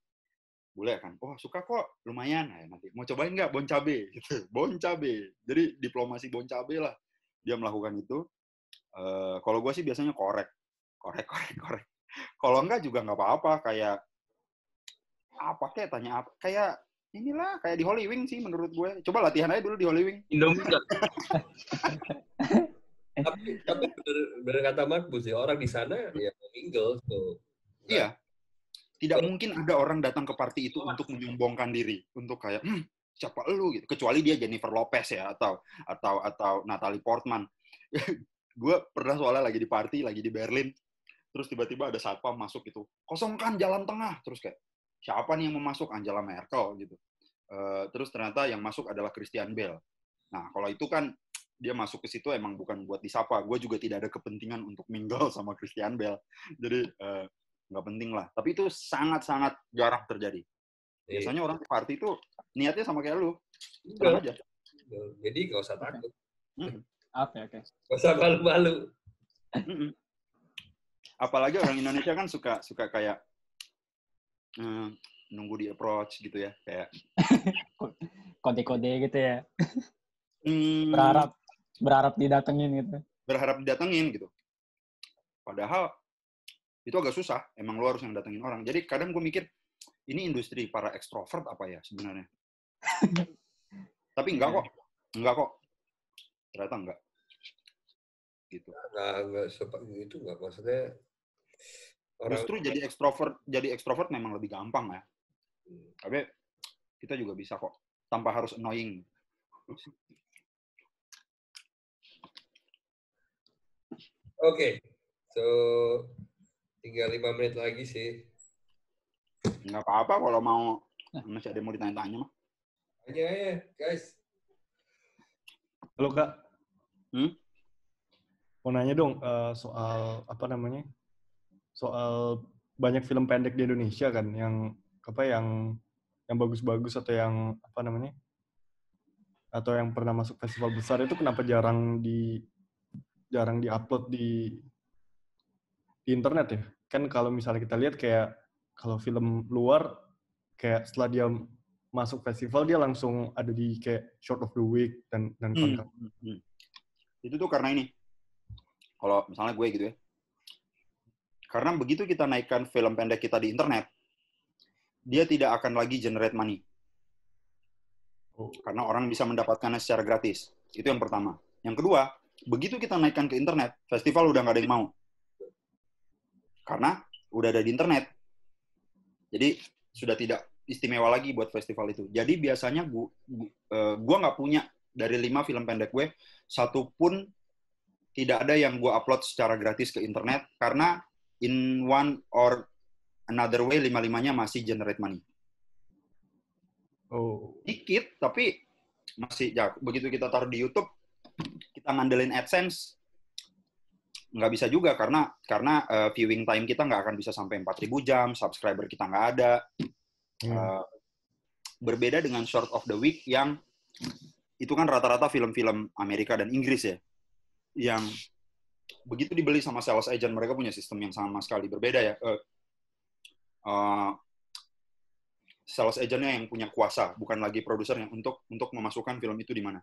Boleh kan? Oh suka kok, lumayan. Nah, nanti mau cobain nggak bon cabe? Gitu. Bon cabe. Jadi diplomasi bon cabe lah dia melakukan itu. Uh, kalau gue sih biasanya korek, korek, korek, korek. Kalau enggak juga nggak apa-apa. Kayak ah, apa kayak tanya apa? Kayak inilah kayak di Holy Wing sih menurut gue. Coba latihan aja dulu di Holy Wing. Indomie tapi tapi bener, bener kata Markus ya orang di sana ya mingle tuh. So. Iya. Tidak so, iya. mungkin ada orang datang ke party itu mas. untuk menyombongkan diri, untuk kayak hmm, siapa lu gitu. Kecuali dia Jennifer Lopez ya atau atau atau Natalie Portman. gue pernah soalnya lagi di party, lagi di Berlin, terus tiba-tiba ada satpam masuk itu. kosongkan jalan tengah, terus kayak siapa nih yang mau masuk Angela Merkel gitu. E, terus ternyata yang masuk adalah Christian Bale. Nah, kalau itu kan dia masuk ke situ emang bukan buat disapa. Gue juga tidak ada kepentingan untuk minggal sama Christian Bale. Jadi eh, nggak e, penting lah. Tapi itu sangat-sangat jarang terjadi. Iya. Biasanya orang party itu niatnya sama kayak lu. Terang aja. Jadi gak usah takut. Oke, oke. Gak usah malu-malu. Apalagi orang Indonesia kan suka suka kayak Hmm, nunggu di approach gitu ya kayak kode-kode gitu ya hmm, berharap berharap didatengin gitu berharap didatengin gitu padahal itu agak susah emang lo harus yang datengin orang jadi kadang gue mikir ini industri para ekstrovert apa ya sebenarnya tapi enggak iya. kok enggak kok ternyata enggak gitu enggak enggak seperti itu enggak maksudnya Orang Justru jadi ekstrovert, jadi ekstrovert memang lebih gampang ya. Hmm. Tapi kita juga bisa kok tanpa harus annoying. Oke, okay. so tinggal lima menit lagi sih. Nggak apa-apa kalau mau masih ada yang mau ditanya-tanya mah. Tanya ya, guys. Halo kak. Hmm? Mau nanya dong uh, soal apa namanya soal banyak film pendek di Indonesia kan yang apa yang yang bagus-bagus atau yang apa namanya atau yang pernah masuk festival besar itu kenapa jarang di jarang diupload di di internet ya kan kalau misalnya kita lihat kayak kalau film luar kayak setelah dia masuk festival dia langsung ada di kayak short of the week dan dan hmm. Hmm. hmm. itu tuh karena ini kalau misalnya gue gitu ya karena begitu kita naikkan film pendek kita di internet, dia tidak akan lagi generate money. Oh. Karena orang bisa mendapatkannya secara gratis. Itu yang pertama. Yang kedua, begitu kita naikkan ke internet, festival udah nggak ada yang mau. Karena udah ada di internet. Jadi sudah tidak istimewa lagi buat festival itu. Jadi biasanya gua e, gua nggak punya dari lima film pendek gue satu pun tidak ada yang gue upload secara gratis ke internet karena in one or another way lima-limanya masih generate money. Oh. Dikit, tapi masih ya begitu kita taruh di YouTube kita ngandelin AdSense nggak bisa juga karena karena uh, viewing time kita nggak akan bisa sampai 4000 jam, subscriber kita nggak ada. Hmm. Uh, berbeda dengan Short of the Week yang itu kan rata-rata film-film Amerika dan Inggris ya. Yang begitu dibeli sama sales agent mereka punya sistem yang sama sekali berbeda ya. Uh, uh, sales agentnya yang punya kuasa, bukan lagi produsernya untuk untuk memasukkan film itu di mana.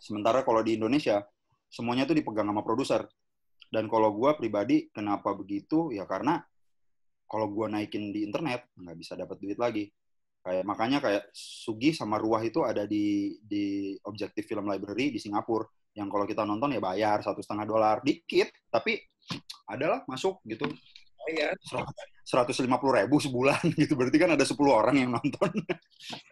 Sementara kalau di Indonesia semuanya itu dipegang sama produser. Dan kalau gue pribadi kenapa begitu ya karena kalau gue naikin di internet nggak bisa dapat duit lagi. Kayak makanya kayak Sugi sama Ruah itu ada di di objektif film library di Singapura yang kalau kita nonton ya bayar satu setengah dolar dikit tapi adalah masuk gitu seratus lima puluh ribu sebulan gitu berarti kan ada sepuluh orang yang nonton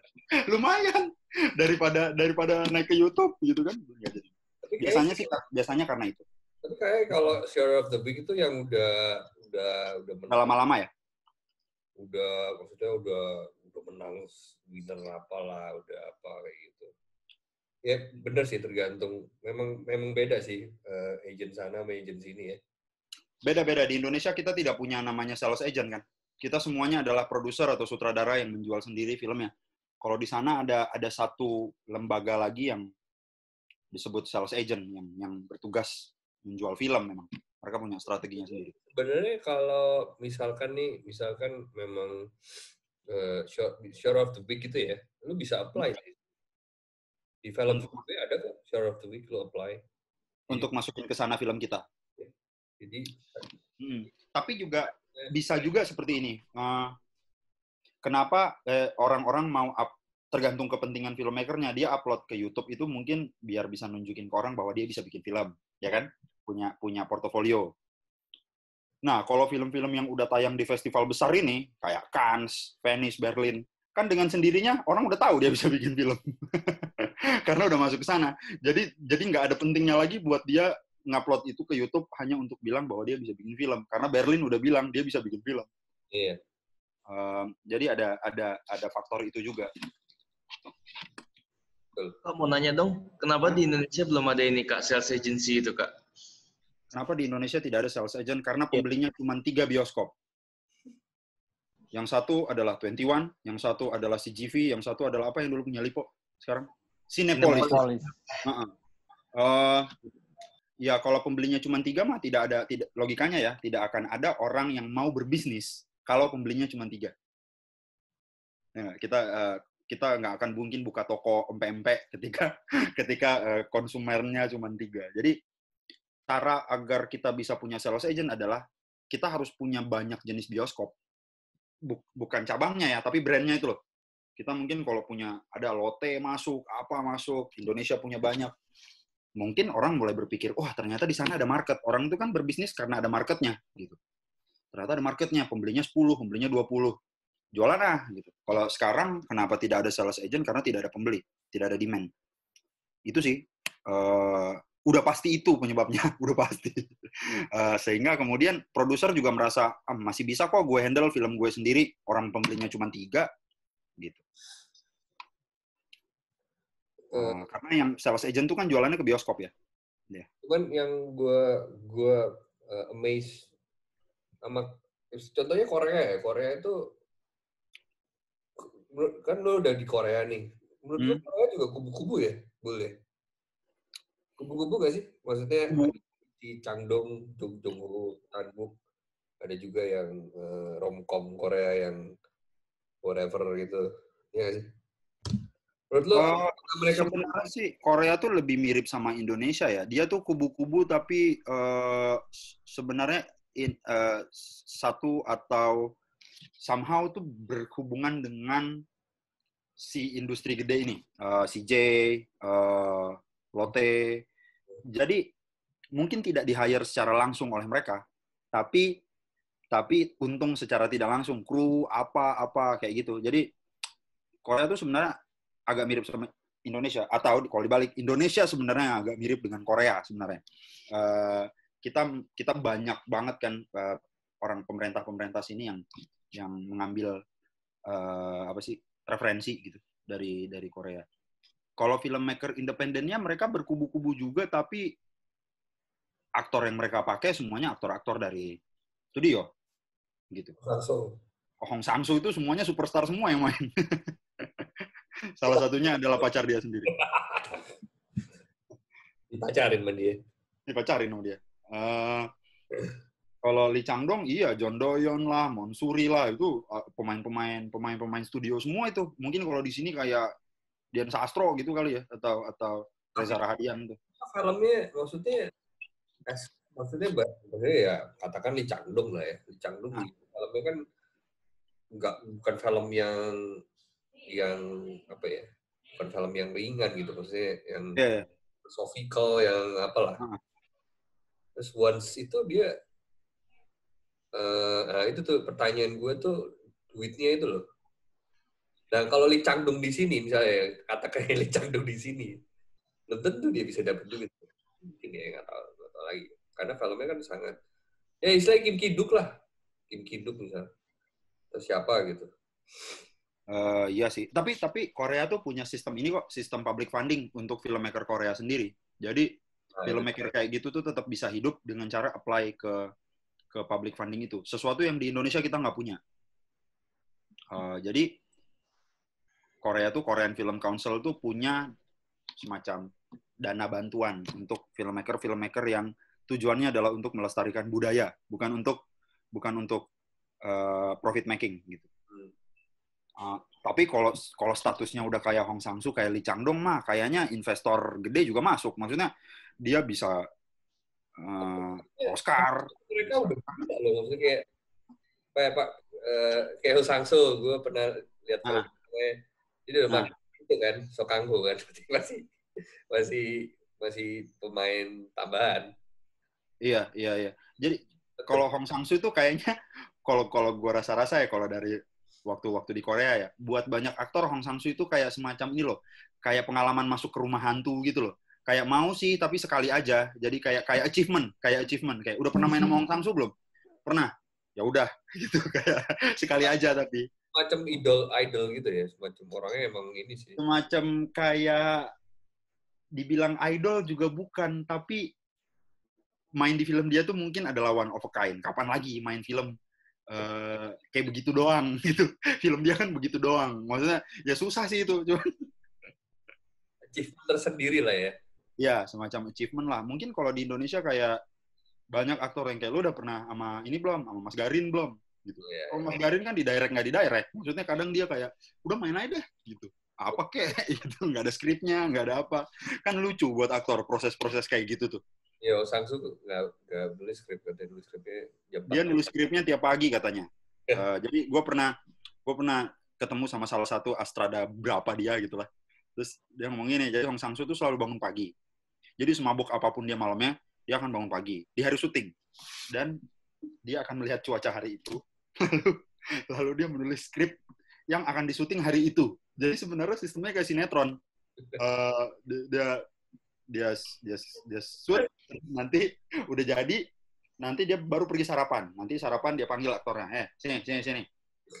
lumayan daripada daripada naik ke YouTube gitu kan iya, biasanya sih biasanya karena itu tapi kayak kalau share of the big itu yang udah udah udah menang. lama-lama ya udah maksudnya udah udah menang winner apalah udah apa kayak gitu ya benar sih tergantung. Memang memang beda sih uh, agent sana sama agent sini ya. Beda-beda di Indonesia kita tidak punya namanya sales agent kan. Kita semuanya adalah produser atau sutradara yang menjual sendiri filmnya. Kalau di sana ada ada satu lembaga lagi yang disebut sales agent yang yang bertugas menjual film memang. Mereka punya strateginya sendiri. Sebenarnya kalau misalkan nih, misalkan memang uh, short, short of the big gitu ya, lu bisa apply hmm. sih di film ada kok Share of the Week lo apply. Untuk Jadi, masukin ke sana film kita. Ya, jadi hmm. tapi juga ya. bisa juga seperti ini. Uh, kenapa orang eh, orang-orang mau up, tergantung kepentingan filmmakernya dia upload ke YouTube itu mungkin biar bisa nunjukin ke orang bahwa dia bisa bikin film, ya kan? Punya punya portofolio. Nah, kalau film-film yang udah tayang di festival besar ini, kayak Cannes, Venice, Berlin, kan dengan sendirinya orang udah tahu dia bisa bikin film. karena udah masuk ke sana. Jadi jadi nggak ada pentingnya lagi buat dia ngupload itu ke YouTube hanya untuk bilang bahwa dia bisa bikin film. Karena Berlin udah bilang dia bisa bikin film. Iya. Um, jadi ada ada ada faktor itu juga. Kak mau nanya dong, kenapa di Indonesia belum ada ini kak sales agency itu kak? Kenapa di Indonesia tidak ada sales agent? Karena iya. pembelinya cuma tiga bioskop. Yang satu adalah 21, yang satu adalah CGV, yang satu adalah apa yang dulu punya Lipo sekarang? Sinepolis. Sinepolis. Uh -uh. Eh, uh, ya kalau pembelinya cuma tiga mah tidak ada tidak logikanya ya tidak akan ada orang yang mau berbisnis kalau pembelinya cuma tiga. Ya, kita uh, kita nggak akan mungkin buka toko empe ketika ketika uh, konsumernya cuma tiga. Jadi cara agar kita bisa punya sales agent adalah kita harus punya banyak jenis bioskop. bukan cabangnya ya, tapi brandnya itu loh. Kita mungkin kalau punya ada lote masuk, apa masuk, Indonesia punya banyak. Mungkin orang mulai berpikir, wah oh, ternyata di sana ada market. Orang itu kan berbisnis karena ada marketnya. gitu. Ternyata ada marketnya, pembelinya 10, pembelinya 20. Jualan ah. Gitu. Kalau sekarang kenapa tidak ada sales agent? Karena tidak ada pembeli, tidak ada demand. Itu sih. Uh, udah pasti itu penyebabnya, udah pasti. Uh, sehingga kemudian produser juga merasa ah, masih bisa kok gue handle film gue sendiri, orang pembelinya cuma tiga, gitu. Uh, karena yang sales agent tuh kan jualannya ke bioskop ya. Yeah. Cuman yang gue gue uh, amazed sama contohnya Korea ya. Korea itu kan lo udah di Korea nih. Menurut hmm. lo Korea juga kubu-kubu ya, boleh. Ya? Kubu-kubu gak sih? Maksudnya di Changdong, Jung Jung ada juga yang uh, romcom Korea yang whatever gitu ya sih menurut lo uh, mereka sebenarnya sih Korea tuh lebih mirip sama Indonesia ya dia tuh kubu-kubu tapi uh, sebenarnya in, uh, satu atau somehow tuh berhubungan dengan si industri gede ini, uh, eh, CJ, uh, Lotte. Jadi mungkin tidak di hire secara langsung oleh mereka, tapi tapi untung secara tidak langsung kru apa-apa kayak gitu. Jadi Korea itu sebenarnya agak mirip sama Indonesia atau kalau dibalik Indonesia sebenarnya agak mirip dengan Korea sebenarnya. Uh, kita kita banyak banget kan uh, orang pemerintah-pemerintah sini yang yang mengambil uh, apa sih referensi gitu dari dari Korea. Kalau filmmaker independennya mereka berkubu-kubu juga tapi aktor yang mereka pakai semuanya aktor-aktor dari studio gitu. Oh, Hong Samsu itu semuanya superstar semua yang main. Salah satunya adalah pacar dia sendiri. Dipacarin sama dia. Dipacarin sama dia. Uh, kalau Lee Chang Dong, iya John Doyon lah, Monsuri lah itu eh, pemain-pemain pemain-pemain studio semua itu. Mungkin kalau di sini kayak Dian Sastro gitu kali ya atau atau Reza Rahadian tuh. Filmnya maksudnya maksudnya maksudnya ya katakan di Changdong lah ya Lee Changdong nah. filmnya kan nggak bukan film yang yang apa ya bukan film yang ringan gitu maksudnya yang yeah. Iya. sofikal yang apalah nah. terus once itu dia uh, nah itu tuh pertanyaan gue tuh duitnya itu loh Nah, kalau Lee di sini, misalnya katakan Lee Changdung di sini, tentu dia bisa dapat duit. ini ya, nggak tahu, nggak tahu lagi. Karena filmnya kan sangat ya istilahnya Kim Kiduk lah. Kim Kiduk misalnya. Atau siapa gitu. Uh, iya sih. Tapi tapi Korea tuh punya sistem ini kok, sistem public funding untuk filmmaker Korea sendiri. Jadi nah, filmmaker ya. kayak gitu tuh tetap bisa hidup dengan cara apply ke ke public funding itu. Sesuatu yang di Indonesia kita nggak punya. Uh, jadi Korea tuh Korean Film Council tuh punya semacam dana bantuan untuk filmmaker-filmmaker yang tujuannya adalah untuk melestarikan budaya, bukan untuk bukan untuk uh, profit making gitu. Uh, tapi kalau kalau statusnya udah kayak Hong Sang-soo, kayak Lee Chang-dong mah kayaknya investor gede juga masuk. Maksudnya dia bisa uh, Oscar. Mereka udah gila loh, maksudnya kayak kayak Pak uh, kayak Hong Sang-soo, gue pernah lihat tuh. Ah. Jadi udah nah. itu kan, Sokangho kan, masih masih masih pemain tambahan. Iya, iya, iya. Jadi kalau Hong Sang-soo itu kayaknya kalau kalau gua rasa-rasa ya kalau dari waktu-waktu di Korea ya, buat banyak aktor Hong Sang-soo itu kayak semacam ini loh, kayak pengalaman masuk ke rumah hantu gitu loh. Kayak mau sih tapi sekali aja. Jadi kayak kayak achievement, kayak achievement, kayak udah pernah main sama Hong Sang-soo belum? Pernah. Ya udah gitu kayak sekali aja tapi Macam idol idol gitu ya semacam orangnya emang ini sih semacam kayak dibilang idol juga bukan tapi main di film dia tuh mungkin adalah one of a kind. Kapan lagi main film uh, kayak begitu doang gitu. film dia kan begitu doang. Maksudnya ya susah sih itu. Cuman achievement tersendiri lah ya. Ya, semacam achievement lah. Mungkin kalau di Indonesia kayak banyak aktor yang kayak lu udah pernah sama ini belum, sama Mas Garin belum gitu. Yeah, kalau Mas yeah. Garin kan di direct nggak di direct. Maksudnya kadang dia kayak udah main aja deh gitu. Apa kek gitu, nggak ada skripnya, nggak ada apa. Kan lucu buat aktor proses-proses kayak gitu tuh. Yo, iya, Sangsu nggak nggak nulis skrip katanya nulis skripnya Dia nulis skripnya tiap pagi katanya. uh, jadi gue pernah gue pernah ketemu sama salah satu astrada berapa dia gitu lah. Terus dia ngomong ini, jadi Hong Sangsu tuh selalu bangun pagi. Jadi semabuk apapun dia malamnya, dia akan bangun pagi di hari syuting. Dan dia akan melihat cuaca hari itu. Lalu, lalu dia menulis skrip yang akan disuting hari itu. Jadi sebenarnya sistemnya kayak sinetron. Uh, dia dia dia dia, dia nanti udah jadi nanti dia baru pergi sarapan nanti sarapan dia panggil aktornya eh sini sini sini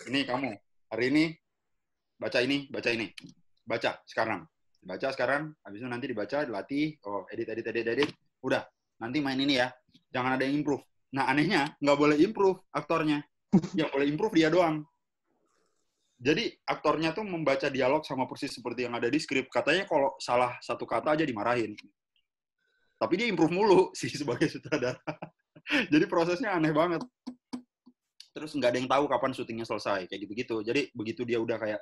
ini kamu hari ini baca ini baca ini baca sekarang baca sekarang habis itu nanti dibaca dilatih oh edit edit edit edit udah nanti main ini ya jangan ada yang improve nah anehnya nggak boleh improve aktornya yang boleh improve dia doang jadi aktornya tuh membaca dialog sama persis seperti yang ada di skrip katanya kalau salah satu kata aja dimarahin tapi dia improve mulu sih sebagai sutradara jadi prosesnya aneh banget terus nggak ada yang tahu kapan syutingnya selesai kayak gitu gitu jadi begitu dia udah kayak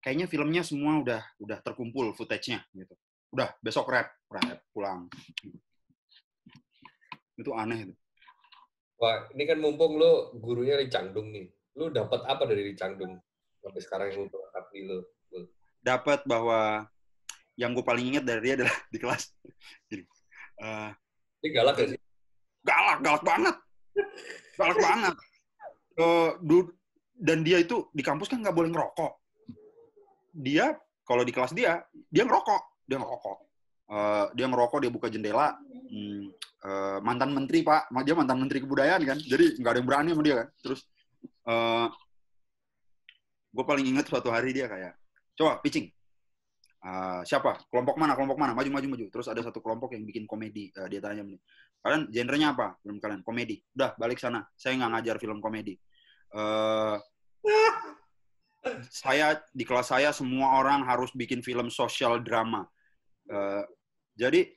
kayaknya filmnya semua udah udah terkumpul footage-nya gitu udah besok rap rap pulang itu aneh itu wah ini kan mumpung lo gurunya di Changdung nih lo dapat apa dari Ri sampai sekarang yang lo dapat di lo dapat bahwa yang gue paling ingat dari dia adalah di kelas gini Eh, ini galak ya sih galak galak banget galak banget uh, dan dia itu di kampus kan nggak boleh ngerokok dia kalau di kelas dia dia ngerokok dia ngerokok uh, dia ngerokok dia buka jendela hmm, uh, mantan menteri pak dia mantan menteri kebudayaan kan jadi nggak ada yang berani sama dia kan terus uh, gue paling ingat suatu hari dia kayak coba pitching uh, siapa kelompok mana kelompok mana maju maju maju terus ada satu kelompok yang bikin komedi uh, dia tanya kalian genrenya apa film kalian komedi udah balik sana saya nggak ngajar film komedi uh, saya di kelas saya semua orang harus bikin film sosial drama uh, jadi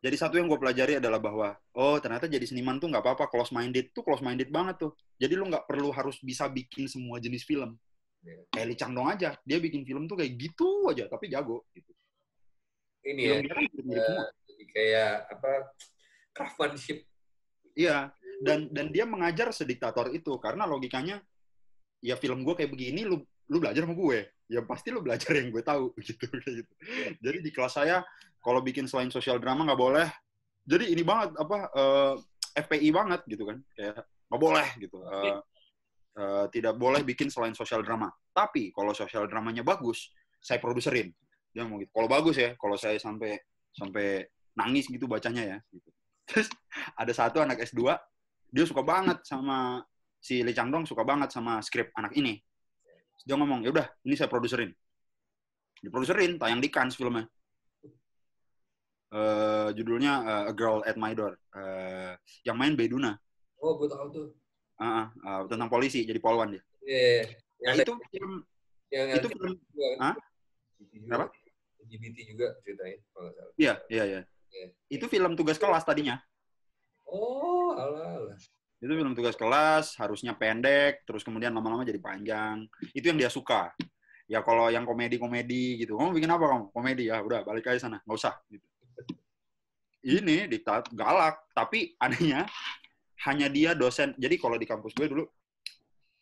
jadi satu yang gue pelajari adalah bahwa oh ternyata jadi seniman tuh nggak apa-apa close minded tuh close minded banget tuh jadi lu nggak perlu harus bisa bikin semua jenis film Kayak Lee Chang Dong aja, dia bikin film tuh kayak gitu aja, tapi jago. Gitu. Ini film ya, kan uh, kayak apa craftsmanship. Iya, dan dan dia mengajar sediktator itu karena logikanya ya film gue kayak begini, lu lu belajar sama gue, ya pasti lu belajar yang gue tahu gitu kayak gitu. Jadi di kelas saya kalau bikin selain sosial drama nggak boleh. Jadi ini banget apa uh, eh, FPI banget gitu kan, kayak nggak boleh gitu. Uh, Eh, tidak boleh bikin selain sosial drama. Tapi kalau sosial dramanya bagus, saya produserin. Dia mau gitu. Kalau bagus ya, kalau saya sampai sampai nangis gitu bacanya ya. Gitu. Terus ada satu anak S2, dia suka banget sama si Lee Chang Dong suka banget sama skrip anak ini. dia ngomong, ya udah, ini saya produserin. Diproduserin, tayang di Cannes filmnya. Uh, judulnya uh, A Girl at My Door. Uh, yang main Beduna. Oh, gue tahu tuh uh, uh, tentang polisi jadi polwan dia. Yeah, yeah. Iya. Ya, itu film yang itu film ah? Apa? LGBT juga ceritanya iya, iya, iya, iya. Itu film tugas kelas tadinya. Oh, ala ala. Itu film tugas kelas, harusnya pendek, terus kemudian lama-lama jadi panjang. Itu yang dia suka. Ya kalau yang komedi-komedi gitu, kamu bikin apa kamu? Komedi ya, udah balik aja sana, nggak usah. Gitu. Ini diktat galak, tapi anehnya hanya dia dosen. Jadi kalau di kampus gue dulu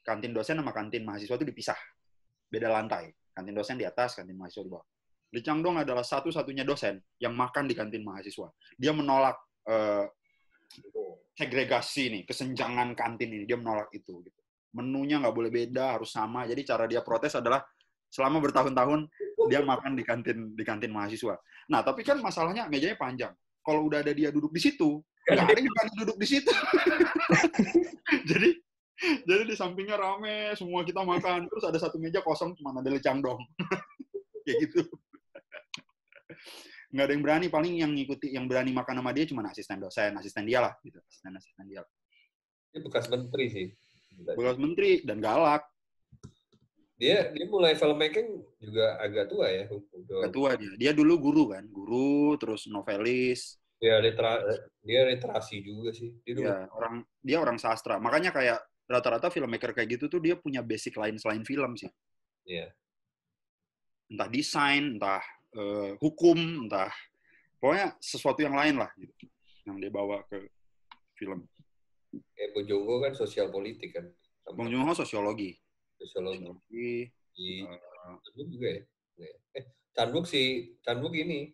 kantin dosen sama kantin mahasiswa itu dipisah. Beda lantai. Kantin dosen di atas, kantin mahasiswa di bawah. Li Changdong adalah satu-satunya dosen yang makan di kantin mahasiswa. Dia menolak uh, segregasi nih, kesenjangan kantin ini. Dia menolak itu. Gitu. Menunya nggak boleh beda, harus sama. Jadi cara dia protes adalah selama bertahun-tahun dia makan di kantin di kantin mahasiswa. Nah, tapi kan masalahnya mejanya panjang. Kalau udah ada dia duduk di situ, Ya, ada juga duduk di situ. jadi jadi di sampingnya rame, semua kita makan. Terus ada satu meja kosong, cuma ada lecang dong. Kayak gitu. Nggak ada yang berani, paling yang ngikuti, yang berani makan sama dia cuma asisten dosen, asisten dia lah. Gitu. Asisten, asisten dia lah. Dia bekas menteri sih. Bekas menteri, dan galak. Dia dia mulai filmmaking juga agak tua ya. Agak tua dia. Dia dulu guru kan, guru, terus novelis, Ya, litera eh. dia literasi juga sih. Dia ya, orang dia orang sastra. Makanya kayak rata-rata filmmaker kayak gitu tuh dia punya basic lain selain film sih. Iya. Entah desain, entah uh, hukum, entah pokoknya sesuatu yang lain lah gitu yang dia bawa ke film. Eh, Bong Jongho kan sosial politik kan. Sama Bong sosiologi. Sosiologi. sosiologi. Di, iya. uh, eh, juga ya? ya. Eh, Chan Wook si ini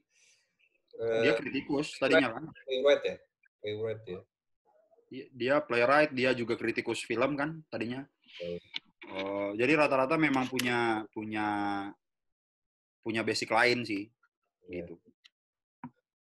dia eh, kritikus tadinya kan playwright ya playwright ya dia playwright dia juga kritikus film kan tadinya okay. Oh, jadi rata-rata memang punya punya punya basic lain sih yeah. gitu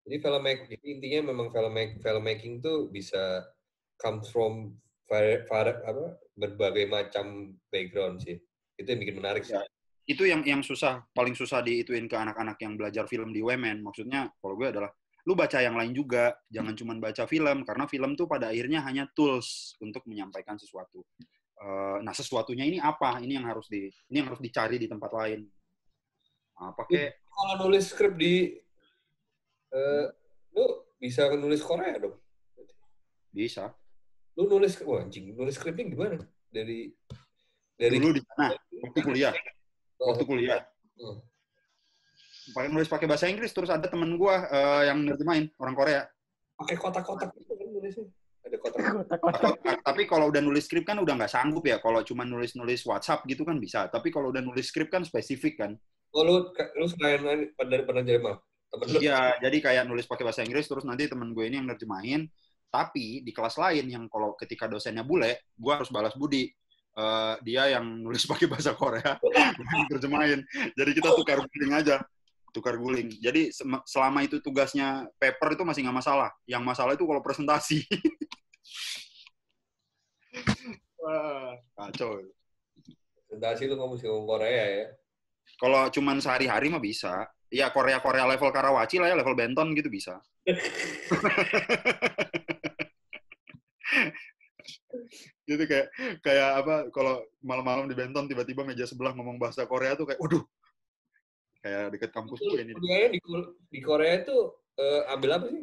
jadi film jadi intinya memang film filmmaking tuh bisa comes from var, var, apa berbagai macam background sih itu yang bikin menarik sih. Ya, itu yang yang susah paling susah diituin ke anak-anak yang belajar film di women maksudnya kalau gue adalah lu baca yang lain juga jangan hmm. cuma baca film karena film tuh pada akhirnya hanya tools untuk menyampaikan sesuatu uh, nah sesuatunya ini apa ini yang harus di ini yang harus dicari di tempat lain nah, pakai kalau nulis skrip di uh, lu bisa nulis Korea dong bisa lu nulis wah anjing nulis skripnya gimana dari dari dulu di sana waktu kuliah waktu kuliah. Oh. Pakai nulis pakai bahasa Inggris terus ada temen gua uh, yang nerjemahin orang Korea. Pakai kotak-kotak gitu kan nulisnya. Ada kotak ah, Tapi kalau udah nulis skrip kan udah nggak sanggup ya kalau cuma nulis-nulis WhatsApp gitu kan bisa. Tapi kalau udah nulis skrip kan spesifik kan. Oh, lu lu selain dari pernah Iya, jadi kayak nulis pakai bahasa Inggris terus nanti temen gue ini yang nerjemahin tapi di kelas lain yang kalau ketika dosennya bule, gue harus balas budi uh, dia yang nulis pakai bahasa Korea terjemahin jadi kita tukar guling aja tukar guling jadi selama itu tugasnya paper itu masih nggak masalah yang masalah itu kalau presentasi Wah, kacau presentasi itu kamu mesti ngomong Korea ya kalau cuman sehari-hari mah bisa ya Korea Korea level Karawaci lah ya level Benton gitu bisa jadi kayak kayak apa kalau malam-malam di Benton tiba-tiba meja sebelah ngomong bahasa Korea tuh kayak waduh. Kayak dekat kampus tuh ini. di, di Korea itu uh, eh, ambil apa sih?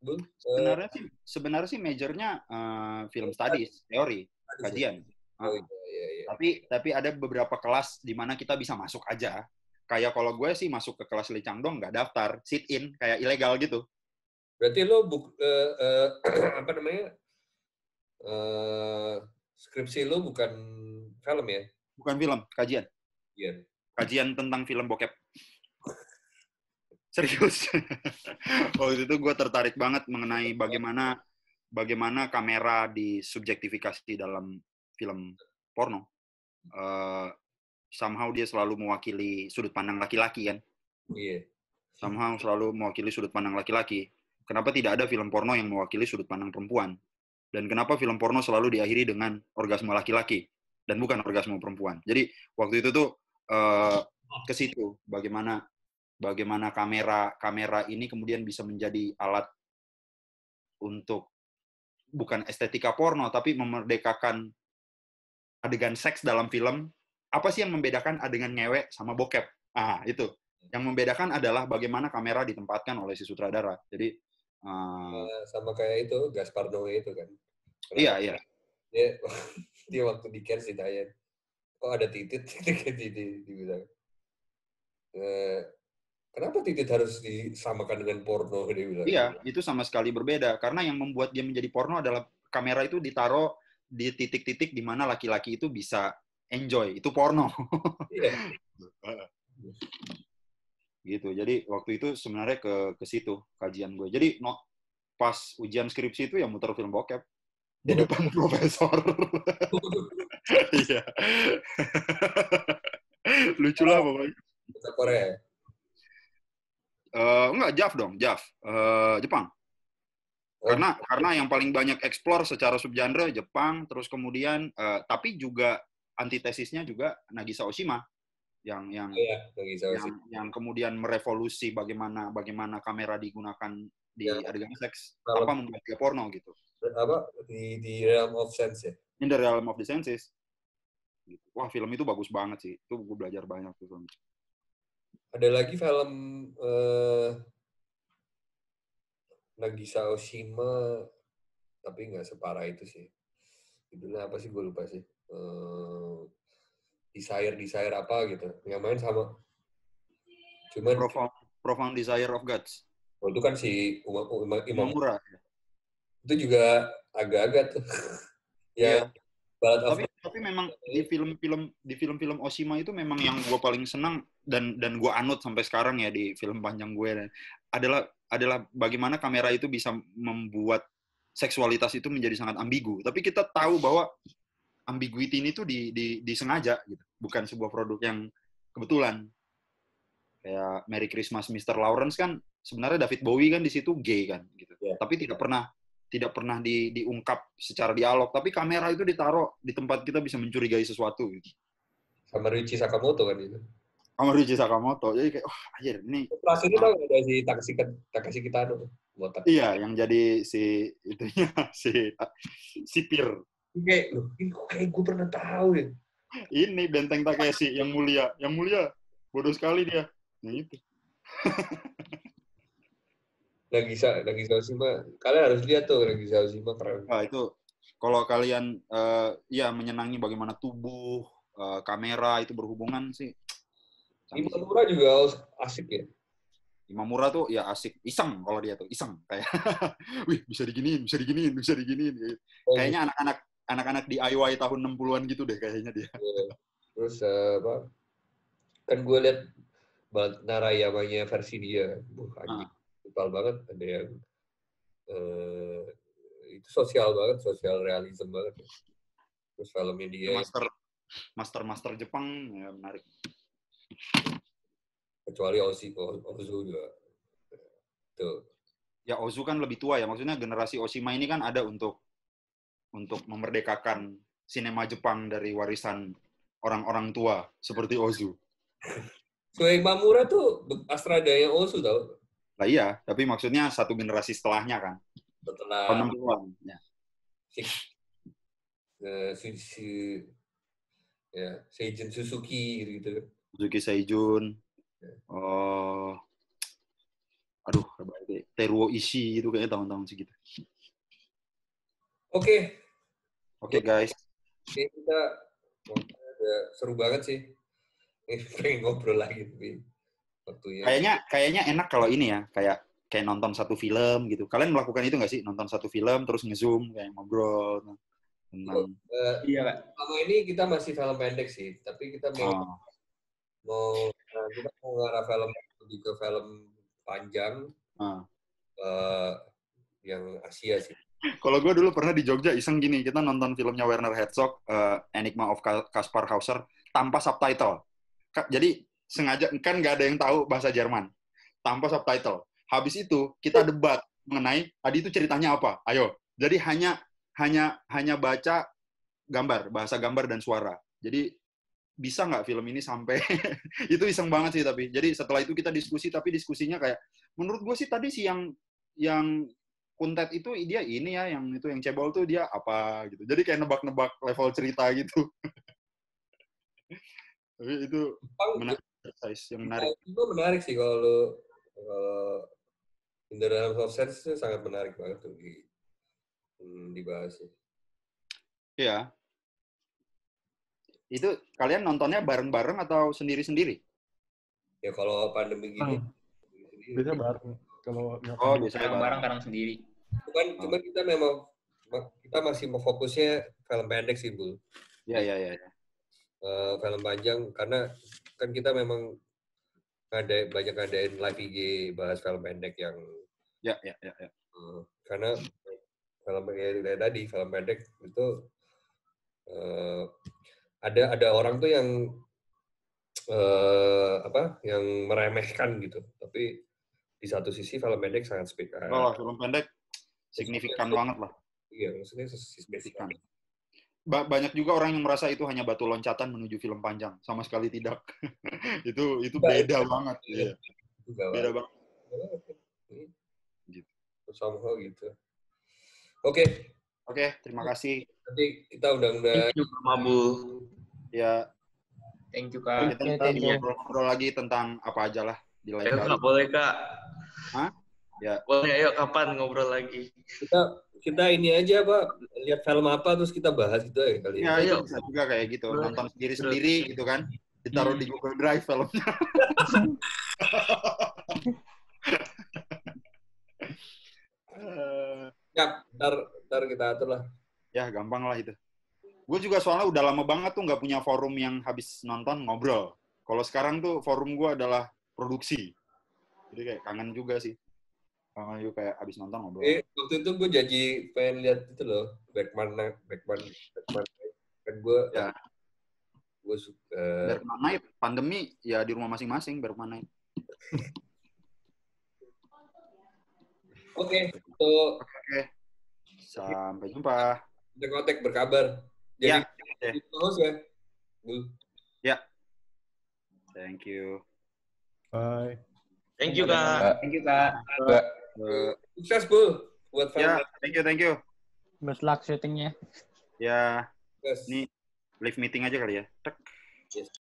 Bun? Sebenarnya eh, sih sebenarnya sih majornya uh, film studies, teori, ya? kajian. Oh, iya, iya, iya. Tapi tapi ada beberapa kelas di mana kita bisa masuk aja. Kayak kalau gue sih masuk ke kelas Lee dong nggak daftar, sit in kayak ilegal gitu. Berarti lo buk, uh, uh, apa namanya Eh, skripsi lu bukan film ya? Bukan film, kajian. Iya. Yeah. Kajian tentang film bokep. Serius. Waktu itu gue tertarik banget mengenai bagaimana bagaimana kamera disubjektifikasi dalam film porno. Uh, somehow dia selalu mewakili sudut pandang laki-laki kan. Iya. Somehow selalu mewakili sudut pandang laki-laki. Kenapa tidak ada film porno yang mewakili sudut pandang perempuan? dan kenapa film porno selalu diakhiri dengan orgasme laki-laki dan bukan orgasme perempuan. Jadi waktu itu tuh uh, ke situ bagaimana bagaimana kamera kamera ini kemudian bisa menjadi alat untuk bukan estetika porno tapi memerdekakan adegan seks dalam film. Apa sih yang membedakan adegan ngewek sama bokep? Ah, itu. Yang membedakan adalah bagaimana kamera ditempatkan oleh si sutradara. Jadi Ah. sama kayak itu Gaspar Noe itu kan. Pernah, iya, iya. Dia, dia waktu di Cairns ditanya, kok ada titit di di bilang. Eh, kenapa titit harus disamakan dengan porno dia bilang. Iya, itu sama sekali berbeda karena yang membuat dia menjadi porno adalah kamera itu ditaruh di titik-titik di mana laki-laki itu bisa enjoy, itu porno. Iya. gitu jadi waktu itu sebenarnya ke ke situ kajian gue jadi no, pas ujian skripsi itu ya muter film bokep di depan profesor iya. lucu lah pokoknya bahasa Korea uh, enggak Jaf dong Jaf uh, eh, Jepang oh. karena karena yang paling banyak eksplor secara subgenre Jepang terus kemudian uh, tapi juga antitesisnya juga Nagisa Oshima yang yang yeah, iya, yang, yang kemudian merevolusi bagaimana bagaimana kamera digunakan di yeah. adegan seks Kalau, apa membuat dia porno gitu. Apa di di realm of senses ya? In realm of the senses. Gitu. Wah film itu bagus banget sih. Itu gue belajar banyak tuh film. Ada lagi film uh, eh, Nagisa Oshima tapi nggak separah itu sih. Judulnya apa sih gue lupa sih. Uh, desire desire apa gitu main sama cuman profound, profound desire of gods oh, itu kan si Uma, Uma, Imam Umura. Ya. itu juga agak-agak tuh ya yeah. tapi of... tapi memang di film-film di film-film Osima itu memang yang gue paling senang dan dan gue anut sampai sekarang ya di film panjang gue adalah adalah bagaimana kamera itu bisa membuat seksualitas itu menjadi sangat ambigu tapi kita tahu bahwa ambiguity ini tuh di, di, disengaja gitu bukan sebuah produk yang kebetulan kayak Merry Christmas Mr. Lawrence kan sebenarnya David Bowie kan di situ gay kan gitu yeah. tapi tidak pernah tidak pernah di, diungkap secara dialog tapi kamera itu ditaruh di tempat kita bisa mencurigai sesuatu gitu sama Ryuichi Sakamoto kan itu sama Ryuichi Sakamoto jadi kayak oh, aja ini Pas ini bang ada si Takashi kita? Kitano botak iya yang jadi si itunya si sipir kayak loh ini kok kayak gue pernah tahu ya ini benteng Takeshi yang mulia yang mulia bodoh sekali dia nah itu sa sih Oshima kalian harus lihat tuh sih Oshima keren nah itu kalau kalian uh, ya menyenangi bagaimana tubuh uh, kamera itu berhubungan sih Imamura juga asik ya Imamura tuh ya asik, iseng kalau dia tuh, iseng kayak, wih bisa diginiin, bisa diginiin, bisa diginiin. Oh, iya. Kayaknya anak-anak anak-anak di DIY tahun 60-an gitu deh kayaknya dia. Iya. Terus eh, apa? Kan gue liat Narayamanya versi dia. Buh, anjing. Ah. banget. Ada yang uh, itu sosial banget, sosial realism banget. Terus filmnya dia. Master master master Jepang ya menarik. Kecuali Ozu, Ozu juga. Tuh. Ya Ozu kan lebih tua ya, maksudnya generasi Oshima ini kan ada untuk untuk memerdekakan sinema Jepang dari warisan orang-orang tua seperti Ozu. Selain Mamura tuh astradaya Ozu tau. Lah iya, tapi maksudnya satu generasi setelahnya kan. Setelah tahun ya. si, si, ya, Seijun Suzuki gitu. Suzuki Seijun. Ya. Oh, aduh, Teruo Ishii itu kayaknya tahun-tahun segitu. Oke. Okay. Oke okay, guys. Oke, kita seru banget sih. Ini pengen ngobrol lagi tapi waktunya. Kayaknya kayaknya enak kalau ini ya, kayak kayak nonton satu film gitu. Kalian melakukan itu nggak sih? Nonton satu film terus ngezoom kayak ngobrol tentang. Uh, iya pak. Kalau ini kita masih film pendek sih, tapi kita mau oh. mau nah, kita mau ngarah film lebih ke film panjang. Uh. Uh, yang Asia sih kalau gue dulu pernah di Jogja iseng gini, kita nonton filmnya Werner Herzog, uh, Enigma of Kaspar Hauser, tanpa subtitle. Ka jadi sengaja kan nggak ada yang tahu bahasa Jerman, tanpa subtitle. Habis itu kita debat mengenai tadi itu ceritanya apa. Ayo, jadi hanya hanya hanya baca gambar, bahasa gambar dan suara. Jadi bisa nggak film ini sampai itu iseng banget sih tapi. Jadi setelah itu kita diskusi tapi diskusinya kayak menurut gue sih tadi sih yang yang Kuntet itu dia ini ya yang itu yang cebol tuh dia apa gitu. Jadi kayak nebak-nebak level cerita gitu. Tapi itu menarik size yang menarik. Itu menarik sih kalau lu kalau in of sense itu sangat menarik banget tuh di hmm, dibahas sih. Iya. Itu kalian nontonnya bareng-bareng atau sendiri-sendiri? Ya kalau pandemi gini. Hmm. Bisa bareng. Kalau oh, biasanya bareng-bareng kadang sendiri. Cuman, oh. cuman kita memang kita masih mau fokusnya film pendek sih bu. ya ya ya Uh, film panjang karena kan kita memang ada banyak ngadain live IG bahas film pendek yang. Ya ya ya. ya. Uh, karena film ya, ya, tadi film pendek itu uh, ada ada orang tuh yang uh, apa yang meremehkan gitu tapi di satu sisi film pendek sangat speak up. Oh, film pendek signifikan banget lah. Iya, maksudnya signifikan. Ba banyak juga orang yang merasa itu hanya batu loncatan menuju film panjang, sama sekali tidak. itu itu beda banget. Iya. iya. Beda banget. Gitu. Somehow gitu. Oke. Okay. Oke, okay, terima kasih. Nanti kita undang-undang. Thank you, Mabu. Ya. Thank you, Kak. Kita ngobrol-ngobrol lagi tentang apa aja lah. Di lain ya, boleh, Kak. Hah? Ya. Boleh ayo kapan ngobrol lagi? Kita kita ini aja pak lihat film apa terus kita bahas gitu ya kali ya. ayo. bisa juga kayak gitu Boleh. nonton sendiri sendiri gitu kan ditaruh hmm. di Google Drive filmnya. ya, ntar, ntar kita atur lah. Ya, gampang lah itu. Gue juga soalnya udah lama banget tuh nggak punya forum yang habis nonton ngobrol. Kalau sekarang tuh forum gue adalah produksi. Jadi kayak kangen juga sih. Oh, Ayu iya, kayak abis nonton ngobrol. Eh, waktu itu gue janji pengen lihat itu loh, Batman, Batman, Batman. Kan gue, ya. gue suka. Batman Night, pandemi ya di rumah masing-masing, Batman Night. Oke, okay, so, Oke. Okay. Sampai jumpa. Ada kontak berkabar. Jadi, ya. Terus ya. Ya. Thank you. Bye. Thank you, Kak. Thank you, Kak. Sukses, Bu. Buat Ya, thank you, thank you. Best luck syutingnya. Ya. Yeah. Yes. Nih, live meeting aja kali ya. Tek. Yes.